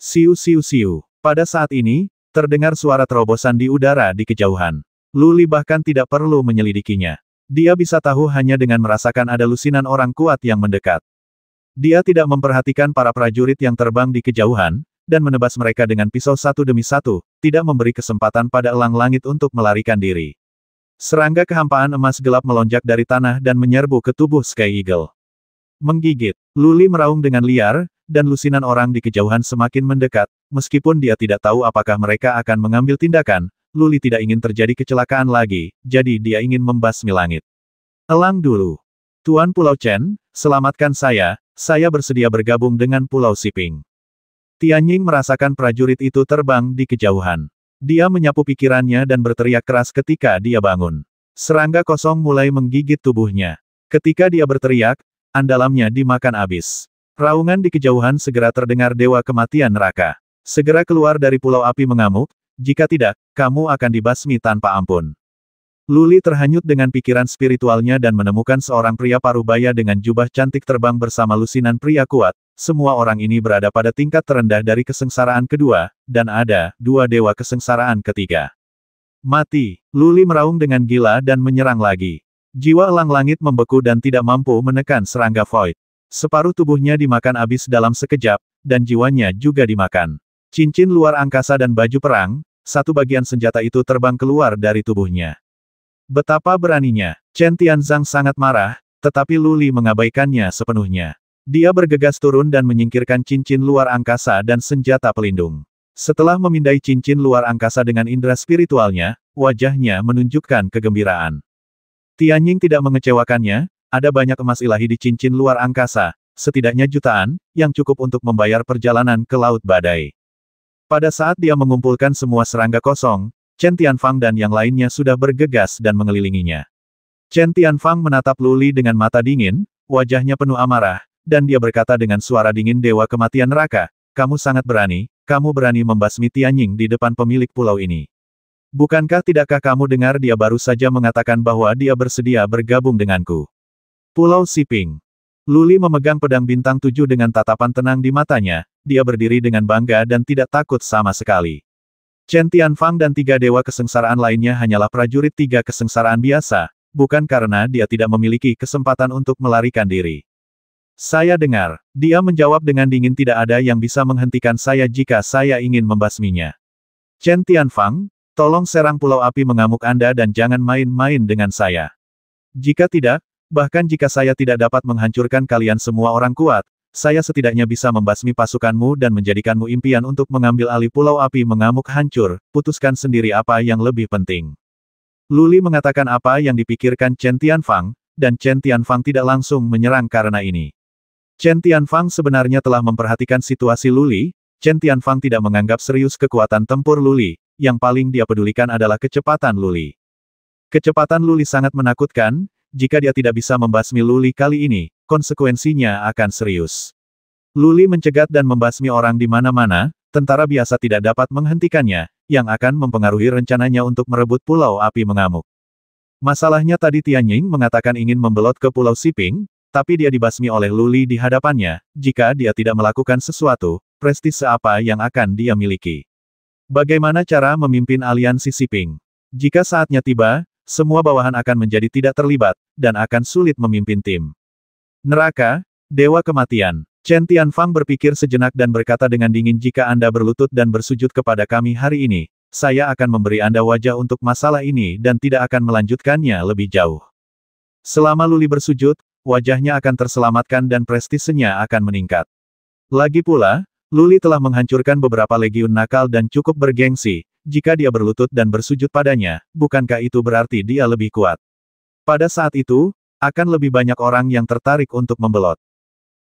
Siu siu siu. Pada saat ini, terdengar suara terobosan di udara di kejauhan. Luli bahkan tidak perlu menyelidikinya. Dia bisa tahu hanya dengan merasakan ada lusinan orang kuat yang mendekat. Dia tidak memperhatikan para prajurit yang terbang di kejauhan, dan menebas mereka dengan pisau satu demi satu, tidak memberi kesempatan pada elang langit untuk melarikan diri. Serangga kehampaan emas gelap melonjak dari tanah dan menyerbu ke tubuh Sky Eagle. Menggigit, Luli meraung dengan liar, dan lusinan orang di kejauhan semakin mendekat, meskipun dia tidak tahu apakah mereka akan mengambil tindakan, Luli tidak ingin terjadi kecelakaan lagi, jadi dia ingin membasmi langit. Elang dulu. Tuan Pulau Chen, selamatkan saya, saya bersedia bergabung dengan Pulau Siping. Tianying merasakan prajurit itu terbang di kejauhan. Dia menyapu pikirannya dan berteriak keras ketika dia bangun. Serangga kosong mulai menggigit tubuhnya. Ketika dia berteriak, andalamnya dimakan abis. Raungan di kejauhan segera terdengar Dewa Kematian Neraka. Segera keluar dari pulau api mengamuk, jika tidak, kamu akan dibasmi tanpa ampun. Luli terhanyut dengan pikiran spiritualnya dan menemukan seorang pria parubaya dengan jubah cantik terbang bersama lusinan pria kuat, semua orang ini berada pada tingkat terendah dari kesengsaraan kedua, dan ada dua dewa kesengsaraan ketiga. Mati, Luli meraung dengan gila dan menyerang lagi. Jiwa elang langit membeku dan tidak mampu menekan serangga void. Separuh tubuhnya dimakan habis dalam sekejap, dan jiwanya juga dimakan. Cincin luar angkasa dan baju perang, satu bagian senjata itu terbang keluar dari tubuhnya. Betapa beraninya, Chen Tianzang sangat marah, tetapi Luli mengabaikannya sepenuhnya. Dia bergegas turun dan menyingkirkan cincin luar angkasa dan senjata pelindung. Setelah memindai cincin luar angkasa dengan indera spiritualnya, wajahnya menunjukkan kegembiraan. Tianying tidak mengecewakannya, ada banyak emas ilahi di cincin luar angkasa, setidaknya jutaan, yang cukup untuk membayar perjalanan ke Laut Badai. Pada saat dia mengumpulkan semua serangga kosong, Chen Tianfang dan yang lainnya sudah bergegas dan mengelilinginya. Chen Tianfang menatap Luli dengan mata dingin, wajahnya penuh amarah, dan dia berkata dengan suara dingin Dewa Kematian Neraka, kamu sangat berani, kamu berani membasmi Tianying di depan pemilik pulau ini. Bukankah tidakkah kamu dengar dia baru saja mengatakan bahwa dia bersedia bergabung denganku? Pulau Siping. Luli memegang pedang bintang tujuh dengan tatapan tenang di matanya, dia berdiri dengan bangga dan tidak takut sama sekali. Chen Tianfang dan tiga dewa kesengsaraan lainnya hanyalah prajurit tiga kesengsaraan biasa, bukan karena dia tidak memiliki kesempatan untuk melarikan diri. Saya dengar, dia menjawab dengan dingin tidak ada yang bisa menghentikan saya jika saya ingin membasminya. Chen Tianfang, tolong serang pulau api mengamuk Anda dan jangan main-main dengan saya. Jika tidak, Bahkan jika saya tidak dapat menghancurkan kalian semua orang kuat, saya setidaknya bisa membasmi pasukanmu dan menjadikanmu impian untuk mengambil alih pulau api mengamuk hancur, putuskan sendiri apa yang lebih penting. Luli mengatakan apa yang dipikirkan Chen Tianfang, dan Chen Tianfang tidak langsung menyerang karena ini. Chen Tianfang sebenarnya telah memperhatikan situasi Luli, Chen Tianfang tidak menganggap serius kekuatan tempur Luli, yang paling dia pedulikan adalah kecepatan Luli. Kecepatan Luli sangat menakutkan, jika dia tidak bisa membasmi Luli kali ini, konsekuensinya akan serius. Luli mencegat dan membasmi orang di mana-mana, tentara biasa tidak dapat menghentikannya, yang akan mempengaruhi rencananya untuk merebut pulau api mengamuk. Masalahnya tadi Tianying mengatakan ingin membelot ke pulau Siping, tapi dia dibasmi oleh Luli di hadapannya, jika dia tidak melakukan sesuatu, prestise apa yang akan dia miliki. Bagaimana cara memimpin aliansi Siping? Jika saatnya tiba, semua bawahan akan menjadi tidak terlibat, dan akan sulit memimpin tim. Neraka, Dewa Kematian. Chen Tianfang berpikir sejenak dan berkata dengan dingin jika Anda berlutut dan bersujud kepada kami hari ini, saya akan memberi Anda wajah untuk masalah ini dan tidak akan melanjutkannya lebih jauh. Selama Luli bersujud, wajahnya akan terselamatkan dan prestisenya akan meningkat. Lagi pula, Luli telah menghancurkan beberapa legiun nakal dan cukup bergengsi, jika dia berlutut dan bersujud padanya, bukankah itu berarti dia lebih kuat? Pada saat itu, akan lebih banyak orang yang tertarik untuk membelot.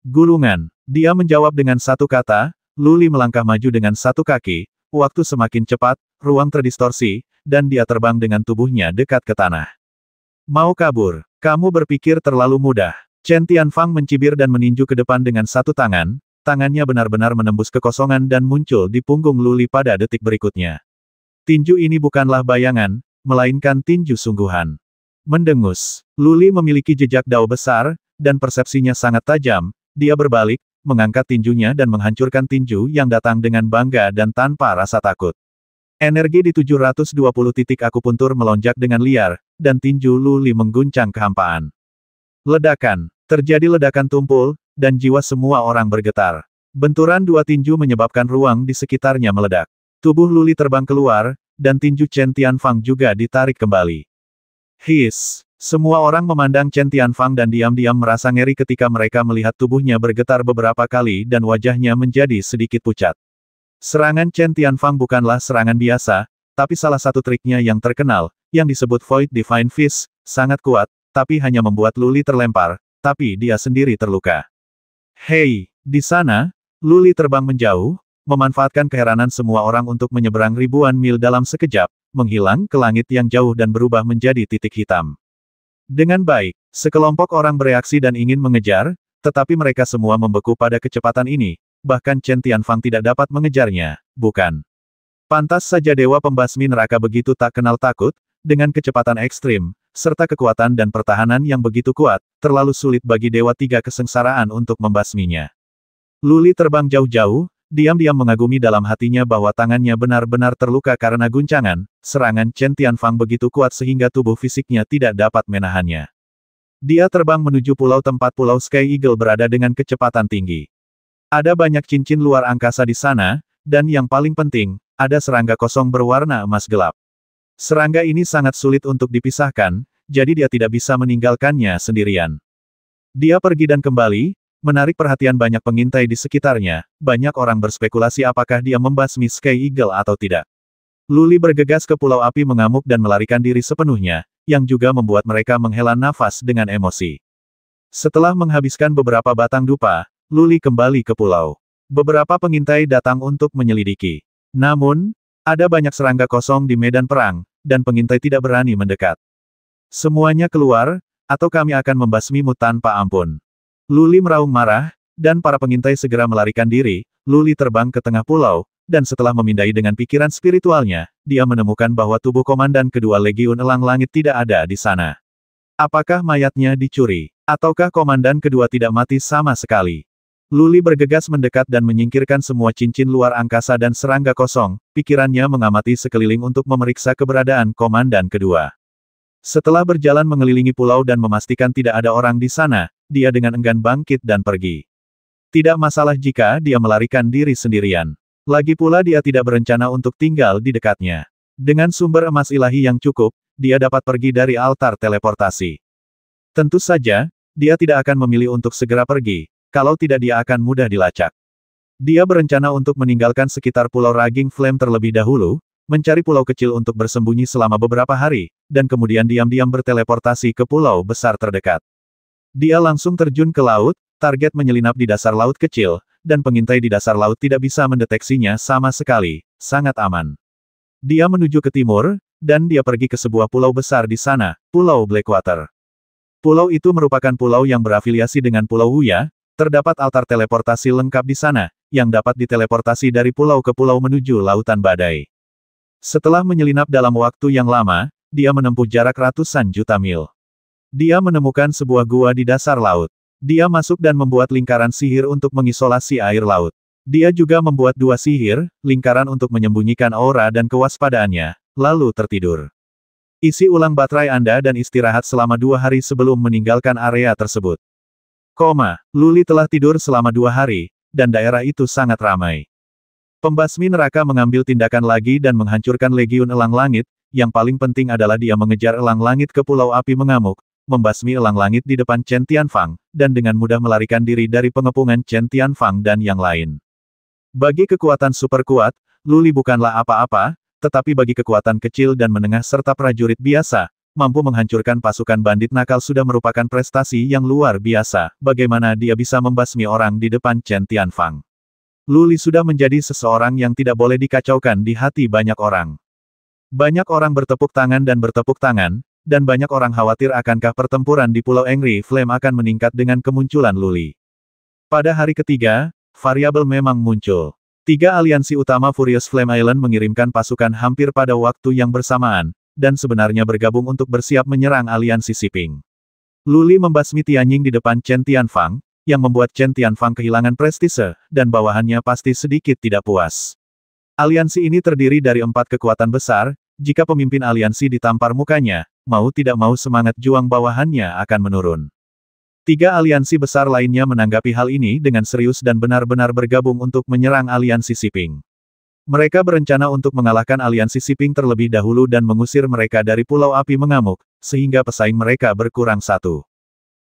Gulungan. Dia menjawab dengan satu kata, Luli melangkah maju dengan satu kaki, waktu semakin cepat, ruang terdistorsi, dan dia terbang dengan tubuhnya dekat ke tanah. Mau kabur, kamu berpikir terlalu mudah. Chen Tianfang mencibir dan meninju ke depan dengan satu tangan, tangannya benar-benar menembus kekosongan dan muncul di punggung Luli pada detik berikutnya. Tinju ini bukanlah bayangan, melainkan tinju sungguhan. Mendengus, Luli memiliki jejak dao besar, dan persepsinya sangat tajam, dia berbalik, mengangkat tinjunya dan menghancurkan tinju yang datang dengan bangga dan tanpa rasa takut. Energi di 720 titik akupuntur melonjak dengan liar, dan tinju Luli mengguncang kehampaan. Ledakan, terjadi ledakan tumpul, dan jiwa semua orang bergetar. Benturan dua tinju menyebabkan ruang di sekitarnya meledak. Tubuh Luli terbang keluar, dan tinju Chen Tianfang juga ditarik kembali. His! Semua orang memandang Chen Tianfang dan diam-diam merasa ngeri ketika mereka melihat tubuhnya bergetar beberapa kali dan wajahnya menjadi sedikit pucat. Serangan Chen Tianfang bukanlah serangan biasa, tapi salah satu triknya yang terkenal, yang disebut Void Divine Fist, sangat kuat, tapi hanya membuat Luli terlempar, tapi dia sendiri terluka. Hei, di sana, Luli terbang menjauh, memanfaatkan keheranan semua orang untuk menyeberang ribuan mil dalam sekejap, menghilang ke langit yang jauh dan berubah menjadi titik hitam. Dengan baik, sekelompok orang bereaksi dan ingin mengejar, tetapi mereka semua membeku pada kecepatan ini, bahkan Chen Tianfang tidak dapat mengejarnya, bukan? Pantas saja Dewa Pembasmi Neraka begitu tak kenal takut, dengan kecepatan ekstrim, serta kekuatan dan pertahanan yang begitu kuat, terlalu sulit bagi Dewa Tiga Kesengsaraan untuk membasminya. Luli terbang jauh-jauh, diam-diam mengagumi dalam hatinya bahwa tangannya benar-benar terluka karena guncangan, serangan Chen Tianfang begitu kuat sehingga tubuh fisiknya tidak dapat menahannya. Dia terbang menuju pulau tempat pulau Sky Eagle berada dengan kecepatan tinggi. Ada banyak cincin luar angkasa di sana, dan yang paling penting, ada serangga kosong berwarna emas gelap. Serangga ini sangat sulit untuk dipisahkan, jadi dia tidak bisa meninggalkannya sendirian. Dia pergi dan kembali, menarik perhatian banyak pengintai di sekitarnya, banyak orang berspekulasi apakah dia membasmi Sky Eagle atau tidak. Luli bergegas ke pulau api mengamuk dan melarikan diri sepenuhnya, yang juga membuat mereka menghela nafas dengan emosi. Setelah menghabiskan beberapa batang dupa, Luli kembali ke pulau. Beberapa pengintai datang untuk menyelidiki. Namun, ada banyak serangga kosong di medan perang, dan pengintai tidak berani mendekat. Semuanya keluar, atau kami akan membasmimu tanpa ampun. Luli meraung marah, dan para pengintai segera melarikan diri, Luli terbang ke tengah pulau, dan setelah memindai dengan pikiran spiritualnya, dia menemukan bahwa tubuh komandan kedua Legiun Elang Langit tidak ada di sana. Apakah mayatnya dicuri, ataukah komandan kedua tidak mati sama sekali? Luli bergegas mendekat dan menyingkirkan semua cincin luar angkasa dan serangga kosong, pikirannya mengamati sekeliling untuk memeriksa keberadaan komandan kedua. Setelah berjalan mengelilingi pulau dan memastikan tidak ada orang di sana, dia dengan enggan bangkit dan pergi. Tidak masalah jika dia melarikan diri sendirian. Lagi pula dia tidak berencana untuk tinggal di dekatnya. Dengan sumber emas ilahi yang cukup, dia dapat pergi dari altar teleportasi. Tentu saja, dia tidak akan memilih untuk segera pergi, kalau tidak dia akan mudah dilacak. Dia berencana untuk meninggalkan sekitar Pulau Raging Flame terlebih dahulu, mencari pulau kecil untuk bersembunyi selama beberapa hari, dan kemudian diam-diam berteleportasi ke pulau besar terdekat. Dia langsung terjun ke laut, target menyelinap di dasar laut kecil, dan pengintai di dasar laut tidak bisa mendeteksinya sama sekali, sangat aman. Dia menuju ke timur, dan dia pergi ke sebuah pulau besar di sana, Pulau Blackwater. Pulau itu merupakan pulau yang berafiliasi dengan Pulau Huya. Terdapat altar teleportasi lengkap di sana, yang dapat diteleportasi dari pulau ke pulau menuju lautan badai. Setelah menyelinap dalam waktu yang lama, dia menempuh jarak ratusan juta mil. Dia menemukan sebuah gua di dasar laut. Dia masuk dan membuat lingkaran sihir untuk mengisolasi air laut. Dia juga membuat dua sihir, lingkaran untuk menyembunyikan aura dan kewaspadaannya, lalu tertidur. Isi ulang baterai Anda dan istirahat selama dua hari sebelum meninggalkan area tersebut. Koma, Luli telah tidur selama dua hari, dan daerah itu sangat ramai. Pembasmi neraka mengambil tindakan lagi dan menghancurkan Legiun Elang Langit, yang paling penting adalah dia mengejar Elang Langit ke Pulau Api Mengamuk, membasmi Elang Langit di depan Chen Tianfang, dan dengan mudah melarikan diri dari pengepungan Chen Tianfang dan yang lain. Bagi kekuatan super kuat, Luli bukanlah apa-apa, tetapi bagi kekuatan kecil dan menengah serta prajurit biasa, mampu menghancurkan pasukan bandit nakal sudah merupakan prestasi yang luar biasa, bagaimana dia bisa membasmi orang di depan Chen Tianfang. Luli sudah menjadi seseorang yang tidak boleh dikacaukan di hati banyak orang. Banyak orang bertepuk tangan dan bertepuk tangan, dan banyak orang khawatir akankah pertempuran di Pulau Engri Flame akan meningkat dengan kemunculan Luli. Pada hari ketiga, variabel memang muncul. Tiga aliansi utama Furious Flame Island mengirimkan pasukan hampir pada waktu yang bersamaan, dan sebenarnya bergabung untuk bersiap menyerang aliansi Siping. Luli membasmi Tianying di depan Chen Tianfang, yang membuat Chen Tianfang kehilangan prestise, dan bawahannya pasti sedikit tidak puas. Aliansi ini terdiri dari empat kekuatan besar, jika pemimpin aliansi ditampar mukanya, mau tidak mau semangat juang bawahannya akan menurun. Tiga aliansi besar lainnya menanggapi hal ini dengan serius dan benar-benar bergabung untuk menyerang aliansi Siping. Mereka berencana untuk mengalahkan aliansi Siping terlebih dahulu dan mengusir mereka dari Pulau Api Mengamuk, sehingga pesaing mereka berkurang satu.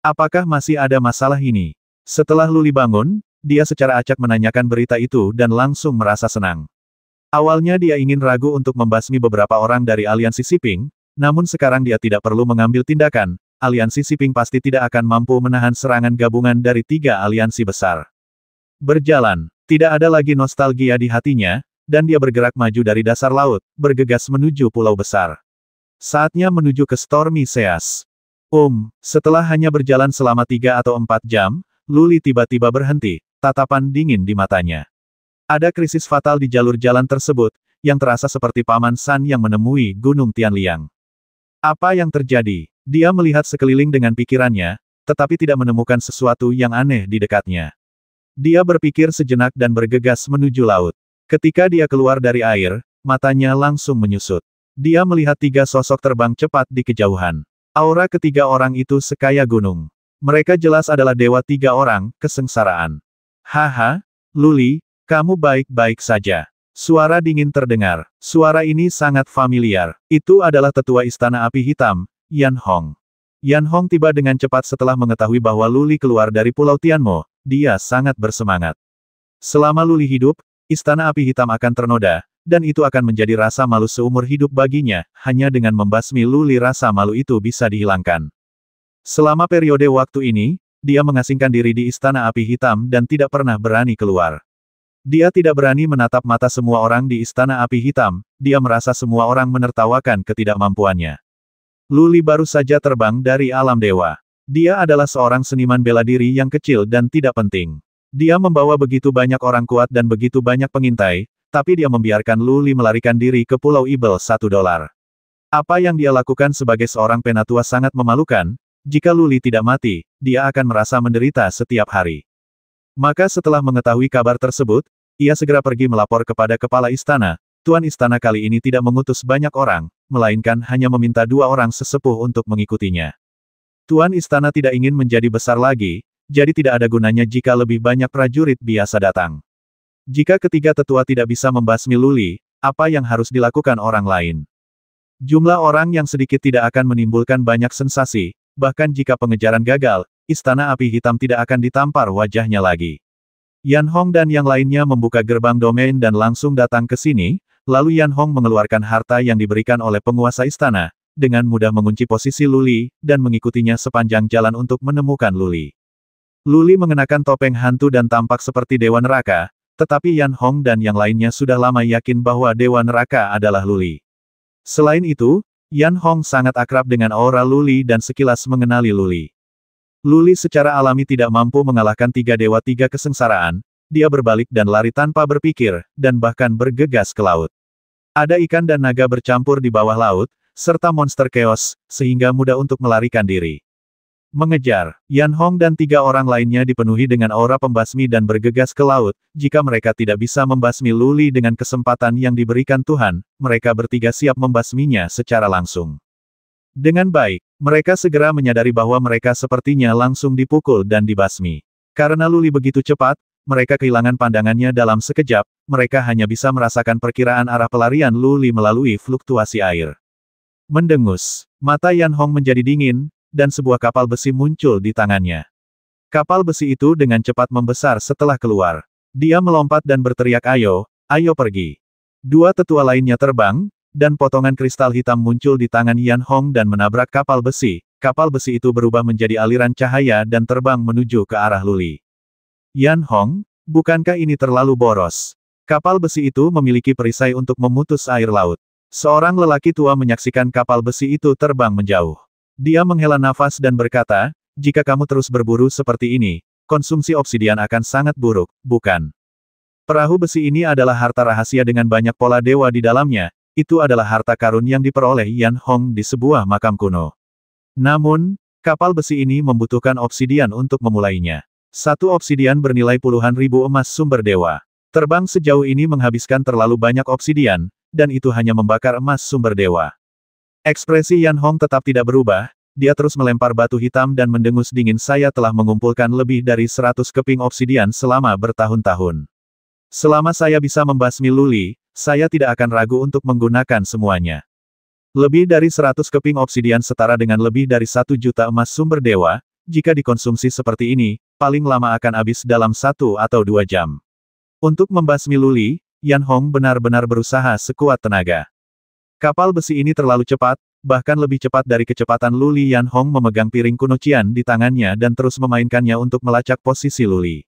Apakah masih ada masalah ini? Setelah Luli bangun, dia secara acak menanyakan berita itu dan langsung merasa senang. Awalnya dia ingin ragu untuk membasmi beberapa orang dari aliansi Siping, namun sekarang dia tidak perlu mengambil tindakan, aliansi Siping pasti tidak akan mampu menahan serangan gabungan dari tiga aliansi besar. Berjalan, tidak ada lagi nostalgia di hatinya, dan dia bergerak maju dari dasar laut, bergegas menuju pulau besar. Saatnya menuju ke Stormy Seas. Um, setelah hanya berjalan selama tiga atau empat jam, Luli tiba-tiba berhenti, tatapan dingin di matanya. Ada krisis fatal di jalur jalan tersebut, yang terasa seperti Paman San yang menemui Gunung Tianliang. Apa yang terjadi? Dia melihat sekeliling dengan pikirannya, tetapi tidak menemukan sesuatu yang aneh di dekatnya. Dia berpikir sejenak dan bergegas menuju laut. Ketika dia keluar dari air, matanya langsung menyusut. Dia melihat tiga sosok terbang cepat di kejauhan. Aura ketiga orang itu sekaya gunung. Mereka jelas adalah dewa tiga orang, kesengsaraan. Haha, Luli, kamu baik-baik saja. Suara dingin terdengar. Suara ini sangat familiar. Itu adalah tetua istana api hitam, Yan Hong. Yan Hong tiba dengan cepat setelah mengetahui bahwa Luli keluar dari Pulau Tianmo, dia sangat bersemangat. Selama Luli hidup, Istana api hitam akan ternoda, dan itu akan menjadi rasa malu seumur hidup baginya, hanya dengan membasmi luli rasa malu itu bisa dihilangkan. Selama periode waktu ini, dia mengasingkan diri di istana api hitam dan tidak pernah berani keluar. Dia tidak berani menatap mata semua orang di istana api hitam, dia merasa semua orang menertawakan ketidakmampuannya. Luli baru saja terbang dari alam dewa. Dia adalah seorang seniman bela diri yang kecil dan tidak penting. Dia membawa begitu banyak orang kuat dan begitu banyak pengintai, tapi dia membiarkan Luli melarikan diri ke Pulau Ibel satu dolar. Apa yang dia lakukan sebagai seorang penatua sangat memalukan, jika Luli tidak mati, dia akan merasa menderita setiap hari. Maka setelah mengetahui kabar tersebut, ia segera pergi melapor kepada kepala istana, Tuan Istana kali ini tidak mengutus banyak orang, melainkan hanya meminta dua orang sesepuh untuk mengikutinya. Tuan Istana tidak ingin menjadi besar lagi, jadi tidak ada gunanya jika lebih banyak prajurit biasa datang. Jika ketiga tetua tidak bisa membasmi Luli, apa yang harus dilakukan orang lain? Jumlah orang yang sedikit tidak akan menimbulkan banyak sensasi, bahkan jika pengejaran gagal, istana api hitam tidak akan ditampar wajahnya lagi. Yan Hong dan yang lainnya membuka gerbang domain dan langsung datang ke sini, lalu Yan Hong mengeluarkan harta yang diberikan oleh penguasa istana, dengan mudah mengunci posisi Luli, dan mengikutinya sepanjang jalan untuk menemukan Luli. Luli mengenakan topeng hantu dan tampak seperti dewa neraka, tetapi Yan Hong dan yang lainnya sudah lama yakin bahwa dewa neraka adalah Luli. Selain itu, Yan Hong sangat akrab dengan aura Luli dan sekilas mengenali Luli. Luli secara alami tidak mampu mengalahkan tiga dewa tiga kesengsaraan, dia berbalik dan lari tanpa berpikir, dan bahkan bergegas ke laut. Ada ikan dan naga bercampur di bawah laut, serta monster chaos, sehingga mudah untuk melarikan diri. Mengejar, Yan Hong dan tiga orang lainnya dipenuhi dengan aura pembasmi dan bergegas ke laut, jika mereka tidak bisa membasmi Luli dengan kesempatan yang diberikan Tuhan, mereka bertiga siap membasminya secara langsung. Dengan baik, mereka segera menyadari bahwa mereka sepertinya langsung dipukul dan dibasmi. Karena Luli begitu cepat, mereka kehilangan pandangannya dalam sekejap, mereka hanya bisa merasakan perkiraan arah pelarian Luli melalui fluktuasi air. Mendengus, mata Yan Hong menjadi dingin, dan sebuah kapal besi muncul di tangannya. Kapal besi itu dengan cepat membesar setelah keluar. Dia melompat dan berteriak ayo, ayo pergi. Dua tetua lainnya terbang, dan potongan kristal hitam muncul di tangan Yan Hong dan menabrak kapal besi. Kapal besi itu berubah menjadi aliran cahaya dan terbang menuju ke arah Luli. Yan Hong, bukankah ini terlalu boros? Kapal besi itu memiliki perisai untuk memutus air laut. Seorang lelaki tua menyaksikan kapal besi itu terbang menjauh. Dia menghela nafas dan berkata, jika kamu terus berburu seperti ini, konsumsi obsidian akan sangat buruk, bukan? Perahu besi ini adalah harta rahasia dengan banyak pola dewa di dalamnya, itu adalah harta karun yang diperoleh Yan Hong di sebuah makam kuno. Namun, kapal besi ini membutuhkan obsidian untuk memulainya. Satu obsidian bernilai puluhan ribu emas sumber dewa. Terbang sejauh ini menghabiskan terlalu banyak obsidian, dan itu hanya membakar emas sumber dewa. Ekspresi Yan Hong tetap tidak berubah, dia terus melempar batu hitam dan mendengus dingin saya telah mengumpulkan lebih dari 100 keping obsidian selama bertahun-tahun. Selama saya bisa membasmi Luli, saya tidak akan ragu untuk menggunakan semuanya. Lebih dari 100 keping obsidian setara dengan lebih dari satu juta emas sumber dewa, jika dikonsumsi seperti ini, paling lama akan habis dalam satu atau dua jam. Untuk membasmi Luli, Yan Hong benar-benar berusaha sekuat tenaga. Kapal besi ini terlalu cepat, bahkan lebih cepat dari kecepatan Luli Yan Hong memegang piring kuno Cian di tangannya dan terus memainkannya untuk melacak posisi Luli.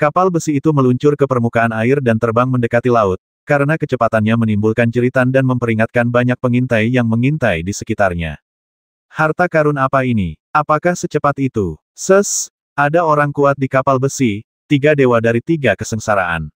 Kapal besi itu meluncur ke permukaan air dan terbang mendekati laut, karena kecepatannya menimbulkan jeritan dan memperingatkan banyak pengintai yang mengintai di sekitarnya. Harta karun apa ini? Apakah secepat itu? Ses, ada orang kuat di kapal besi, tiga dewa dari tiga kesengsaraan.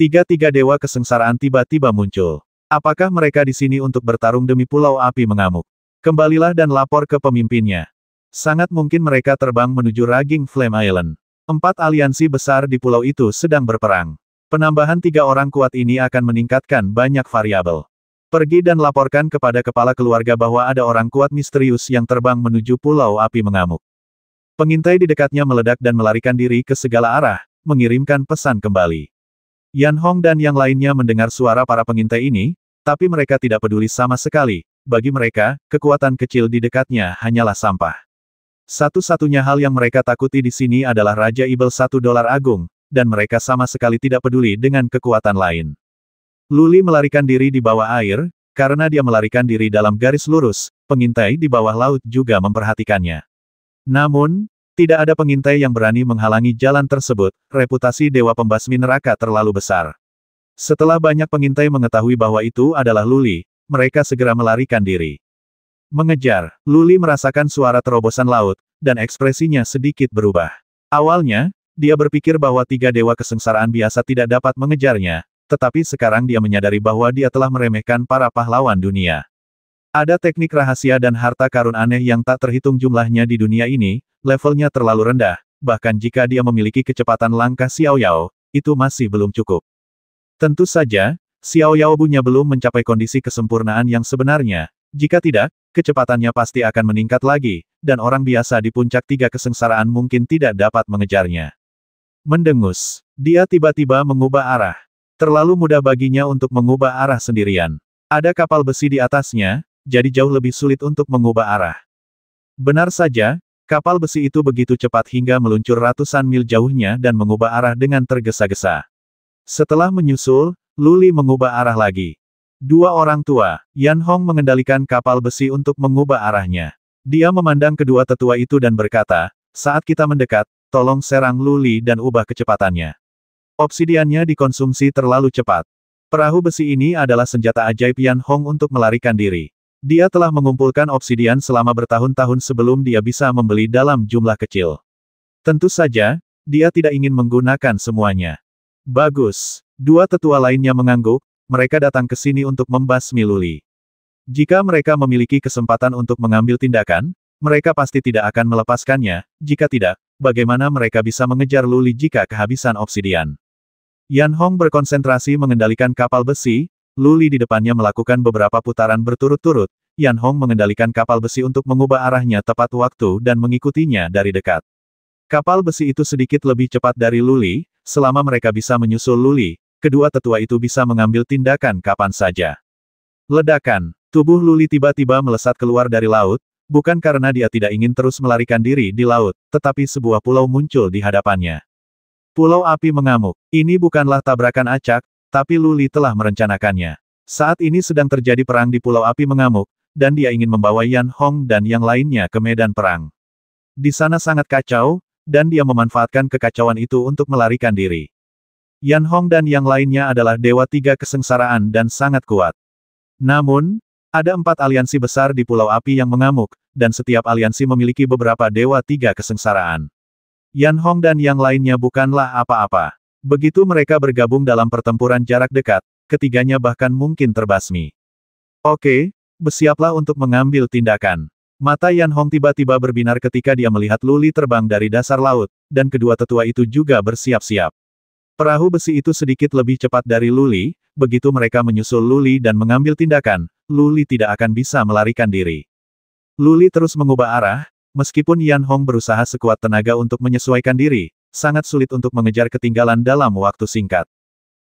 Tiga-tiga dewa kesengsaraan tiba-tiba muncul. Apakah mereka di sini untuk bertarung demi pulau api mengamuk? Kembalilah dan lapor ke pemimpinnya. Sangat mungkin mereka terbang menuju Raging Flame Island. Empat aliansi besar di pulau itu sedang berperang. Penambahan tiga orang kuat ini akan meningkatkan banyak variabel. Pergi dan laporkan kepada kepala keluarga bahwa ada orang kuat misterius yang terbang menuju pulau api mengamuk. Pengintai di dekatnya meledak dan melarikan diri ke segala arah, mengirimkan pesan kembali. Yan Hong dan yang lainnya mendengar suara para pengintai ini, tapi mereka tidak peduli sama sekali. Bagi mereka, kekuatan kecil di dekatnya hanyalah sampah. Satu-satunya hal yang mereka takuti di sini adalah Raja Ibel satu dolar agung, dan mereka sama sekali tidak peduli dengan kekuatan lain. Luli melarikan diri di bawah air, karena dia melarikan diri dalam garis lurus, pengintai di bawah laut juga memperhatikannya. Namun, tidak ada pengintai yang berani menghalangi jalan tersebut, reputasi Dewa Pembasmi Neraka terlalu besar. Setelah banyak pengintai mengetahui bahwa itu adalah Luli, mereka segera melarikan diri. Mengejar, Luli merasakan suara terobosan laut, dan ekspresinya sedikit berubah. Awalnya, dia berpikir bahwa tiga dewa kesengsaraan biasa tidak dapat mengejarnya, tetapi sekarang dia menyadari bahwa dia telah meremehkan para pahlawan dunia. Ada teknik rahasia dan harta karun aneh yang tak terhitung jumlahnya di dunia ini, levelnya terlalu rendah, bahkan jika dia memiliki kecepatan langkah Xiao Yao, itu masih belum cukup. Tentu saja, Xiao Yao punya belum mencapai kondisi kesempurnaan yang sebenarnya, jika tidak, kecepatannya pasti akan meningkat lagi, dan orang biasa di puncak tiga kesengsaraan mungkin tidak dapat mengejarnya. Mendengus, dia tiba-tiba mengubah arah. Terlalu mudah baginya untuk mengubah arah sendirian. Ada kapal besi di atasnya, jadi jauh lebih sulit untuk mengubah arah. Benar saja, kapal besi itu begitu cepat hingga meluncur ratusan mil jauhnya dan mengubah arah dengan tergesa-gesa. Setelah menyusul, Luli mengubah arah lagi. Dua orang tua, Yan Hong mengendalikan kapal besi untuk mengubah arahnya. Dia memandang kedua tetua itu dan berkata, saat kita mendekat, tolong serang Luli dan ubah kecepatannya. Obsidiannya dikonsumsi terlalu cepat. Perahu besi ini adalah senjata ajaib Yan Hong untuk melarikan diri. Dia telah mengumpulkan obsidian selama bertahun-tahun sebelum dia bisa membeli dalam jumlah kecil. Tentu saja, dia tidak ingin menggunakan semuanya. Bagus. Dua tetua lainnya mengangguk, mereka datang ke sini untuk membasmi Luli. Jika mereka memiliki kesempatan untuk mengambil tindakan, mereka pasti tidak akan melepaskannya, jika tidak, bagaimana mereka bisa mengejar Luli jika kehabisan obsidian. Yan Hong berkonsentrasi mengendalikan kapal besi, Luli di depannya melakukan beberapa putaran berturut-turut, Yan Hong mengendalikan kapal besi untuk mengubah arahnya tepat waktu dan mengikutinya dari dekat. Kapal besi itu sedikit lebih cepat dari Luli, selama mereka bisa menyusul Luli, kedua tetua itu bisa mengambil tindakan kapan saja. Ledakan, tubuh Luli tiba-tiba melesat keluar dari laut, bukan karena dia tidak ingin terus melarikan diri di laut, tetapi sebuah pulau muncul di hadapannya. Pulau api mengamuk, ini bukanlah tabrakan acak, tapi Luli telah merencanakannya. Saat ini sedang terjadi perang di Pulau Api Mengamuk, dan dia ingin membawa Yan Hong dan yang lainnya ke medan perang. Di sana sangat kacau, dan dia memanfaatkan kekacauan itu untuk melarikan diri. Yan Hong dan yang lainnya adalah dewa tiga kesengsaraan dan sangat kuat. Namun, ada empat aliansi besar di Pulau Api yang mengamuk, dan setiap aliansi memiliki beberapa dewa tiga kesengsaraan. Yan Hong dan yang lainnya bukanlah apa-apa. Begitu mereka bergabung dalam pertempuran jarak dekat, ketiganya bahkan mungkin terbasmi. Oke, bersiaplah untuk mengambil tindakan. Mata Yan Hong tiba-tiba berbinar ketika dia melihat Luli terbang dari dasar laut, dan kedua tetua itu juga bersiap-siap. Perahu besi itu sedikit lebih cepat dari Luli, begitu mereka menyusul Luli dan mengambil tindakan, Luli tidak akan bisa melarikan diri. Luli terus mengubah arah, meskipun Yan Hong berusaha sekuat tenaga untuk menyesuaikan diri, sangat sulit untuk mengejar ketinggalan dalam waktu singkat.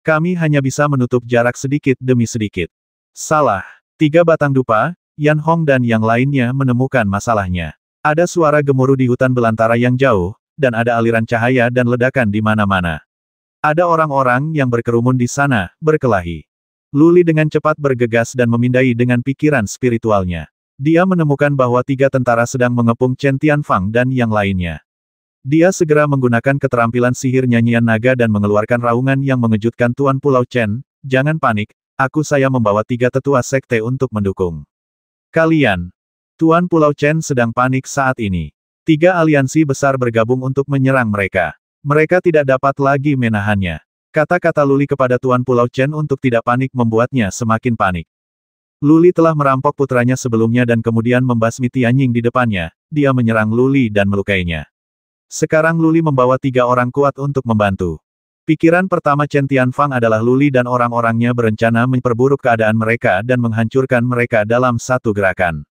Kami hanya bisa menutup jarak sedikit demi sedikit. Salah. Tiga batang dupa, Yan Hong dan yang lainnya menemukan masalahnya. Ada suara gemuruh di hutan belantara yang jauh, dan ada aliran cahaya dan ledakan di mana-mana. Ada orang-orang yang berkerumun di sana, berkelahi. Luli dengan cepat bergegas dan memindai dengan pikiran spiritualnya. Dia menemukan bahwa tiga tentara sedang mengepung Chen Tianfang dan yang lainnya. Dia segera menggunakan keterampilan sihir nyanyian naga dan mengeluarkan raungan yang mengejutkan Tuan Pulau Chen, jangan panik, aku saya membawa tiga tetua sekte untuk mendukung. Kalian, Tuan Pulau Chen sedang panik saat ini. Tiga aliansi besar bergabung untuk menyerang mereka. Mereka tidak dapat lagi menahannya. Kata-kata Luli kepada Tuan Pulau Chen untuk tidak panik membuatnya semakin panik. Luli telah merampok putranya sebelumnya dan kemudian membasmi Tianying di depannya, dia menyerang Luli dan melukainya. Sekarang Luli membawa tiga orang kuat untuk membantu. Pikiran pertama Chen Tianfang adalah Luli dan orang-orangnya berencana memperburuk keadaan mereka dan menghancurkan mereka dalam satu gerakan.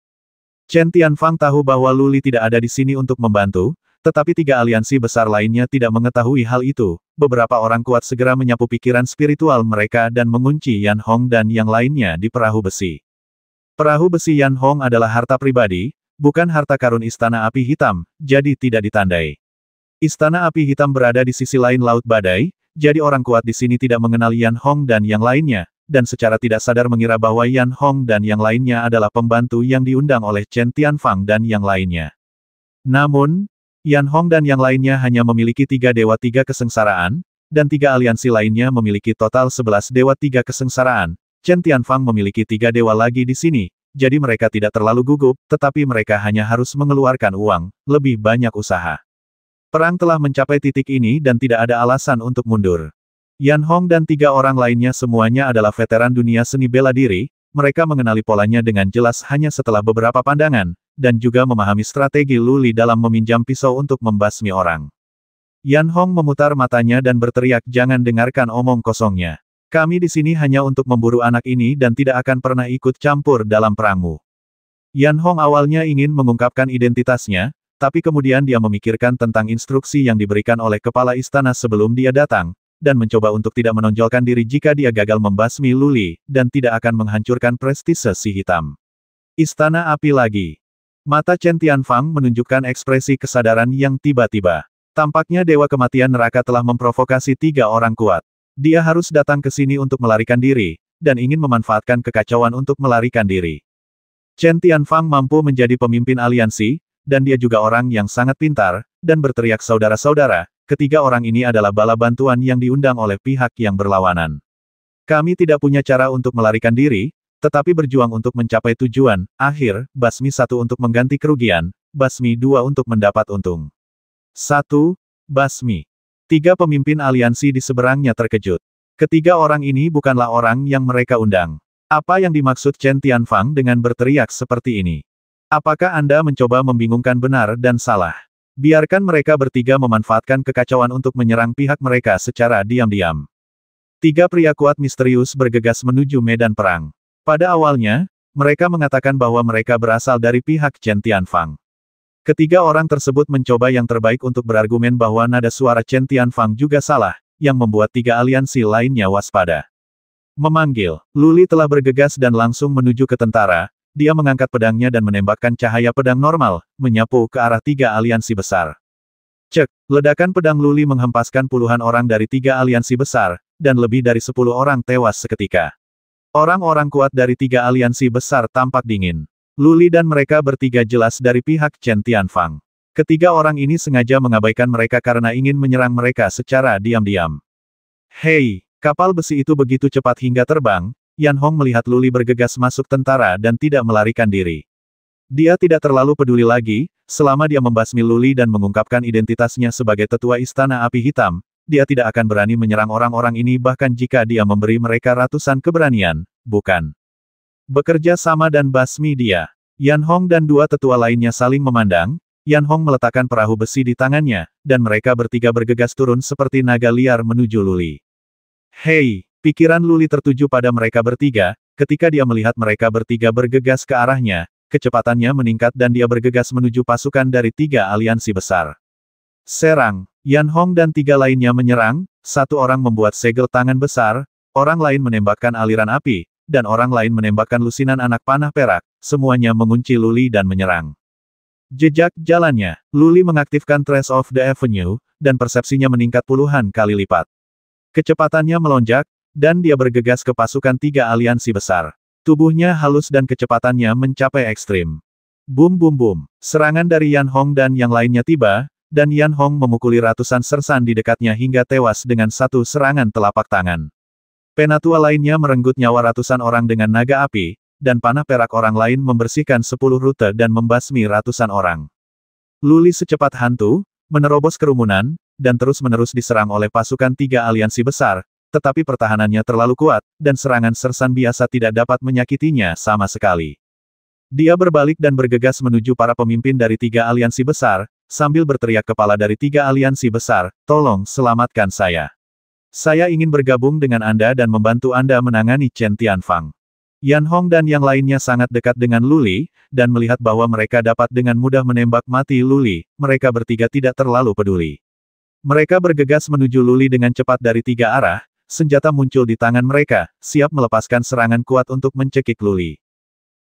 Chen Tianfang tahu bahwa Luli tidak ada di sini untuk membantu, tetapi tiga aliansi besar lainnya tidak mengetahui hal itu. Beberapa orang kuat segera menyapu pikiran spiritual mereka dan mengunci Yan Hong dan yang lainnya di perahu besi. Perahu besi Yan Hong adalah harta pribadi, bukan harta karun istana api hitam, jadi tidak ditandai. Istana api hitam berada di sisi lain Laut Badai, jadi orang kuat di sini tidak mengenal Yan Hong dan yang lainnya, dan secara tidak sadar mengira bahwa Yan Hong dan yang lainnya adalah pembantu yang diundang oleh Chen Tianfang dan yang lainnya. Namun, Yan Hong dan yang lainnya hanya memiliki tiga dewa tiga kesengsaraan, dan tiga aliansi lainnya memiliki total sebelas dewa tiga kesengsaraan. Chen Tianfang memiliki tiga dewa lagi di sini, jadi mereka tidak terlalu gugup, tetapi mereka hanya harus mengeluarkan uang, lebih banyak usaha. Perang telah mencapai titik ini dan tidak ada alasan untuk mundur. Yan Hong dan tiga orang lainnya semuanya adalah veteran dunia seni bela diri, mereka mengenali polanya dengan jelas hanya setelah beberapa pandangan, dan juga memahami strategi Luli dalam meminjam pisau untuk membasmi orang. Yan Hong memutar matanya dan berteriak jangan dengarkan omong kosongnya. Kami di sini hanya untuk memburu anak ini dan tidak akan pernah ikut campur dalam perangmu. Yan Hong awalnya ingin mengungkapkan identitasnya, tapi kemudian dia memikirkan tentang instruksi yang diberikan oleh kepala istana sebelum dia datang, dan mencoba untuk tidak menonjolkan diri jika dia gagal membasmi Luli, dan tidak akan menghancurkan prestise si hitam. Istana api lagi. Mata Chen Tianfang menunjukkan ekspresi kesadaran yang tiba-tiba. Tampaknya Dewa Kematian Neraka telah memprovokasi tiga orang kuat. Dia harus datang ke sini untuk melarikan diri, dan ingin memanfaatkan kekacauan untuk melarikan diri. Chen Tianfang mampu menjadi pemimpin aliansi, dan dia juga orang yang sangat pintar, dan berteriak saudara-saudara, ketiga orang ini adalah bala bantuan yang diundang oleh pihak yang berlawanan. Kami tidak punya cara untuk melarikan diri, tetapi berjuang untuk mencapai tujuan, akhir, basmi satu untuk mengganti kerugian, basmi dua untuk mendapat untung. Satu, basmi. Tiga pemimpin aliansi di seberangnya terkejut. Ketiga orang ini bukanlah orang yang mereka undang. Apa yang dimaksud Chen Tianfang dengan berteriak seperti ini? Apakah Anda mencoba membingungkan benar dan salah? Biarkan mereka bertiga memanfaatkan kekacauan untuk menyerang pihak mereka secara diam-diam. Tiga pria kuat misterius bergegas menuju medan perang. Pada awalnya, mereka mengatakan bahwa mereka berasal dari pihak Chen Tianfang. Ketiga orang tersebut mencoba yang terbaik untuk berargumen bahwa nada suara Chen Tianfang juga salah, yang membuat tiga aliansi lainnya waspada. Memanggil, Luli telah bergegas dan langsung menuju ke tentara, dia mengangkat pedangnya dan menembakkan cahaya pedang normal, menyapu ke arah tiga aliansi besar. Cek, ledakan pedang Luli menghempaskan puluhan orang dari tiga aliansi besar, dan lebih dari sepuluh orang tewas seketika. Orang-orang kuat dari tiga aliansi besar tampak dingin. Luli dan mereka bertiga jelas dari pihak Chen Tianfang. Ketiga orang ini sengaja mengabaikan mereka karena ingin menyerang mereka secara diam-diam. Hei, kapal besi itu begitu cepat hingga terbang, Yan Hong melihat Luli bergegas masuk tentara dan tidak melarikan diri. Dia tidak terlalu peduli lagi, selama dia membasmi Luli dan mengungkapkan identitasnya sebagai tetua istana api hitam, dia tidak akan berani menyerang orang-orang ini bahkan jika dia memberi mereka ratusan keberanian, bukan? Bekerja sama dan basmi dia. Yan Hong dan dua tetua lainnya saling memandang, Yan Hong meletakkan perahu besi di tangannya, dan mereka bertiga bergegas turun seperti naga liar menuju Luli. Hei! Pikiran Luli tertuju pada mereka bertiga, ketika dia melihat mereka bertiga bergegas ke arahnya, kecepatannya meningkat dan dia bergegas menuju pasukan dari tiga aliansi besar. Serang, Yan Hong dan tiga lainnya menyerang, satu orang membuat segel tangan besar, orang lain menembakkan aliran api, dan orang lain menembakkan lusinan anak panah perak, semuanya mengunci Luli dan menyerang. Jejak jalannya, Luli mengaktifkan Trace of the Avenue, dan persepsinya meningkat puluhan kali lipat. Kecepatannya melonjak, dan dia bergegas ke pasukan tiga aliansi besar. Tubuhnya halus dan kecepatannya mencapai ekstrim. Bum bum bum. Serangan dari Yan Hong dan yang lainnya tiba, dan Yan Hong memukuli ratusan sersan di dekatnya hingga tewas dengan satu serangan telapak tangan. Penatua lainnya merenggut nyawa ratusan orang dengan naga api, dan panah perak orang lain membersihkan sepuluh rute dan membasmi ratusan orang. Luli secepat hantu, menerobos kerumunan, dan terus-menerus diserang oleh pasukan tiga aliansi besar, tetapi pertahanannya terlalu kuat, dan serangan sersan biasa tidak dapat menyakitinya sama sekali. Dia berbalik dan bergegas menuju para pemimpin dari tiga aliansi besar, sambil berteriak kepala dari tiga aliansi besar, tolong selamatkan saya. Saya ingin bergabung dengan Anda dan membantu Anda menangani Chen Tianfang. Yan Hong dan yang lainnya sangat dekat dengan Luli, dan melihat bahwa mereka dapat dengan mudah menembak mati Luli, mereka bertiga tidak terlalu peduli. Mereka bergegas menuju Luli dengan cepat dari tiga arah, senjata muncul di tangan mereka, siap melepaskan serangan kuat untuk mencekik Luli.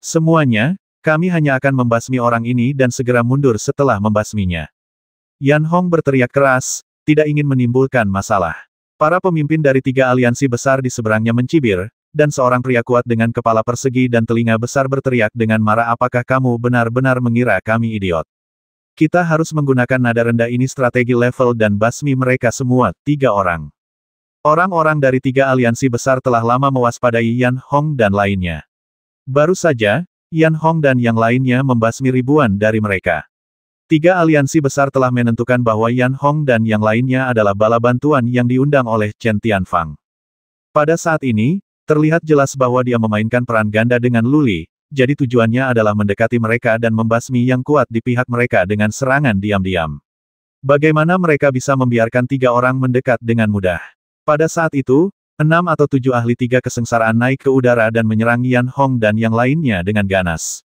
Semuanya, kami hanya akan membasmi orang ini dan segera mundur setelah membasminya. Yan Hong berteriak keras, tidak ingin menimbulkan masalah. Para pemimpin dari tiga aliansi besar di seberangnya mencibir, dan seorang pria kuat dengan kepala persegi dan telinga besar berteriak dengan marah apakah kamu benar-benar mengira kami idiot. Kita harus menggunakan nada rendah ini strategi level dan basmi mereka semua, tiga orang. Orang-orang dari tiga aliansi besar telah lama mewaspadai Yan Hong dan lainnya. Baru saja, Yan Hong dan yang lainnya membasmi ribuan dari mereka. Tiga aliansi besar telah menentukan bahwa Yan Hong dan yang lainnya adalah bala bantuan yang diundang oleh Chen Tianfang. Pada saat ini, terlihat jelas bahwa dia memainkan peran ganda dengan Luli, jadi tujuannya adalah mendekati mereka dan membasmi yang kuat di pihak mereka dengan serangan diam-diam. Bagaimana mereka bisa membiarkan tiga orang mendekat dengan mudah? Pada saat itu, enam atau tujuh ahli tiga kesengsaraan naik ke udara dan menyerang Yan Hong dan yang lainnya dengan ganas.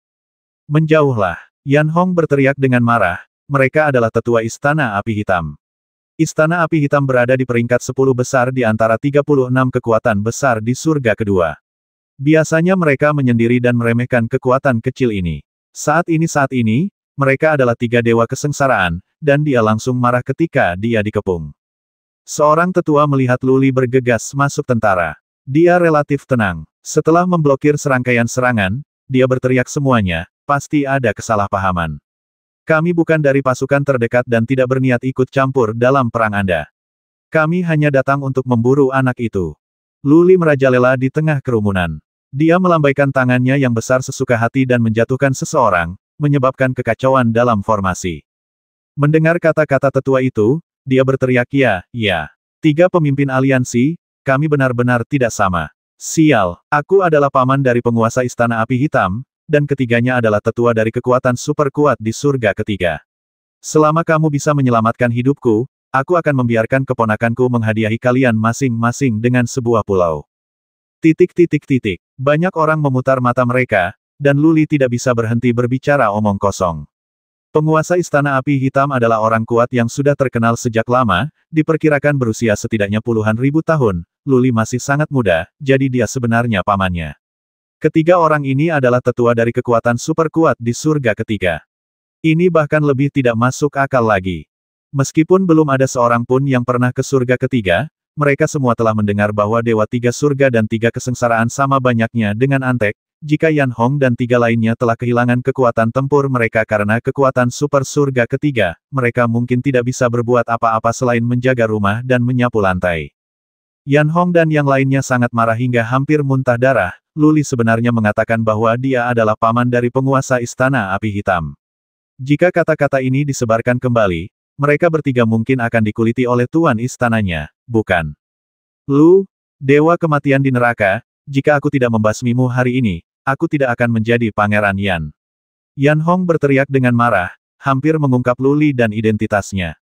Menjauhlah, Yan Hong berteriak dengan marah, mereka adalah tetua Istana Api Hitam. Istana Api Hitam berada di peringkat sepuluh besar di antara 36 kekuatan besar di surga kedua. Biasanya mereka menyendiri dan meremehkan kekuatan kecil ini. Saat ini saat ini, mereka adalah tiga dewa kesengsaraan, dan dia langsung marah ketika dia dikepung. Seorang tetua melihat Luli bergegas masuk tentara. Dia relatif tenang. Setelah memblokir serangkaian serangan, dia berteriak semuanya, pasti ada kesalahpahaman. Kami bukan dari pasukan terdekat dan tidak berniat ikut campur dalam perang Anda. Kami hanya datang untuk memburu anak itu. Luli merajalela di tengah kerumunan. Dia melambaikan tangannya yang besar sesuka hati dan menjatuhkan seseorang, menyebabkan kekacauan dalam formasi. Mendengar kata-kata tetua itu, dia berteriak ya, ya. Tiga pemimpin aliansi, kami benar-benar tidak sama. Sial, aku adalah paman dari penguasa Istana Api Hitam, dan ketiganya adalah tetua dari kekuatan super kuat di surga ketiga. Selama kamu bisa menyelamatkan hidupku, aku akan membiarkan keponakanku menghadiahi kalian masing-masing dengan sebuah pulau. Titik-titik-titik, banyak orang memutar mata mereka, dan Luli tidak bisa berhenti berbicara omong kosong. Penguasa Istana Api Hitam adalah orang kuat yang sudah terkenal sejak lama, diperkirakan berusia setidaknya puluhan ribu tahun, Luli masih sangat muda, jadi dia sebenarnya pamannya. Ketiga orang ini adalah tetua dari kekuatan super kuat di surga ketiga. Ini bahkan lebih tidak masuk akal lagi. Meskipun belum ada seorang pun yang pernah ke surga ketiga, mereka semua telah mendengar bahwa Dewa Tiga Surga dan Tiga Kesengsaraan sama banyaknya dengan Antek, jika Yan Hong dan tiga lainnya telah kehilangan kekuatan tempur mereka karena kekuatan super surga ketiga, mereka mungkin tidak bisa berbuat apa-apa selain menjaga rumah dan menyapu lantai. Yan Hong dan yang lainnya sangat marah hingga hampir muntah darah, Luli sebenarnya mengatakan bahwa dia adalah paman dari penguasa Istana Api Hitam. Jika kata-kata ini disebarkan kembali, mereka bertiga mungkin akan dikuliti oleh tuan istananya, bukan? Lu, Dewa Kematian di Neraka, jika aku tidak membasmimu hari ini, Aku tidak akan menjadi pangeran Yan. Yan Hong berteriak dengan marah, hampir mengungkap Luli dan identitasnya.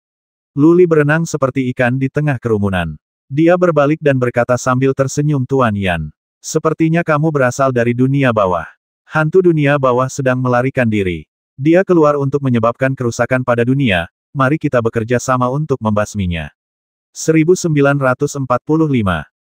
Luli berenang seperti ikan di tengah kerumunan. Dia berbalik dan berkata sambil tersenyum Tuan Yan. Sepertinya kamu berasal dari dunia bawah. Hantu dunia bawah sedang melarikan diri. Dia keluar untuk menyebabkan kerusakan pada dunia, mari kita bekerja sama untuk membasminya. 1945